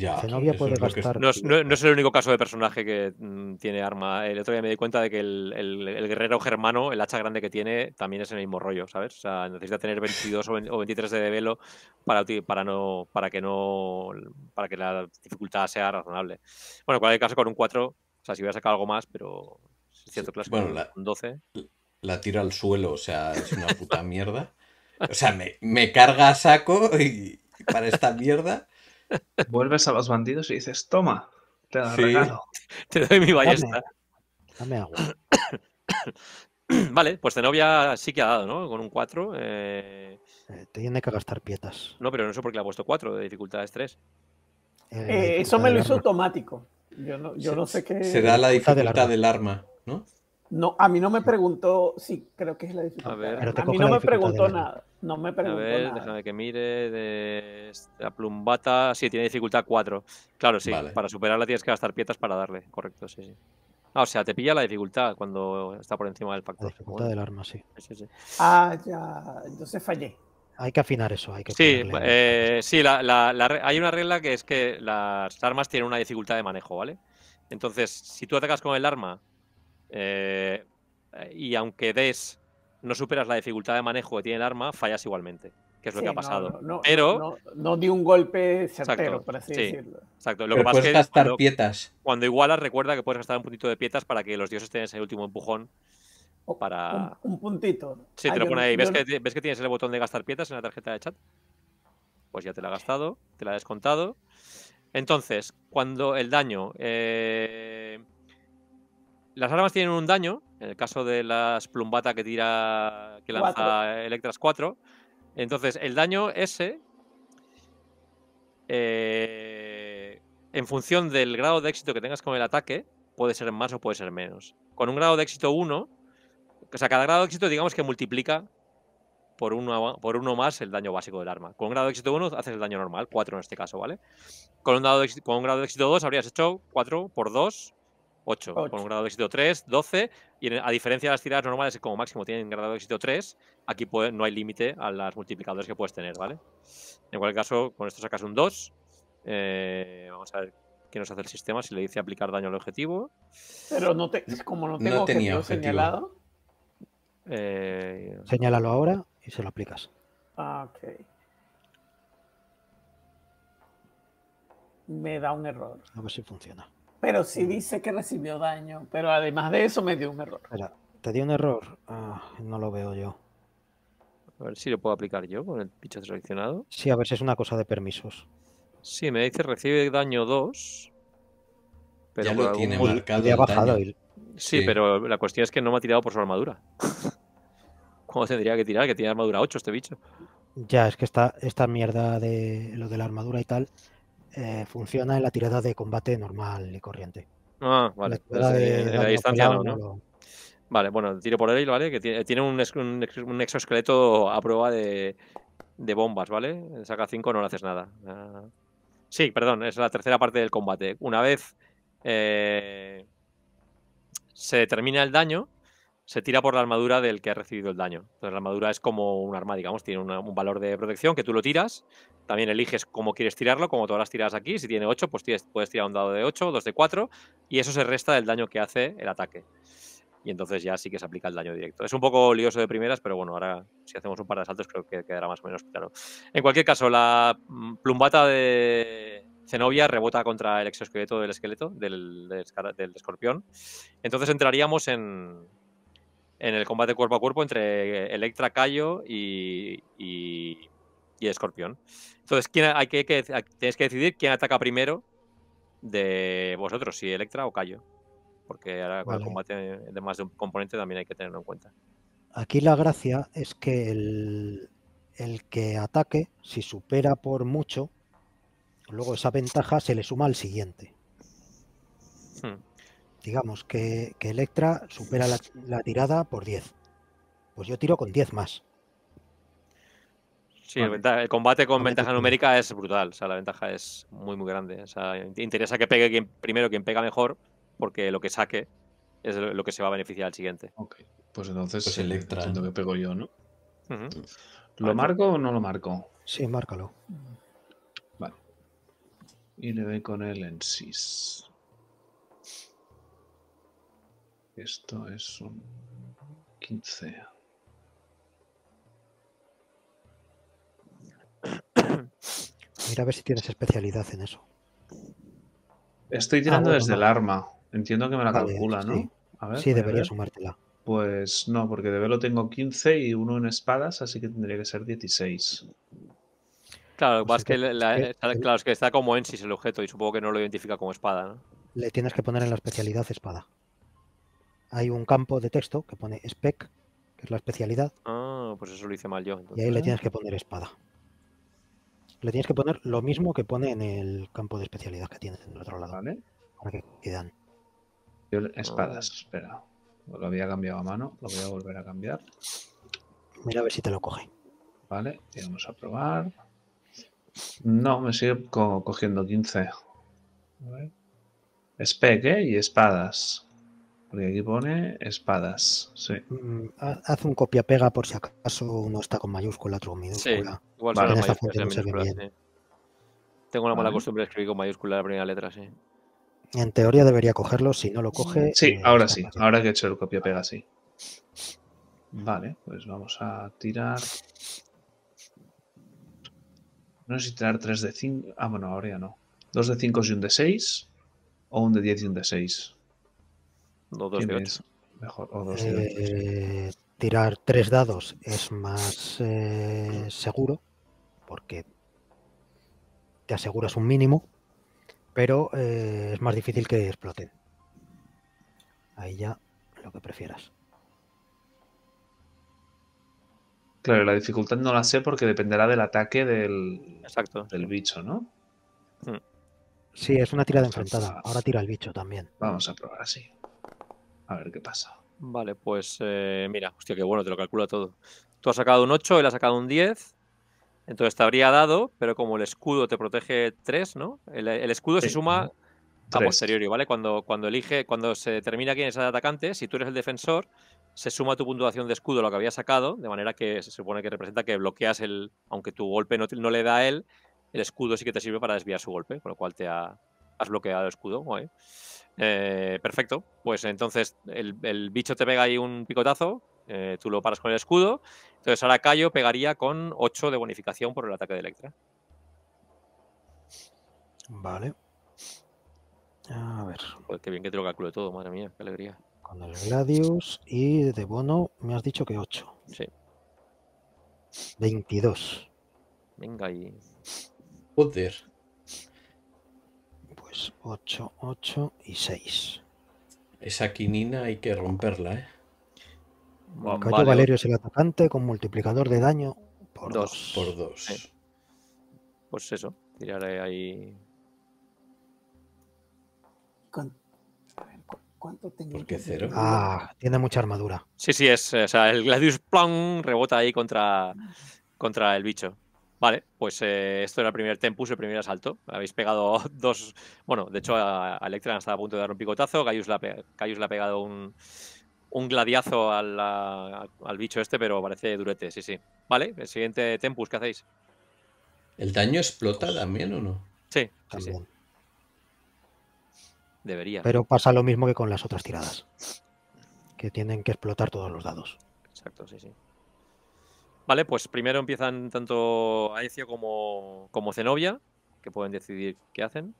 No es, el único caso de personaje que mm, tiene arma. El otro día me di cuenta de que el, guerrero germano, el hacha grande que tiene, también es en el mismo rollo, ¿sabes? O sea, necesita tener 22 o, 23 de velo para, para, no, para, que no, para que la dificultad sea razonable. Bueno, en cualquier caso, con un 4, o sea, si voy a sacar algo más, pero es cierto, claro, bueno, la, un 12. La tira al suelo, o sea, es una puta mierda. O sea, me, me carga a saco y para esta mierda. Vuelves a los bandidos y dices, toma, te regalo. [LAUGHS] Te doy mi ballesta. Dame, agua. [COUGHS] vale, pues de novia sí que ha dado, ¿no? Con un 4. te eh, eh, tiene que gastar pietas. No, pero no sé por qué le ha puesto 4 de dificultades 3. Eh, eso me lo hizo automático. Yo no, yo no sé qué. Será la dificultad del arma ¿no? No, a mí no me preguntó, sí, creo que es la dificultad. A, mí no me preguntó nada. No me preguntó a ver, déjame que mire. De la plumbata, sí, tiene dificultad 4. Claro, sí, para superarla tienes que gastar pietas para darle, correcto, sí, ah, o sea, te pilla la dificultad cuando está por encima del factor. La dificultad del arma, sí. Ah, ya, entonces fallé. Hay que afinar eso, hay que Sí, eh, sí hay una regla que es que las armas tienen una dificultad de manejo, ¿vale? Entonces, si tú atacas con el arma eh, y aunque des, no superas la dificultad de manejo que tiene el arma, fallas igualmente, que es lo que ha pasado. No, pero no, di un golpe certero, decirlo. Exacto. Lo que pasa es que cuando, pietas. Cuando igualas, recuerda que puedes gastar un puntito de pietas para que los dioses tengan ese último empujón. Oh, para... Un, puntito. Sí, te ah, lo pone ahí. ¿Ves, que, tienes el botón de gastar pietas en la tarjeta de chat? Pues ya te la ha gastado, te la ha descontado. Entonces, cuando el daño eh las armas tienen un daño, en el caso de las plumbata que tira, que lanza Electra Electras 4. Entonces, el daño ese, eh, en función del grado de éxito que tengas con el ataque, puede ser más o puede ser menos. Con un grado de éxito 1, o sea, cada grado de éxito digamos que multiplica por uno, por uno más el daño básico del arma. Con un grado de éxito 1 haces el daño normal, 4 en este caso, ¿vale? Con un, con un grado de éxito 2 habrías hecho 4 por 2, 8, con un grado de éxito 3, 12, y a diferencia de las tiradas normales que como máximo tienen grado de éxito 3, aquí no hay límite a las multiplicadores que puedes tener, ¿vale? En cualquier caso, con esto sacas un 2. Eh, vamos a ver qué nos hace el sistema si le dice aplicar daño al objetivo. Pero como no tengo no señalado. Eh, Señálalo ahora y se lo aplicas. Ah, ok. Me da un error. A ver si funciona. Pero sí mm. dice que recibió daño, pero además de eso me dio un error. Espera, ¿te dio un error? Ah, no lo veo yo. A ver si lo puedo aplicar yo con el bicho seleccionado. Sí, a ver si es una cosa de permisos. Sí, me dice recibe daño 2. Pero ya lo tiene marcado. bajado sí, pero la cuestión es que no me ha tirado por su armadura. [LAUGHS] ¿Cómo tendría que tirar? Que tiene armadura 8 este bicho. Ya, es que esta, esta mierda de lo de la armadura y tal eh, funciona en la tirada de combate normal y corriente. Ah, vale. La de, distancia no, Vale, bueno, tiro por él, ¿vale? Que tiene, un, exoesqueleto a prueba de, bombas, ¿vale? Saca 5, no le haces nada. Ah. Sí, perdón, es la tercera parte del combate. Una vez eh, se determina el daño, se tira por la armadura del que ha recibido el daño. Entonces la armadura es como un arma, digamos, tiene un valor de protección que tú lo tiras. También eliges cómo quieres tirarlo, como todas las tiras aquí. Si tiene 8, pues puedes tirar un dado de 8, 2 de 4, y eso se resta del daño que hace el ataque. Y entonces ya sí que se aplica el daño directo. Es un poco lioso de primeras, pero bueno, ahora si hacemos un par de saltos creo que quedará más o menos claro. En cualquier caso, la mm, plumbata de, Zenobia rebota contra el exoesqueleto del esqueleto, del, escorpión. Entonces entraríamos en, en el combate cuerpo a cuerpo entre eh, Electra, Cayo y, y, Escorpión. Entonces, ¿quién, que, tienes que decidir quién ataca primero de vosotros, si Electra o Cayo. Porque ahora el combate de más de un componente también hay que tenerlo en cuenta. Aquí la gracia es que el que ataque, si supera por mucho, luego esa ventaja se le suma al siguiente digamos que, Electra supera la, tirada por 10. Pues yo tiro con 10 más. Sí, el, combate con ventaja pues, numérica es brutal. O sea, la ventaja es muy, muy grande. O interesa que pegue quien, primero quien pega mejor, porque lo que saque es lo que se va a beneficiar al siguiente. Ok, pues entonces es pues Electra es lo que pego yo, ¿no? ¿Lo marco o no lo marco? Sí, márcalo. Vale. Y le doy con él en Esto es un 15. Mira a ver si tienes especialidad en eso. Estoy ah, tirando desde el arma. Entiendo que me la calcula, ¿no? Sí, debería sumártela. Pues no, porque de velo tengo 15 y uno en espadas, así que tendría que ser 16. Claro, pues que, está, como en el objeto y supongo que no lo identifica como espada, ¿no? Le tienes que poner en la especialidad espada hay un campo de texto que pone spec, que es la especialidad. Ah, pues eso lo hice mal yo. Y ahí le tienes que poner espada. Le tienes que poner lo mismo que pone en el campo de especialidad que tienes en el otro lado. Vale. Para que quedan. espadas, ah. espera. Lo había cambiado a mano, lo voy a volver a cambiar. Mira a ver si te lo coge. Vale, y vamos a probar. No, me sigue cogiendo 15. Spec, ¿eh? Y espadas. Porque aquí pone espadas. Sí. Mm, haz un copia-pega por si acaso uno está con mayúscula, otro con minúscula. igual vale, esta Tengo la mala costumbre de escribir con mayúscula la primera letra, sí. En teoría debería cogerlo, si no lo coge. Sí, eh, ahora sí, ahora que he hecho el copia-pega, sí. Mm. Vale, pues vamos a tirar. No sé si tirar 3 de 5. Ah, bueno, ahora ya no. 2 de 5 y un de 6. O un de 10 y un de 6 dos Mejor, eh, Tirar tres dados es más eh, seguro, porque te aseguras un mínimo, pero eh, es más difícil que exploten. Ahí ya lo que prefieras. Claro, la dificultad no la sé porque dependerá del ataque del, Exacto. del bicho, ¿no? Mm. Sí, es una tirada enfrentada. Ahora tira el bicho también. Vamos a probar así a ver qué pasa. Vale, pues eh, mira, hostia, qué bueno, te lo calcula todo. Tú has sacado un 8, él ha sacado un 10. Entonces te habría dado, pero como el escudo te protege 3, ¿no? El, escudo se suma a posteriori, ¿vale? Cuando, cuando elige, cuando se determina quién es el atacante, si tú eres el defensor, se suma tu puntuación de escudo lo que había sacado, de manera que se supone que representa que bloqueas el. Aunque tu golpe no, no le da a él, el escudo sí que te sirve para desviar su golpe, con lo cual te ha, Has bloqueado el escudo, eh, perfecto. Pues entonces el, bicho te pega ahí un picotazo, eh, tú lo paras con el escudo. Entonces ahora Cayo pegaría con 8 de bonificación por el ataque de Electra. Vale. A ver. qué bien que te lo calculo todo, madre mía, qué alegría. Con el Gladius y de bono me has dicho que 8. Sí. 22. Venga ahí. Joder. 8, pues, 8 y 6. Esa quinina hay que romperla, ¿eh? Valerio es el atacante con multiplicador de daño por 2. Por dos. Pues eso, tiraré ahí. ¿Cuánto, tengo? cero? Ah, tiene mucha armadura. Sí, sí, es. O sea, el Gladius plong, rebota ahí contra, contra el bicho. Vale, pues eh, esto era el primer tempus, el primer asalto. Habéis pegado [LAUGHS] dos. Bueno, de hecho, a, a estaba a punto de dar un picotazo. Gaius le ha, pegado un, gladiazo al, bicho este, pero parece durete, sí, sí. Vale, el siguiente tempus, ¿qué hacéis? ¿El daño explota también o no? Sí, sí, ah, sí. Debería. Pero pasa lo mismo que con las otras tiradas. Que tienen que explotar todos los dados. Exacto, sí, sí. Vale, pues primero empiezan tanto Aecio como, como Zenobia, que pueden decidir qué hacen.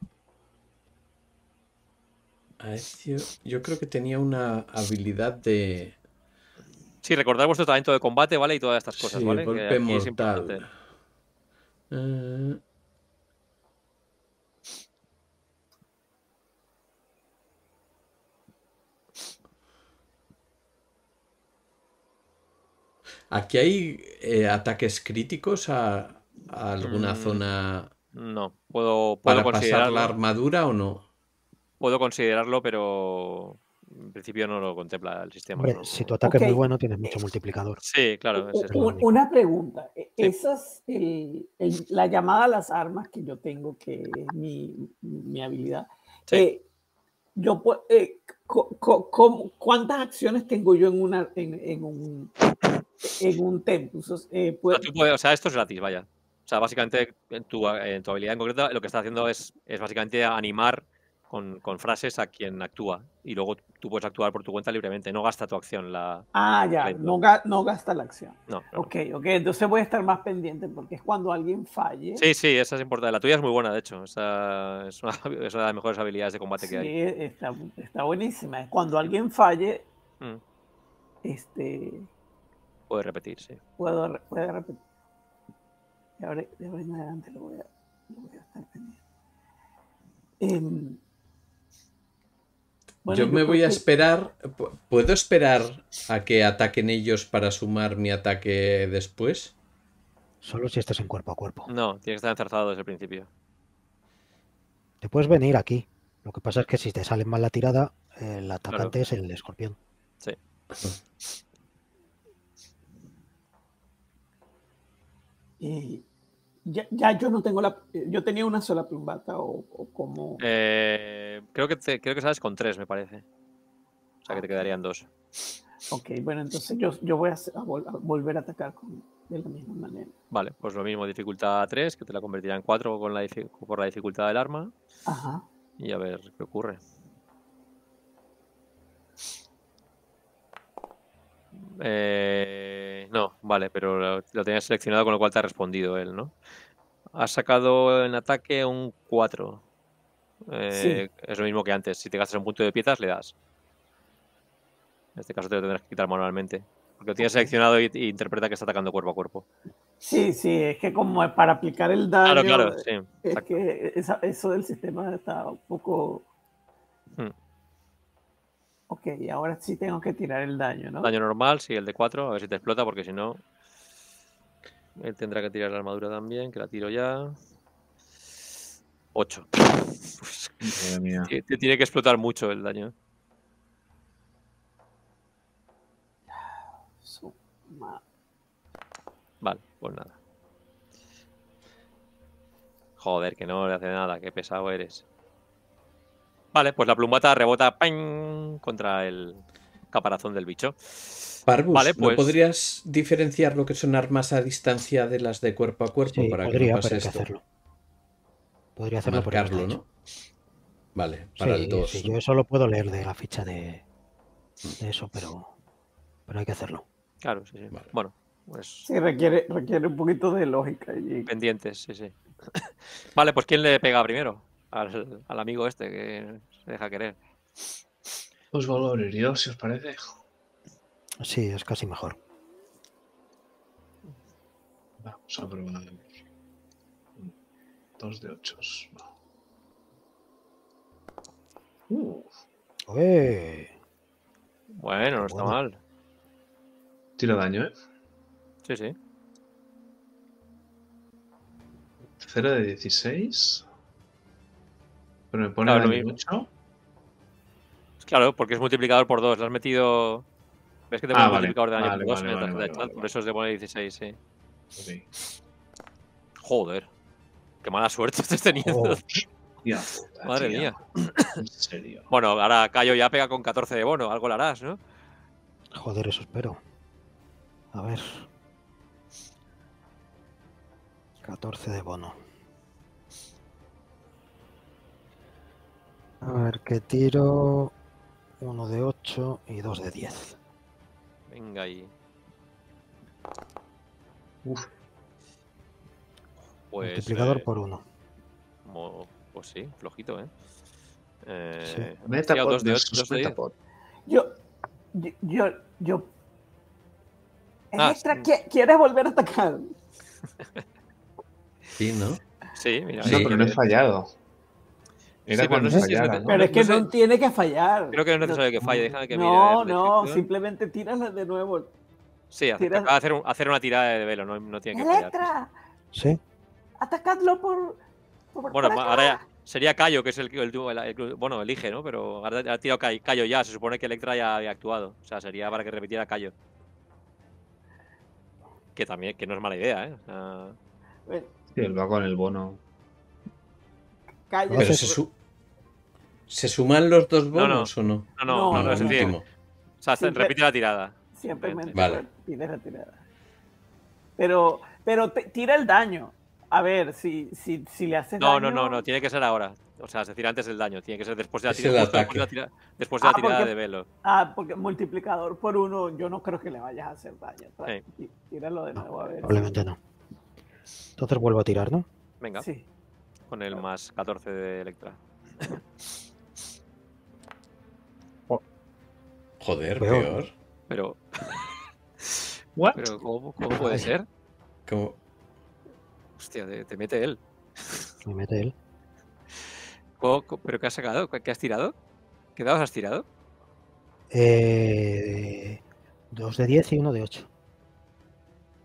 Aecio, yo creo que tenía una habilidad de. Sí, recordar vuestro talento de combate, ¿vale? Y todas estas cosas, ¿vale? Es ah, Aquí hay eh, ataques críticos a, alguna mm, zona. No, puedo, puedo para pasar la armadura o no. Puedo considerarlo, pero en principio no lo contempla el sistema. Si tu ataque es muy bueno, tienes mucho multiplicador. Sí, claro. Una pregunta. E-, la llamada a las armas que yo tengo, que es mi, mi habilidad. Eh, yo, eh, ¿Cuántas acciones tengo yo en, una, en un en un tempo. Eh, pues o sea, esto es gratis, vaya. O sea, básicamente en tu, en tu habilidad en concreto lo que estás haciendo es, es básicamente animar con, con, frases a quien actúa y luego tú puedes actuar por tu cuenta libremente, no gasta tu acción la... Ah, ya, no, no, gasta la acción. No, Ok, ok, entonces voy a estar más pendiente porque es cuando alguien falle. Sí, sí, esa es importante. La tuya es muy buena, de hecho. [LAUGHS] es una, de las mejores habilidades de combate que hay. Está, está buenísima. Cuando alguien falle, mm. este, Puede repetir, sí. Puedo, repetir. De ahora, adelante lo voy a, em, yo, me voy a esperar. ¿Puedo esperar a que ataquen ellos para sumar mi ataque después? Solo si estás en cuerpo a cuerpo. No, tienes que estar encerrado desde el principio. Te puedes venir aquí. Lo que pasa es que si te sale mal la tirada, el atacante es el escorpión. Sí. ya, yo no tengo la. Yo tenía una sola plumbata o, como. Eh, creo, que creo que sabes con tres, me parece. O sea que te quedarían dos. Ok, bueno, entonces yo, voy a, volver a atacar con, de la misma manera. Vale, pues lo mismo, dificultad tres que te la convertirá en cuatro con la, por la dificultad del arma. Ajá. Y a ver qué ocurre. Eh, no, vale, pero lo, tenías seleccionado con lo cual te ha respondido él, ¿no? Ha sacado en ataque un 4. Eh, sí. Es lo mismo que antes. Si te gastas un punto de piezas, le das. En este caso te lo tendrás que quitar manualmente. Porque lo tienes seleccionado y, interpreta que está atacando cuerpo a cuerpo. Sí, sí, es que como para aplicar el daño. Claro, claro, sí. Es que eso del sistema está un poco. Hmm. Ok, ahora sí tengo que tirar el daño, ¿no? Daño normal, sí, el de 4, a ver si te explota, porque si no. Él tendrá que tirar la armadura también, que la tiro ya. 8. Te tiene que explotar mucho el daño. Vale, pues nada. Joder, que no le hace nada, qué pesado eres. Vale, pues la plumbata rebota contra el caparazón del bicho. vale, pues... podrías diferenciar lo que son armas a distancia de las de cuerpo a cuerpo para podría, que Que hacerlo. Podría hacerlo ¿no? Vale, para el 2. Sí, yo solo puedo leer de la ficha de, eso, pero, pero hay que hacerlo. Claro, sí, sí. Bueno, pues. Sí, requiere, requiere un poquito de lógica. Y... Pendientes, sí, sí. [COUGHS] vale, pues ¿quién le pega primero? al, amigo este que se deja querer. Os valores a si os parece. Sí, es casi mejor. Vamos a probar. Dos de ocho. Uh. Eh. Bueno, no está mal. Tira daño, ¿eh? Sí, sí. Cero de 16. Pero me pone claro, Claro, porque es multiplicador por 2. Le has metido. ¿Ves que te ah, pone multiplicador de daño por 2 vale, en el de chat? Por eso es de 16, sí. Joder. Qué mala suerte [LAUGHS] estás teniendo. Oh, Madre mía. En serio. [CLEARS THROAT] Bueno, ahora Cayo ya pega con 14 de bono. Algo le harás, ¿no? Joder, eso espero. A ver. 14 de bono. A ver, que tiro 1 de 8 y 2 de 10. Venga ahí. Uf. Pues, Multiplicador eh, por 1 pues sí, flojito, ¿eh? eh sí. tapado dos de 8, Yo, yo, yo, yo. Ah, extra, sí. Mm. ¿quieres volver a atacar? [LAUGHS] sí, ¿no? Sí, mira. Sí, no, pero no he fallado pero, es que no, tiene que fallar. Creo que no es necesario que falle. Déjame que no, no, simplemente tírala de nuevo. Sí, hacer, hacer, una tirada de velo, no, no tiene que fallar. ¡Electra! Sí. Atacadlo por, bueno, ahora ya sería Cayo, que es el, el, bueno, elige, ¿no? Pero ahora ha tirado Cayo ya, se supone que Electra ya había actuado. O sea, sería para que repitiera Cayo. Que también, que no es mala idea, ¿eh? Sí, va con el bono. Cayo. ¿Se suman los dos bonos no, no. o no? No, no, no, es decir. O sea, repite la tirada. Siempre me repite la tirada. Pero, pero tira el daño. A ver, si, le hace daño. No, no, no, tiene que ser ahora. O sea, es decir, antes del daño. Tiene que ser después de la, después de la, tirada ah, de velo. Ah, porque multiplicador por uno, yo no creo que le vayas a hacer daño. Sí. Tíralo de nuevo, a ver. Probablemente no. Entonces vuelvo a tirar, ¿no? Venga. Sí. Con el más 14 de Electra. [LAUGHS] Joder, peor. [LAUGHS] Pero. ¿cómo, puede ser? ¿Cómo? Hostia, te, mete él. Me mete él. ¿Pero qué has sacado? ¿Qué has tirado? ¿Qué dados has tirado? Eh, dos de 10 y uno de 8.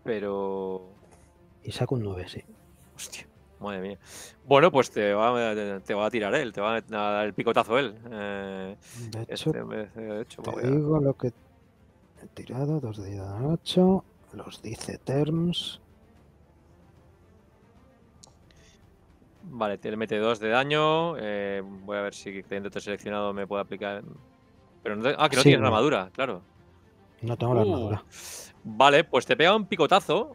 Pero. Y saco un 9, sí. Hostia. Madre mía. Bueno, pues te va, te va a tirar él, te va a dar el picotazo él. Eh, de este hecho, te digo lo que he tirado, dos de 8, los dice terms. Vale, te mete dos de daño. Eh, voy a ver si teniendo seleccionado me puede aplicar. Pero no Ah, que no tienes armadura, claro. No tengo la uh. armadura. Vale, pues te pega un picotazo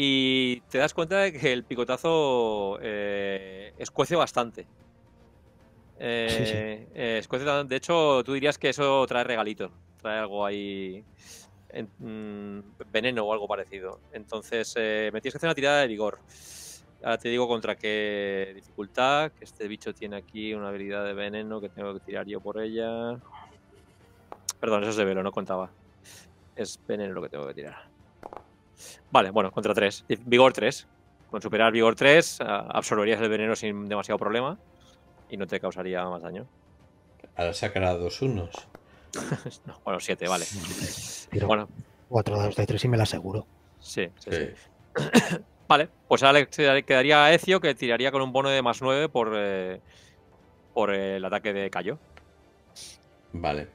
y te das cuenta de que el picotazo eh, escuece bastante. Eh, eh, de hecho, tú dirías que eso trae regalito, trae algo ahí, en, mm, veneno o algo parecido. Entonces, me tienes que hacer una tirada de vigor. Ahora te digo contra qué dificultad, que este bicho tiene aquí una habilidad de veneno que tengo que tirar yo por ella. Perdón, eso es de velo, no contaba. Es veneno lo que tengo que tirar. Vale, bueno, contra 3. Vigor 3. Con superar Vigor 3 eh, absorberías el veneno sin demasiado problema y no te causaría más daño. Ahora sacará dos unos. [LAUGHS] no, bueno, 7, vale. 4 2 de 3 y me la aseguro. Sí, sí, [COUGHS] vale, pues ahora le quedaría a Ezio que tiraría con un bono de más 9 por, eh, por el ataque de Cayo. Vale.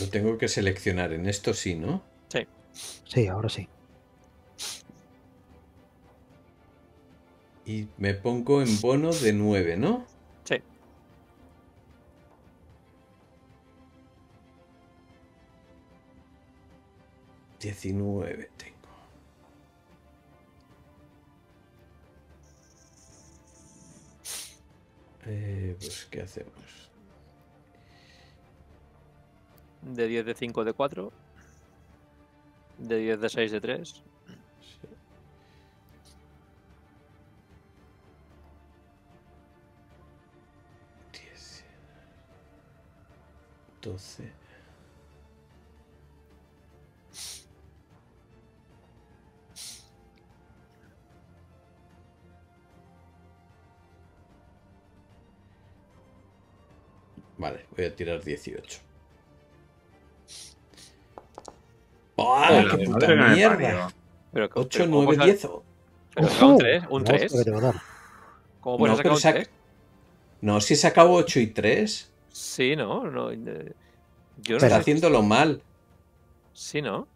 Lo tengo que seleccionar, en esto sí, ¿no? Sí. Sí, ahora sí. Y me pongo en bono de 9, ¿no? Sí. Diecinueve tengo. Eh, pues, ¿qué hacemos? de 10 de 5 de 4, de 10 de 6 de 3. 10 12 Vale, voy a tirar 18. ¡Ah, qué puta mierda! Pero, 8, 9, 10. Pero un 3, un 3. ¿Cómo puedes no, sacar No, si he sacado 8 y 3. Sí, no, no. Eh, yo no haciéndolo mal. Sí, ¿no?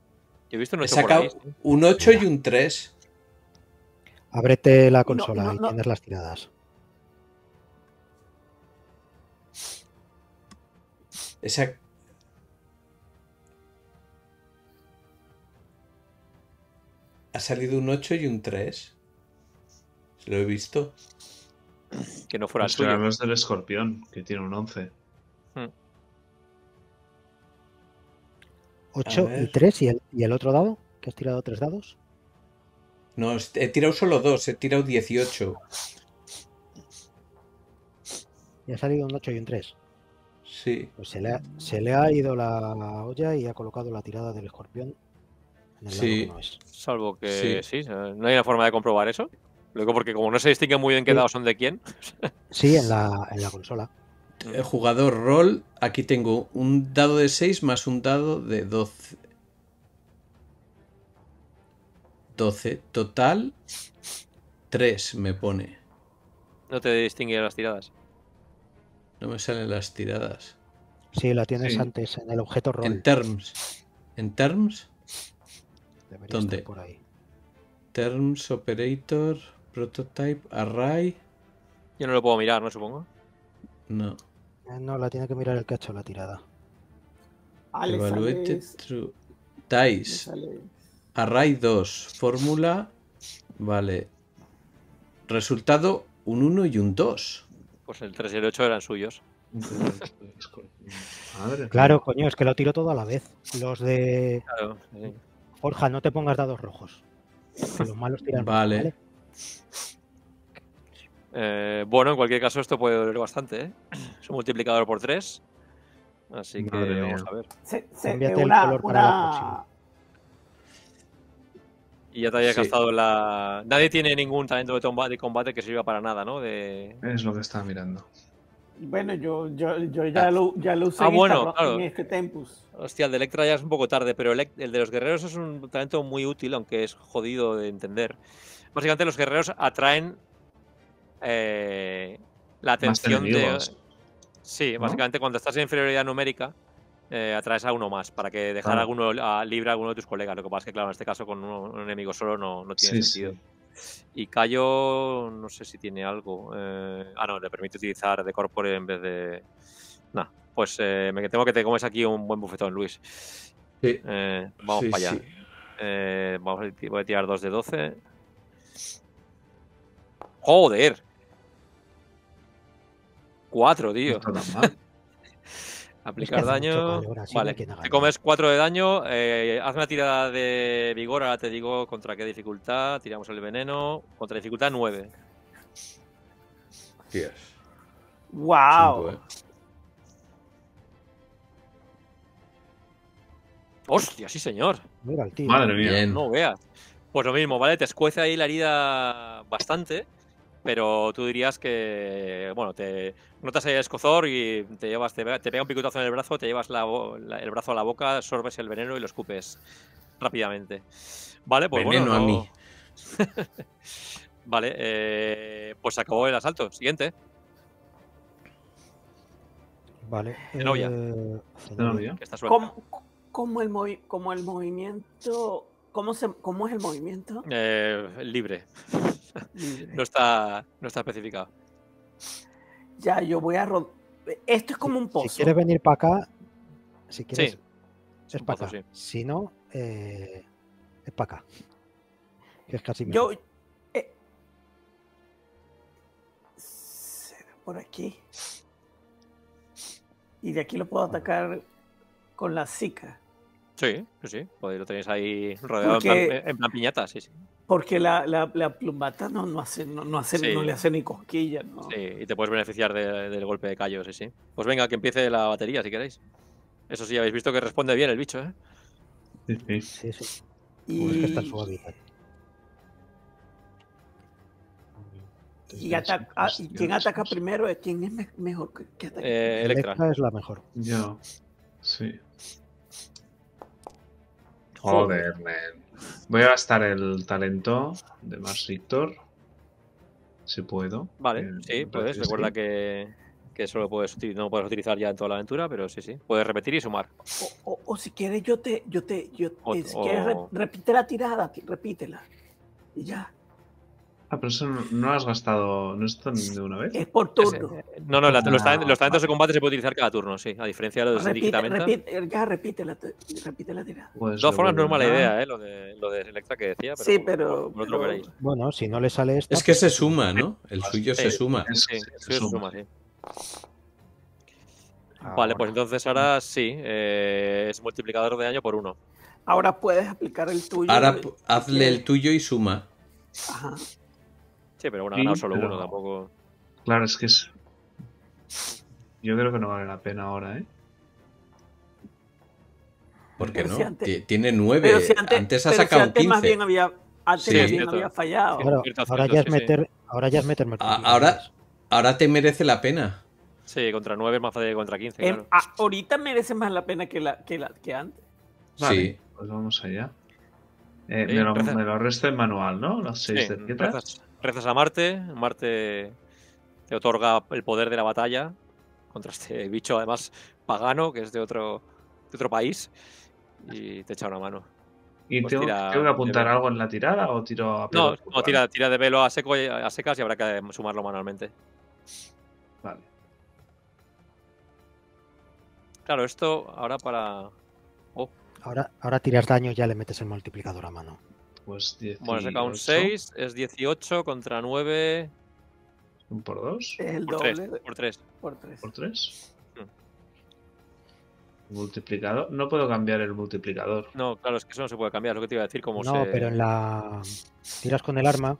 he sacado un 8 y un 3. Ábrete la consola y tienes las tiradas. He, ha salido un 8 y un 3. Lo he visto. Que no fuera pues el del escorpión, que tiene un 11. 8 hmm. y 3. ¿Y el, otro dado? ¿Que has tirado tres dados? No, he tirado solo dos. He tirado 18. Y ha salido un 8 y un 3. Sí. Pues se le ha ido la olla y ha colocado la tirada del escorpión sí. Salvo que sí. no hay una forma de comprobar eso. Luego, porque como no se distingue muy bien qué dados son de quién. [LAUGHS] sí, en la, consola. El eh, jugador rol, aquí tengo un dado de 6 más un dado de 12. 12. Total 3 me pone. ¿No te distingue las tiradas? No me salen las tiradas. Sí, la tienes antes, en el objeto roll En terms. En terms. ¿Dónde? por ahí. Terms, Operator, Prototype, Array. Yo no lo puedo mirar, ¿no? Supongo. No. Eh, no, la tiene que mirar el cacho la tirada. Ah, Evaluated true. Dice. Array 2. Fórmula. Vale. Resultado: un 1 y un 2. Pues el 3 y el 8 eran suyos. [LAUGHS] Claro, coño, es que lo tiro todo a la vez. Los de. Claro, Borja, no te pongas dados rojos. Que los malos tiran. Vale. Eh, bueno, en cualquier caso, esto puede doler bastante. ¿eh? Es un multiplicador por 3. Así que vamos a ver. Se, eh, el color para Y ya te había gastado la. Nadie tiene ningún talento de combate, que sirva para nada, ¿no? De... Es lo que estaba mirando. Bueno, yo, yo, ah. ya, lo, ya usé ah, en, bueno, este Tempus. Hostia, el de Electra ya es un poco tarde, pero el, de los guerreros es un talento muy útil, aunque es jodido de entender. Básicamente los guerreros atraen eh, la atención de... Sí, básicamente cuando estás en inferioridad numérica, eh, atraes a uno más para que dejar alguno a, libre a alguno de tus colegas. Lo que pasa es que, claro, en este caso con un enemigo solo no, no tiene sentido. Y Callo no sé si tiene algo. Eh, ah, no, le permite utilizar de Corpore en vez de. nada pues eh, me temo que te comes aquí un buen bufetón, Luis. Sí. Eh, vamos para allá. Eh, vamos a, voy a tirar dos de 12. ¡Joder! Cuatro, tío. Aplicar daño. vale, te comes 4 de daño. Eh, haz una tirada de vigor, ahora te digo contra qué dificultad. Tiramos el veneno. Contra dificultad 9. 10. ¡Wow! ¡Hostia, sí, señor! Madre mía. No veas. Pues lo mismo, ¿vale? Te escuece ahí la herida bastante pero tú dirías que, bueno, te notas el escozor y te llevas, te, pega un picotazo en el brazo, te llevas el brazo a la boca, sorbes el veneno y lo escupes rápidamente. Vale, pues veneno bueno. a mí. [LAUGHS] vale, eh, pues acabó el asalto. Siguiente. Vale. Zenobia. Eh, ¿Cómo, el movimiento. ¿Cómo, es el movimiento? Eh, libre. [LAUGHS] no, está, no está especificado. Ya, yo voy a Esto es como un pozo. Si quieres venir para acá, si quieres. es, para acá. Si no, eh, es para acá. Que es casi Yo. Eh, por aquí. Y de aquí lo puedo atacar con la Zika. Sí, sí, sí. Pues lo tenéis ahí rodeado en, plan, en, plan, piñata, sí, sí. Porque la, la, plumbata no, hace, no, no le hace ni cosquillas. Sí, y te puedes beneficiar del golpe de callos sí, sí. Pues venga, que empiece la batería si queréis. Eso sí, habéis visto que responde bien el bicho, ¿eh? Sí, sí. Y... ¿Quién ataca primero? ¿Quién es mejor que, eh, Electra. es la mejor. Yo. Sí. Joder, man. Voy a gastar el talento de Mars Victor. Si puedo. Vale, eh, sí, puedes. Recuerda que, eso solo puedes no puedes utilizar ya en toda la aventura, pero sí, sí. Puedes repetir y sumar. O, si quieres, yo te. Yo te eh, si quieres, repite la tirada, repítela. Y ya. Ah, pero eso no, has gastado. ¿No ni de una vez? Es por turno. no, no, los, talentos, de combate se puede utilizar cada turno, sí. A diferencia de los repite, de repite, ya repite, la, repite la tirada. de todas pues formas, no es mala idea, ¿eh? Lo de, lo Electra que decía. sí, pero. Bueno, si no le sale esto. Es que se pues, suma, eh, ¿no? El suyo se suma. Sí, se suma, sí. Vale, pues entonces ahora sí, eh, es multiplicador de daño por uno. Ahora puedes aplicar el tuyo. Ahora hazle el tuyo y suma. Ajá. Sí, pero bueno, ha ganado solo uno tampoco. Claro, es que es. Yo creo que no vale la pena ahora, ¿eh? ¿Por qué no? Tiene nueve. antes... ha sacado si antes 15. había, antes bien había fallado. ahora, ya es meter, ahora ya es ahora, ahora te merece la pena. Sí, contra nueve es más fácil que contra 15. Em, claro. ahorita merece más la pena que, la, que, antes. sí. Pues vamos allá. Eh, me, lo, me, lo, resto en manual, ¿no? Las seis de piedras rezas a Marte, Marte te otorga el poder de la batalla contra este [LAUGHS] bicho, además pagano, que es de otro, de otro país, y te echa una mano. ¿Y pues tengo, que apuntar algo en la tirada o tiro a No, tira, de velo a, seco, a secas y habrá que sumarlo manualmente. Vale. Claro, esto ahora para. Oh. Ahora, ahora tiras daño y ya le metes el multiplicador a mano. Pues 10. Bueno, un 6, es 18 contra 9. ¿Un por 2? El por doble. 3, por 3. Por 3. Hmm. Multiplicador. No puedo cambiar el multiplicador. No, claro, es que eso no se puede cambiar, es lo que te iba a decir. Como no, pero en la. Tiras con el arma.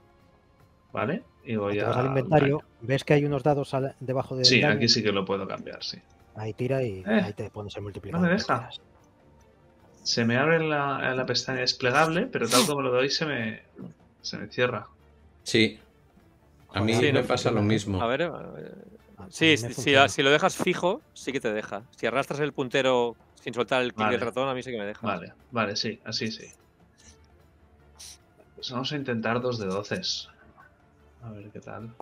¿Vale? Y voy te vas a... al inventario, ves que hay unos dados debajo de. Sí, aquí sí que lo puedo cambiar, sí. Ahí tira y eh. ahí te pones el multiplicador. No me se me abre la, la pestaña desplegable, pero tal como lo doy se me, se me cierra. Sí. A mí me pasa lo mismo. A ver, eh, a ver. sí, si lo dejas fijo, sí que te deja. Si arrastras el puntero sin soltar el clic de del ratón, a mí sí que me deja. Vale, vale, sí, así sí. Pues vamos a intentar dos de doces. A ver qué tal.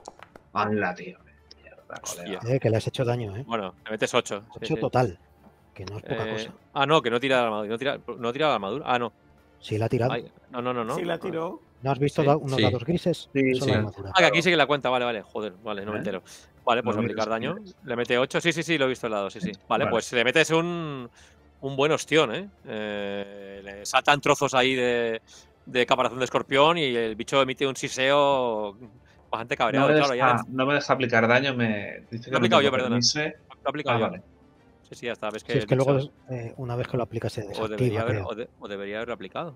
¡Hala, tío! Mierda, Eh, que le has hecho daño, ¿eh? Bueno, me metes ocho. Ocho total. Que no es poca eh, cosa. Ah, no, que no tira la armadura. No tira, no tira la armadura. Ah, no. Sí, la ha tirado. no, no, no, no. Sí, la tiró. ¿No has visto unos dados grises? Sí, Ah, que aquí sí que la cuenta, vale, vale. Joder, vale, no me ¿Eh? entero. Vale, pues no aplicar daño. Le mete 8. Sí, sí, sí, lo he visto el lado, sí, sí. Vale, pues le metes un, un buen ostión, ¿eh? ¿eh? Le saltan trozos ahí de, de caparazón de escorpión y el bicho emite un siseo bastante cabreado. No me deja, aplicar daño, me lo he aplicado yo, perdona. Lo he aplicado ah, yo. Sí, ya hasta que. es que luego, eh, una vez que lo aplicas, se o debería, haber, o, debería haberlo aplicado.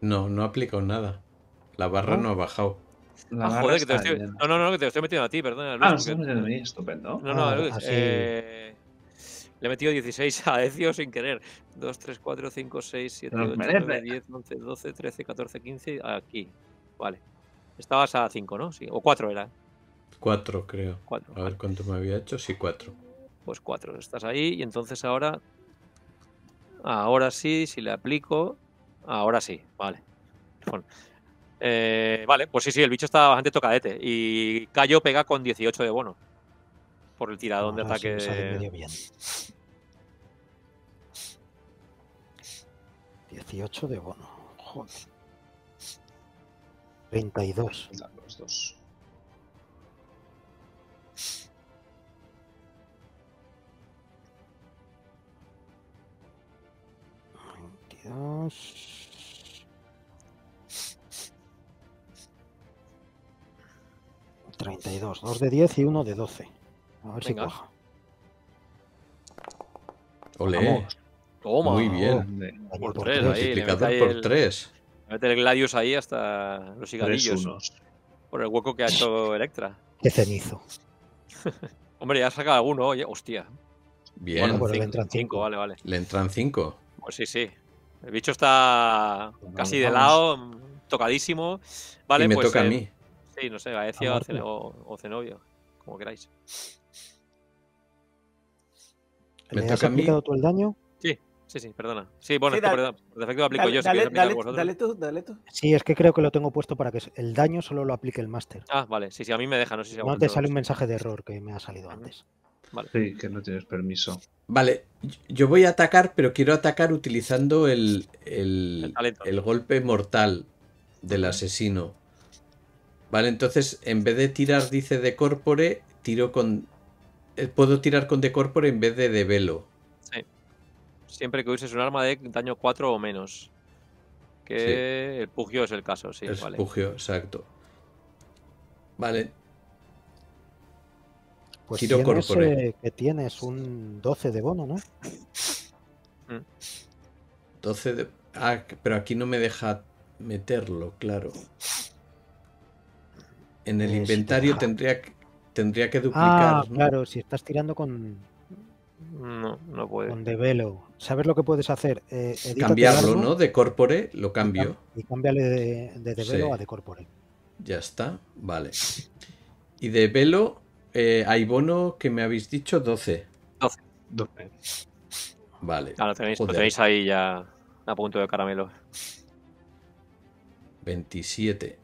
No, no ha aplicado nada. La barra ¿No? ha bajado. La ah, joder, que te estoy... No, no, no, que te lo estoy metiendo a ti, perdón ah, metiendo estupendo. No, no, ah, Luis, eh... Le he metido 16 a Ezio sin querer. 2, 3, 4, 5, 6, 7, 8, 9, 10, 11, 12, 13, 14, 15. Aquí. Vale. Estabas a 5, ¿no? Sí. O 4 era. 4, creo. A ver cuánto me había hecho. Sí, 4 pues cuatro estás ahí y entonces ahora, ahora sí, si le aplico, ahora sí, vale. Eh, vale, pues sí, sí, el bicho está bastante tocadete y Cayo pega con 18 de bono por el tiradón de ataque. 18 de bono, joder. 32. Los dos. 32 2 de 10 y 1 de 12. A ver si coja. Ole. Toma. Muy bien. Por, por tres, por 3. Mete el Gladius ahí hasta los cigarrillos. Por el hueco que ha hecho [LAUGHS] Electra. Qué cenizo. [LAUGHS] Hombre, ya ha sacado alguno. Hostia. Bien. pues le entran 5. Vale, vale. Le entran 5. Pues sí, sí. El bicho está pues casi de lado, tocadísimo. Vale, y me pues toca a mí. Sí, no sé, Aecio o, o, Zenobio, como queráis. ¿Me ¿Le has todo aplicado tú el daño? Sí, sí, sí, perdona. Sí, bueno, sí, por defecto lo aplico yo. dale, dale, dale, tú, dale Sí, es que creo que lo tengo puesto para que el daño solo lo aplique el máster. Ah, vale, sí, sí, a mí me deja, no sé si No te sale un mensaje de error que me ha salido antes. Vale. Sí, que no tienes permiso. Vale, yo voy a atacar, pero quiero atacar utilizando el, el, golpe mortal del asesino. Vale, entonces en vez de tirar, dice de corpore, tiro con. Eh, puedo tirar con de corpore en vez de de velo. Sí. Siempre que uses un arma de daño 4 o menos. Que el pugio es el caso, sí. El pugio, exacto. Vale, pues tienes, que tienes un 12 de bono, ¿no? 12 mm. de... Ah, pero aquí no me deja meterlo, claro. En el inventario tendría, tendría que duplicar. Ah, claro, si estás tirando con... No, no puede. Con Develo. ¿Sabes lo que puedes hacer? Eh, Cambiarlo, ¿no? De Corpore lo cambio. Y cámbiale de, de Develo a de Corpore. Ya está, vale. Y de Velo eh, hay bono que me habéis dicho 12. 12. Vale. Ah, lo, tenéis, ahí ya a punto de caramelo. 27.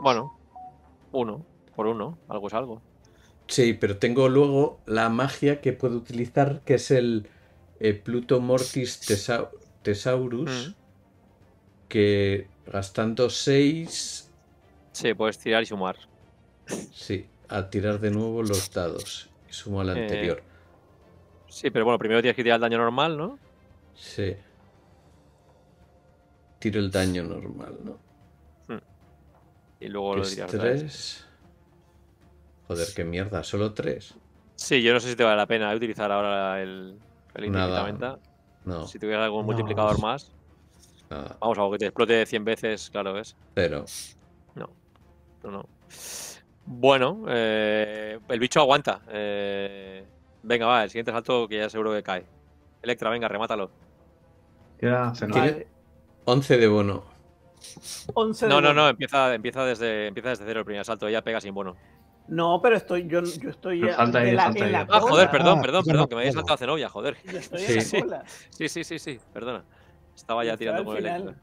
Bueno, uno, por uno, algo es algo. Sí, pero tengo luego la magia que puedo utilizar, que es el eh, Pluto Mortis Tesaurus, mm. que gastando 6... Sí, puedes tirar y sumar. Sí, a tirar de nuevo los dados. Y sumo al eh, anterior. Sí, pero bueno, primero tienes que tirar el daño normal, ¿no? Sí. Tiro el daño normal, ¿no? Mm. Y luego lo tiras. Tres. Joder, qué mierda, solo tres. Sí, yo no sé si te vale la pena utilizar ahora el, Feliz No. Si tuviera algún multiplicador más. Nada. Vamos, algo que te explote 100 veces, claro, ¿ves? pero No. No, Bueno, eh, el bicho aguanta. Eh, venga, va, el siguiente salto que ya seguro que cae. Electra, venga, remátalo. Ya, se 11 de bono. 11 no, no, no, empieza, empieza, desde, empieza desde cero el primer salto. Ella pega sin bono. No, pero estoy, yo, yo estoy en ahí, la, cola. Ah, joder, perdón, perdón, perdón, que me había saltado a Zenobia, joder. Yo estoy sí. En la cola. sí, sí, sí, sí, perdona. Estaba ya tirando por el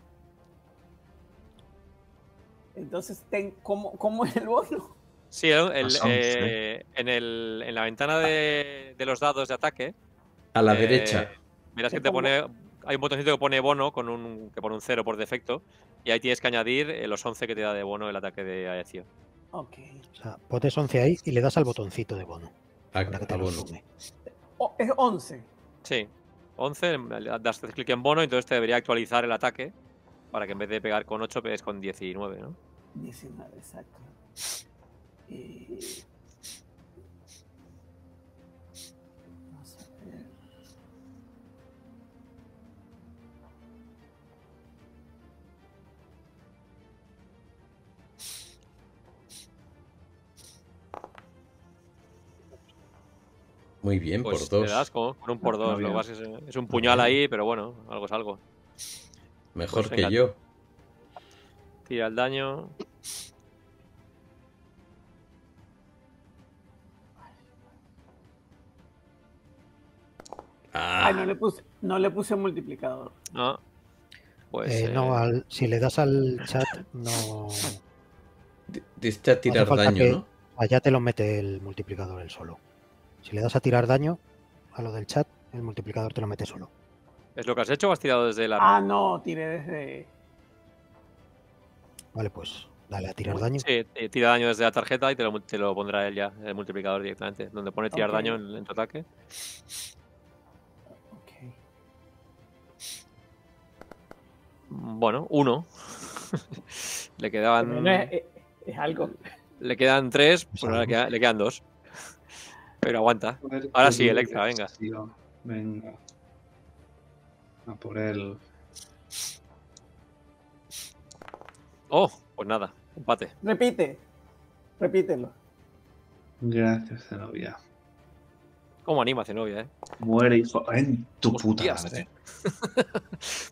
Entonces, ten, ¿cómo, ¿cómo es el bono? Sí, eh, en, el, en, la ventana de, de, los dados de ataque. A la eh, derecha. Miras que te pone. Hay un botoncito que pone bono con un, que pone un cero por defecto. Y ahí tienes que añadir eh, los 11 que te da de bono el ataque de Aecio. Ok. O sea, pones 11 ahí y le das al botoncito de bono. Ah, para que te bono. Oh, es 11. Sí. 11, das clic en bono, Y entonces te debería actualizar el ataque para que en vez de pegar con 8 pegues con 19, ¿no? 19, exacto. Eh, Muy bien, por pues dos. con, un por [LAUGHS] es, un puñal ahí, pero bueno, algo es algo. Mejor pues que yo. Tira el daño. Ah. no le puse, no le puse multiplicador. No. Pues, eh, eh, si le das al chat, no. Dice tirar daño, ¿no? Allá te lo mete el multiplicador El solo. Si le das a tirar daño a lo del chat, el multiplicador te lo mete solo. ¿Es lo que has hecho o has tirado desde la.? Ah, no, tiré desde. Vale, pues dale a tirar daño. Sí, eh, tira daño desde la tarjeta y te lo, pondrá él ya, el multiplicador directamente. Donde pone tirar daño en, tu ataque. Bueno, uno. [LAUGHS] Le quedaban. Es, algo. Le quedan tres, pero pues ahora le quedan dos. Pero aguanta. Ahora sí, Electra, venga. Oh, venga. A por él. Oh, pues nada, empate. Repite. Repítelo. Gracias, Zenobia. ¿Cómo anima Zenobia, eh? Muere, hijo. En tu puta [LAUGHS] madre.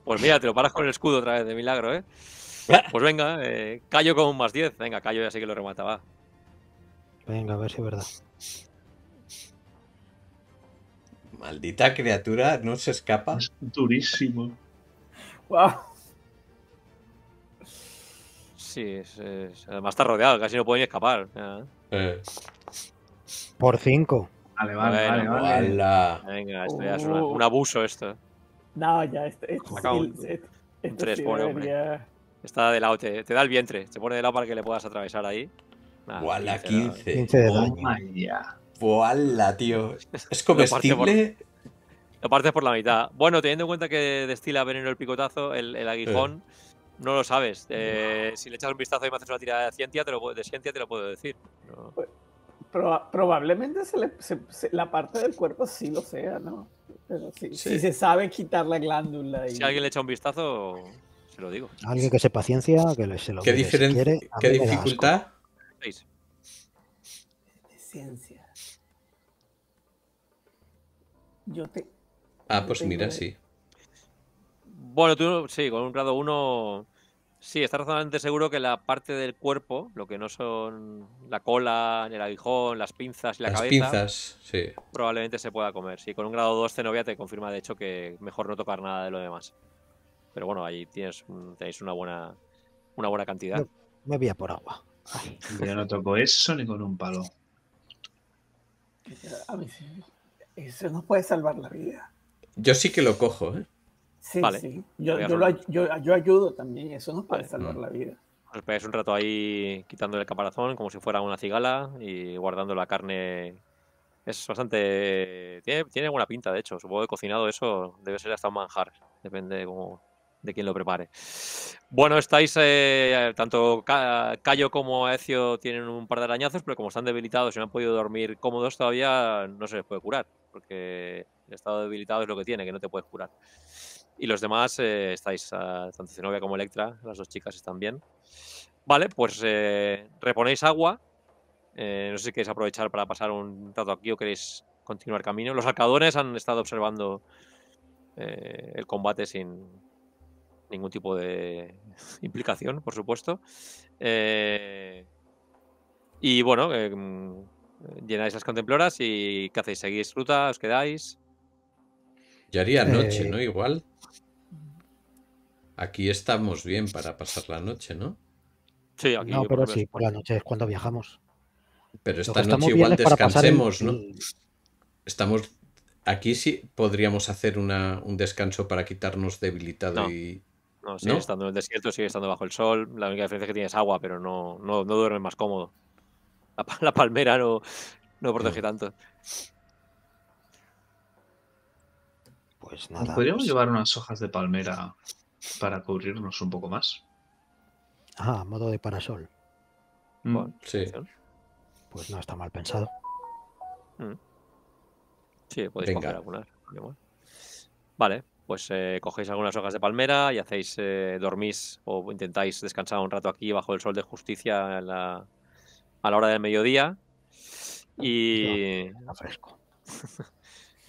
pues mira, te lo paras con el escudo otra vez de milagro, eh. Pues venga, eh, callo con más 10. Venga, callo ya sé que lo remataba. Venga, a ver si es verdad maldita criatura no se escapa. Es durísimo. ¡Wow! Sí, además está rodeado, casi no puede escapar. ¿eh? eh. Por cinco. Vale, vale, vale. vale, Venga, esto ya es uh. un abuso esto. No, ya, esto, esto, este, un, este pone, hombre. Está de lado, te, da el vientre, te pone de lado para que le puedas atravesar ahí. Igual 15, 15. 15 de oh la tío! [LAUGHS] ¿Es comestible? Lo partes por la mitad. Bueno, teniendo en cuenta que destila veneno el picotazo, el, aguijón, no lo sabes. Eh, si le echas un vistazo y me haces una tirada de ciencia, te lo, de ciencia, te lo puedo decir. Pues, probablemente la parte del cuerpo sí lo sea, ¿no? Pero si, se sabe quitar la glándula. Y... Si alguien le echa un vistazo, se lo digo. Alguien que sepa ciencia, que se lo ¿Qué, ¿qué dificultad? De ciencia. Yo te. Ah, pues mira, sí. Bueno, tú sí, con un grado 1. Sí, está razonablemente seguro que la parte del cuerpo, lo que no son la cola, el aguijón, las pinzas y la las cabeza. pinzas, sí. Probablemente se pueda comer. Sí, con un grado 2 novia te confirma, de hecho, que mejor no tocar nada de lo demás. Pero bueno, ahí tienes, tenéis una buena, una buena cantidad. No, me voy a por agua. Yo no toco eso ni con un palo. A eso nos puede salvar la vida. Yo sí que lo cojo, ¿eh? Sí, sí. Yo, ayudo también, eso nos puede salvar la vida. Esperáis pues un rato ahí quitándole el caparazón como si fuera una cigala y guardando la carne. Es bastante. Tiene, tiene buena pinta, de hecho. Supongo que cocinado eso debe ser hasta un manjar. Depende de cómo, de quien lo prepare. Bueno, estáis, eh, tanto Cayo como Ecio tienen un par de arañazos, pero como están debilitados y no han podido dormir cómodos todavía, no se les puede curar, porque el estado debilitado es lo que tiene, que no te puedes curar. Y los demás eh, estáis, ah, tanto Zenobia como Electra, las dos chicas están bien. Vale, pues eh, reponéis agua. no sé si queréis aprovechar para pasar un rato aquí o queréis continuar camino. Los arcadones han estado observando el combate sin, ningún tipo de [LAUGHS] implicación, por supuesto. Eh, y bueno, eh, mm, llenáis las contemploras y ¿qué hacéis? ¿Seguís ruta? ¿Os quedáis? Ya haría noche, eh, ¿no? Igual. Aquí estamos bien para pasar la noche, ¿no? Sí, aquí. No, pero sí, por la noche es cuando viajamos. Pero esta noche igual descansemos, ¿no? Estamos. Aquí sí podríamos hacer un descanso para quitarnos debilitado y, no, sigue estando en el desierto, sigue estando bajo el sol. La única diferencia es que tienes agua, pero no, no, duermes más cómodo. [LAUGHS] La, palmera no, protege tanto. Pues nada. Podríamos pues llevar unas hojas de palmera para cubrirnos un poco más. Ah, modo de parasol. Mm, bueno, sí. Pues no está mal pensado. Mm. Sí, podéis Venga. algunas. Vale, pues eh, cogéis algunas hojas de palmera y hacéis, eh, dormís o intentáis descansar un rato aquí bajo el sol de justicia a la, hora del mediodía. Ah, y... [LAUGHS]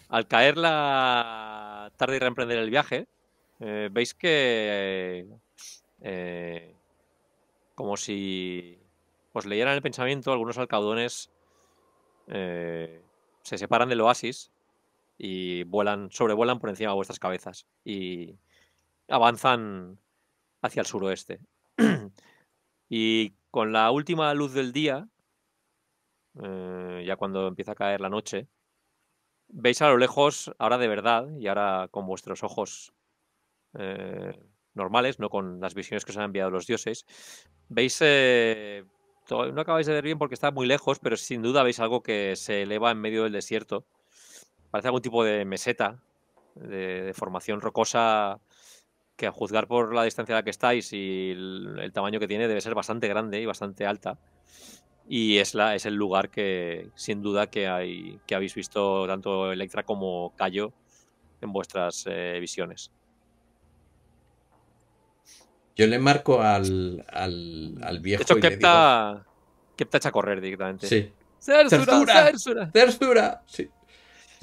al caer la tarde y reemprender el viaje, eh, veis que... como si os leyeran el pensamiento, algunos alcaudones se separan del oasis y vuelan, sobrevuelan por encima de vuestras cabezas y avanzan hacia el suroeste. [CLEARS THROAT] y con la última luz del día, eh, ya cuando empieza a caer la noche, veis a lo lejos, ahora de verdad, y ahora con vuestros ojos eh, normales, no con las visiones que os han enviado los dioses, veis, eh, no acabáis de ver bien porque está muy lejos, pero sin duda veis algo que se eleva en medio del desierto Parece algún tipo de meseta, de, formación rocosa, que a juzgar por la distancia a la que estáis y el, tamaño que tiene, debe ser bastante grande y bastante alta. Y es, la, es el lugar que, sin duda, que, hay, que habéis visto tanto Electra como Cayo en vuestras eh, visiones. Yo le marco al, viejo. De hecho, y le digo... Kepta echa a correr directamente. Sí. ¡Cersura! ¡Cersura! ¡Cersura! Sí.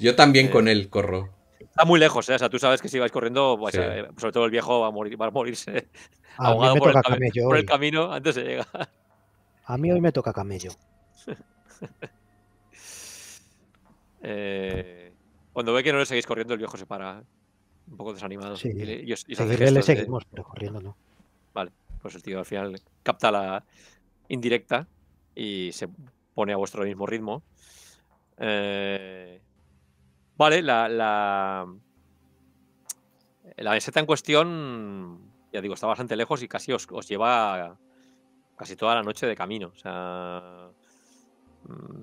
Yo también eh, con él corro. Está muy lejos, eh, O sea, tú sabes que si vais corriendo, pues, eh, sobre todo el viejo va a, morir, va a morirse [LAUGHS] ahogado por el, camino antes de llegar. A mí hoy me toca camello. [LAUGHS] cuando ve que no le seguís corriendo, el viejo se para un poco desanimado. y y le seguimos, corriendo no. Vale, pues el tío al final capta la indirecta y se pone a vuestro mismo ritmo. Eh, Vale, la, la, meseta en cuestión, ya digo, está bastante lejos y casi os, lleva casi toda la noche de camino. O sea,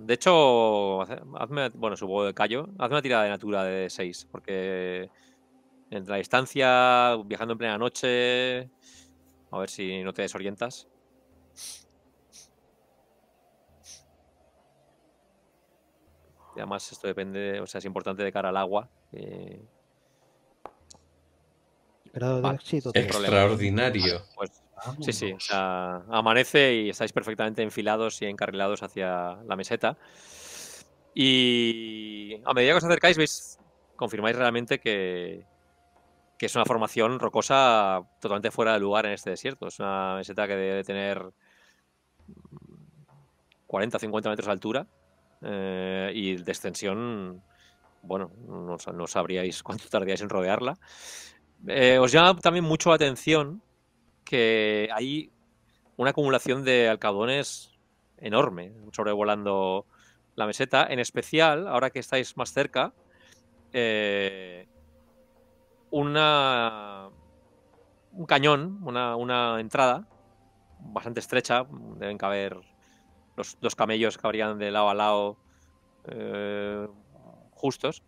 de hecho, hazme, bueno, subo de callo, hazme una tirada de natura de 6, porque entre la distancia, viajando en plena noche, a ver si no te desorientas. además esto depende, o sea, es importante de cara al agua. Eh... Extraordinario. Pues, sí, sí. O sea, amanece y estáis perfectamente enfilados y encarrilados hacia la meseta. Y a medida que os acercáis, veis, confirmáis realmente que, que es una formación rocosa totalmente fuera de lugar en este desierto. Es una meseta que debe tener 40 o 50 metros de altura eh, y de extensión, bueno, no, sabríais [LAUGHS] cuánto tardaríais en rodearla. Eh, os llama también mucho la atención que hay una acumulación de alcabones enorme sobrevolando la meseta, en especial ahora que estáis más cerca, eh, una, un cañón, una, una entrada bastante estrecha, deben caber los dos camellos cabrían de lado a lado eh, justos,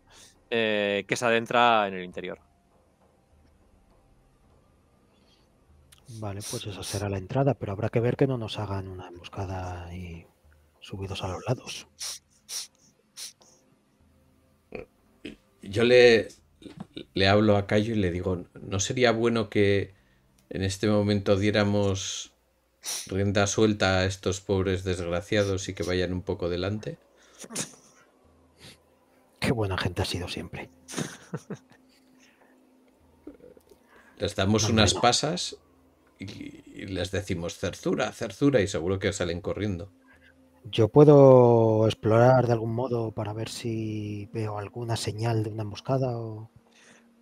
eh, que se adentra en el interior. Vale, pues esa será la entrada, pero habrá que ver que no nos hagan una emboscada y subidos a los lados. Yo le, le hablo a Cayo y le digo, ¿no sería bueno que en este momento diéramos rienda suelta a estos pobres desgraciados y que vayan un poco delante. Qué buena gente ha sido siempre. Les damos unas pasas y, les decimos cerzura, cerzura, y seguro que salen corriendo. Yo puedo explorar de algún modo para ver si veo alguna señal de una emboscada o...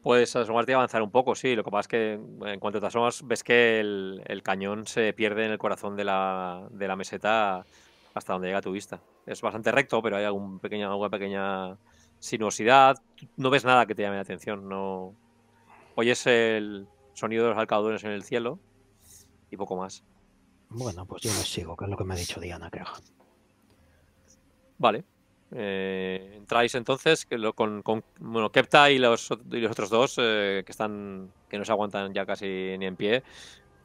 Puedes asomarte y avanzar un poco, sí. Lo que pasa es que en cuanto te asomas, ves que el, cañón se pierde en el corazón de la, de la meseta hasta donde llega tu vista. Es bastante recto, pero hay algún pequeño, alguna pequeña sinuosidad. No ves nada que te llame la atención. No oyes el sonido de los alcaudones en el cielo y poco más. Bueno, pues yo me sigo, que es lo que me ha dicho Diana, creo. Vale. Eh, entráis entonces con, con, bueno, Kepta y los, otros dos eh, que están que no se aguantan ya casi ni en pie.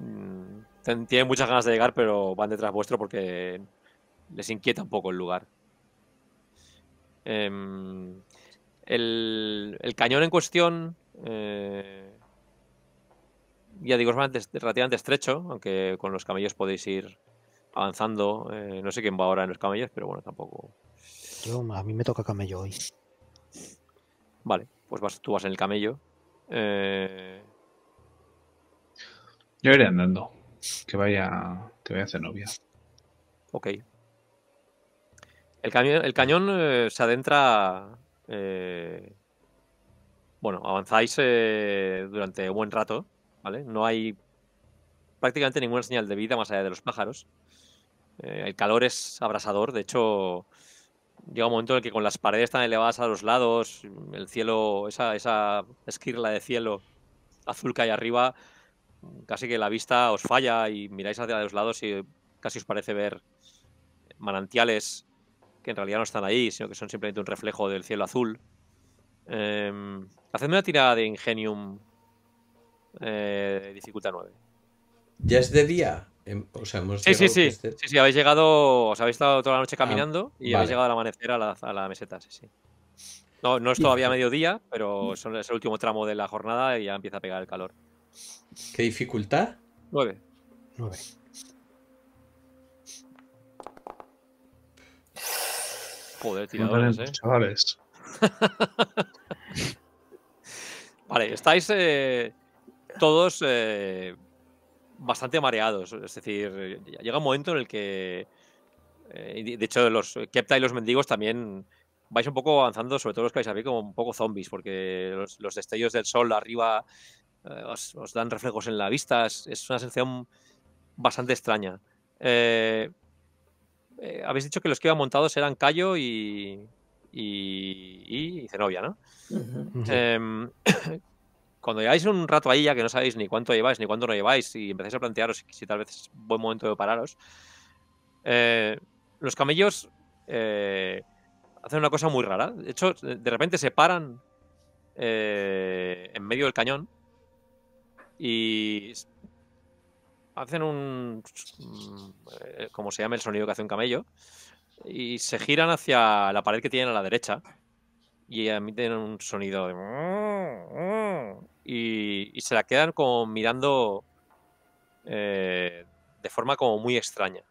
Mm, tienen muchas ganas de llegar, pero van detrás vuestro porque les inquieta un poco el lugar. Em, el, el, cañón en cuestión, eh, ya digo, es relativamente estrecho, aunque con los camellos podéis ir avanzando. no sé quién va ahora en los camellos, pero bueno, tampoco a mí me toca camello hoy. Vale, pues tú vas en el camello. Eh, Yo iré andando. Que vaya, que vaya a novia. Ok. El, cañón, el cañón eh, se adentra. Eh, bueno, avanzáis durante un buen rato, ¿vale? No hay prácticamente ninguna señal de vida más allá de los pájaros. el calor es abrasador, de hecho, llega un momento en el que con las paredes tan elevadas a los lados, el cielo, esa, esa esquirla de cielo azul que hay arriba, casi que la vista os falla y miráis hacia los lados y casi os parece ver manantiales que en realidad no están ahí, sino que son simplemente un reflejo del cielo azul. Eh, hacedme una tirada de Ingenium dificulta eh, dificultad 9. ¿Ya es de día? Em, sí, sí, sí. sí, sí. Habéis llegado, os habéis estado toda la noche ah, caminando y habéis llegado al amanecer a la, meseta. Sí, sí. No, es todavía mediodía, pero es el último tramo de la jornada y ya empieza a pegar el calor. ¿Qué dificultad? Nueve. Nueve. Joder, tiradores, eh. Chavales. [LAUGHS] vale, estáis eh, todos eh, bastante mareados. Es decir, llega un momento en el que. Eh, de hecho, los Kepta y los mendigos también vais un poco avanzando, sobre todo los que vais a ver como un poco zombies, porque los, destellos del sol arriba eh, os, dan reflejos en la vista. Es, una sensación bastante extraña. Eh, habéis dicho que los que iban montados eran Cayo y. y. Zenobia, ¿no? [CLEARS THROAT] cuando lleváis un rato ahí ya que no sabéis ni cuánto lleváis ni cuánto no lleváis y empezáis a plantearos si, tal vez es buen momento de pararos, eh, los camellos eh, hacen una cosa muy rara. De hecho, de repente se paran eh, en medio del cañón y hacen un... como se llama el sonido que hace un camello, y se giran hacia la pared que tienen a la derecha y emiten un sonido de... Mm, mm", y, se la quedan como mirando eh, de forma como muy extraña,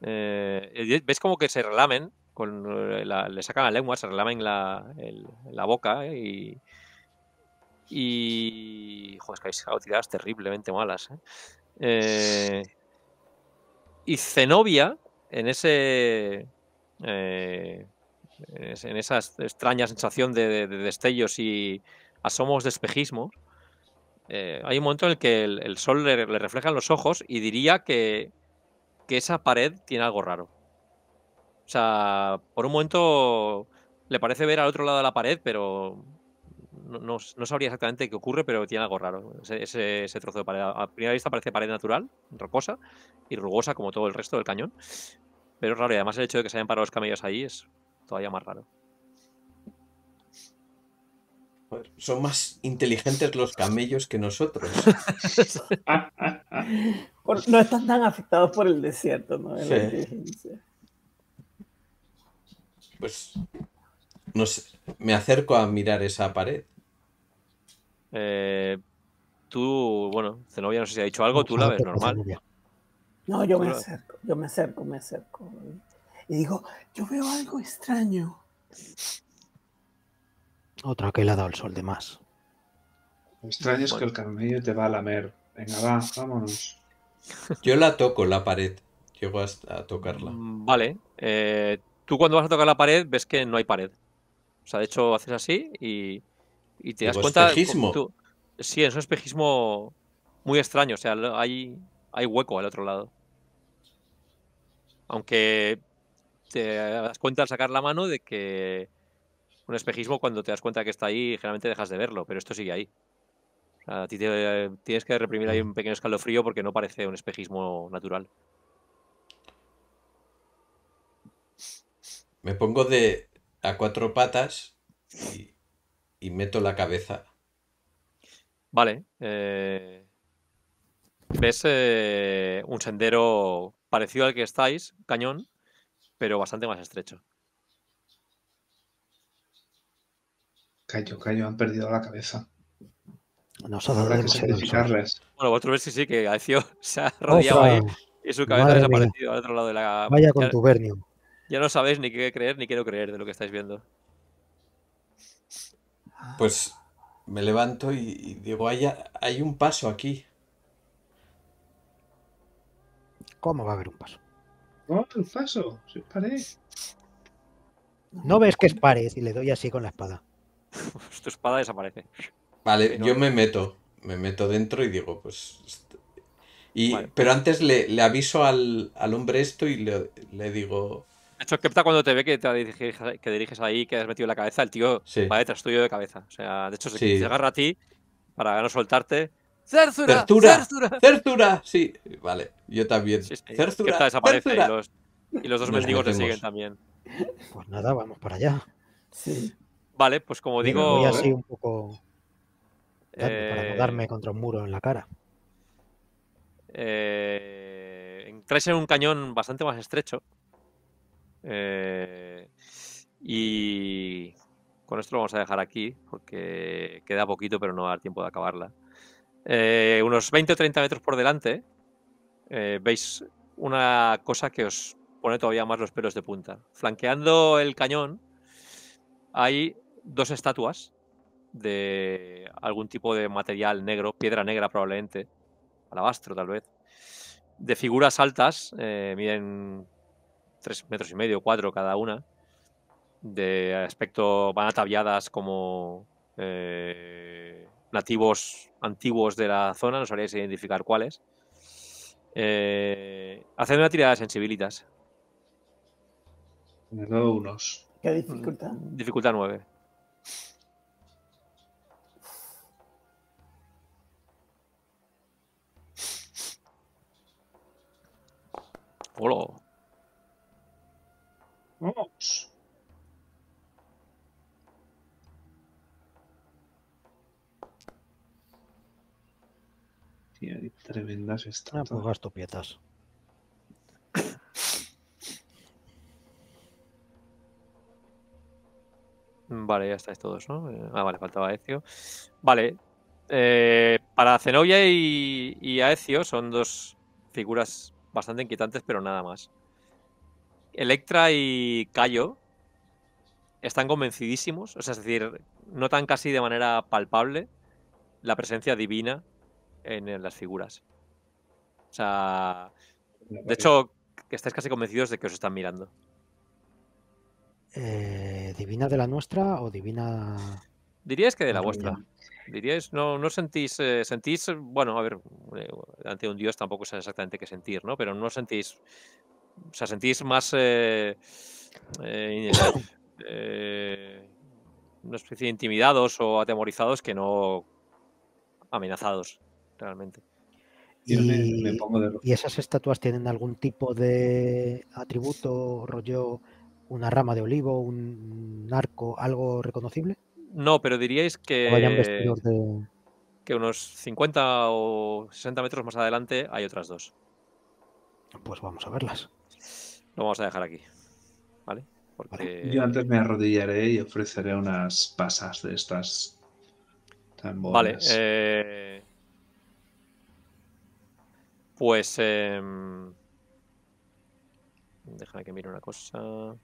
eh, ves como que se relamen, con eh, le sacan la lengua, se relamen la, boca y... Y... Joder, es que habéis tiradas terriblemente malas, y Zenobia, en ese en esa extraña sensación de, destellos y asomos de espejismo, eh, hay un momento en el que el, sol le, refleja en los ojos y diría que, que esa pared tiene algo raro. O sea, por un momento le parece ver al otro lado de la pared, pero no, sabría exactamente qué ocurre, pero tiene algo raro. Ese, ese, trozo de pared. A primera vista parece pared natural, rocosa y rugosa como todo el resto del cañón. Pero es raro, y además el hecho de que se hayan parado los camellos ahí es todavía más raro. Son más inteligentes los camellos que nosotros. no están tan afectados por el desierto, ¿no? Pues no me acerco a mirar esa pared. Eh, tú, bueno, Zenobia no sé si ha dicho algo, tú la ves normal. No, yo me acerco, yo me acerco, me acerco y digo, yo veo algo extraño. Otra que le ha dado el sol de más. Lo extraño es que el camello te va a lamer. Venga, va, vámonos. Yo la toco, la pared. Llego a tocarla. Mm, vale. Eh, tú cuando vas a tocar la pared ves que no hay pared. O sea, de hecho haces así y, y te das cuenta... Espejismo? Sí, es un espejismo muy extraño. O sea, hay, hay hueco al otro lado. Aunque te das cuenta al sacar la mano de que un espejismo cuando te das cuenta que está ahí generalmente dejas de verlo, pero esto sigue ahí. tienes que reprimir ahí un pequeño escalofrío porque no parece un espejismo natural. Me pongo de a cuatro patas y, meto la cabeza. Vale. Eh, ves eh, un sendero parecido al que estáis, cañón, pero bastante más estrecho. Cayo, cayo, han perdido la cabeza. No ha dado que Bueno, vosotros ves que sí, que Aecio [LAUGHS] se ha rodeado ahí y su cabeza ha desaparecido al otro lado de la. Vaya con tu vernio Ya no sabéis ni qué creer ni quiero creer de lo que estáis viendo. Pues me levanto y, digo, hay, hay un paso aquí. ¿Cómo va a haber un paso? No, oh, el paso, se No ves que es pares y le doy así con la espada. [LAUGHS] tu espada desaparece. Vale, yo me meto. Me meto dentro y digo, pues. Y, Pero antes le, aviso al, hombre esto y le, digo. De hecho, pasa cuando te ve que te diriges, que diriges ahí, que has metido la cabeza, el tío va detrás tuyo de cabeza. O sea, de hecho, se, se agarra a ti para no soltarte Cersura, Certura, sí, vale, yo también. desaparece Y, los, dos mendigos le siguen también. Pues nada, vamos para allá. Vale, pues como digo. Voy así un poco. Para eh, contra un muro en la cara. Eh... en un cañón bastante más estrecho. Eh, y con esto lo vamos a dejar aquí, porque queda poquito, pero no va a dar tiempo de acabarla. Eh, unos 20 o 30 metros por delante, eh, veis una cosa que os pone todavía más los pelos de punta. Flanqueando el cañón hay dos estatuas de algún tipo de material negro, piedra negra probablemente, alabastro tal vez, de figuras altas, eh, miden 3 metros y medio, cuatro cada una, de aspecto, van ataviadas como eh, nativos antiguos de la zona, no sabréis identificar cuáles. Eh, haced una tirada de sensibilitas. Me he dado unos. ¿Qué dificultad? Mm, dificultad 9. Hola. Vamos. tremendas están. Ah, pues vale, ya estáis todos, ¿no? Eh, ah, vale, faltaba Ezio. Vale. Eh, para Zenobia y, y son dos figuras bastante inquietantes, pero nada más. Electra y Cayo están convencidísimos, o sea, es decir, notan casi de manera palpable la presencia divina en las figuras. O sea, de hecho, que estáis casi convencidos de que os están mirando. Eh, ¿Divina de la nuestra o divina...? Diríais que de la vuestra. Diríais, no, no sentís, eh, sentís, bueno, a ver, eh, ante un dios tampoco sabes exactamente qué sentir, ¿no? Pero no sentís, o sea, sentís más... una especie de intimidados o atemorizados que no amenazados realmente. y, esas estatuas tienen algún tipo de atributo, rollo, una rama de olivo, un arco, algo reconocible? No, pero diríais que, que unos 50 o 60 metros más adelante hay otras dos. Pues vamos a verlas. Lo vamos a dejar aquí. ¿Vale? Yo antes me arrodillaré y ofreceré unas pasas de estas. Vale. Pues. Eh, déjame que mire una cosa.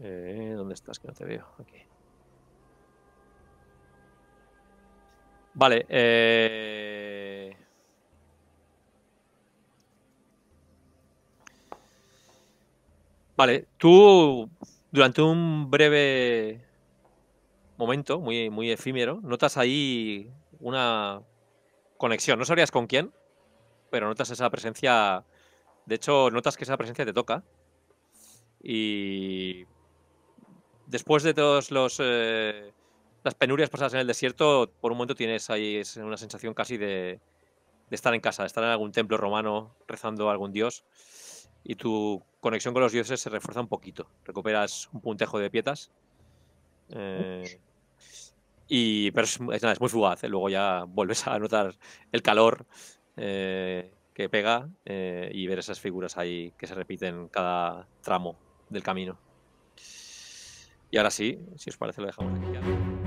Eh, ¿Dónde estás? Que no te veo. Aquí. Vale. Eh, vale, tú durante un breve momento, muy, muy efímero, notas ahí una conexión. No sabrías con quién, pero notas esa presencia. De hecho, notas que esa presencia te toca. Y después de todos los eh, las penurias pasadas en el desierto, por un momento tienes ahí una sensación casi de, estar en casa, de estar en algún templo romano rezando a algún dios. Y tu conexión con los dioses se refuerza un poquito. Recuperas un puntejo de pietas. Eh, y, pero es, muy fugaz. ¿eh? Luego ya vuelves a notar el calor eh, que pega eh, y ver esas figuras ahí que se repiten cada tramo del camino. Y ahora sí, si os parece, lo dejamos aquí. Ya.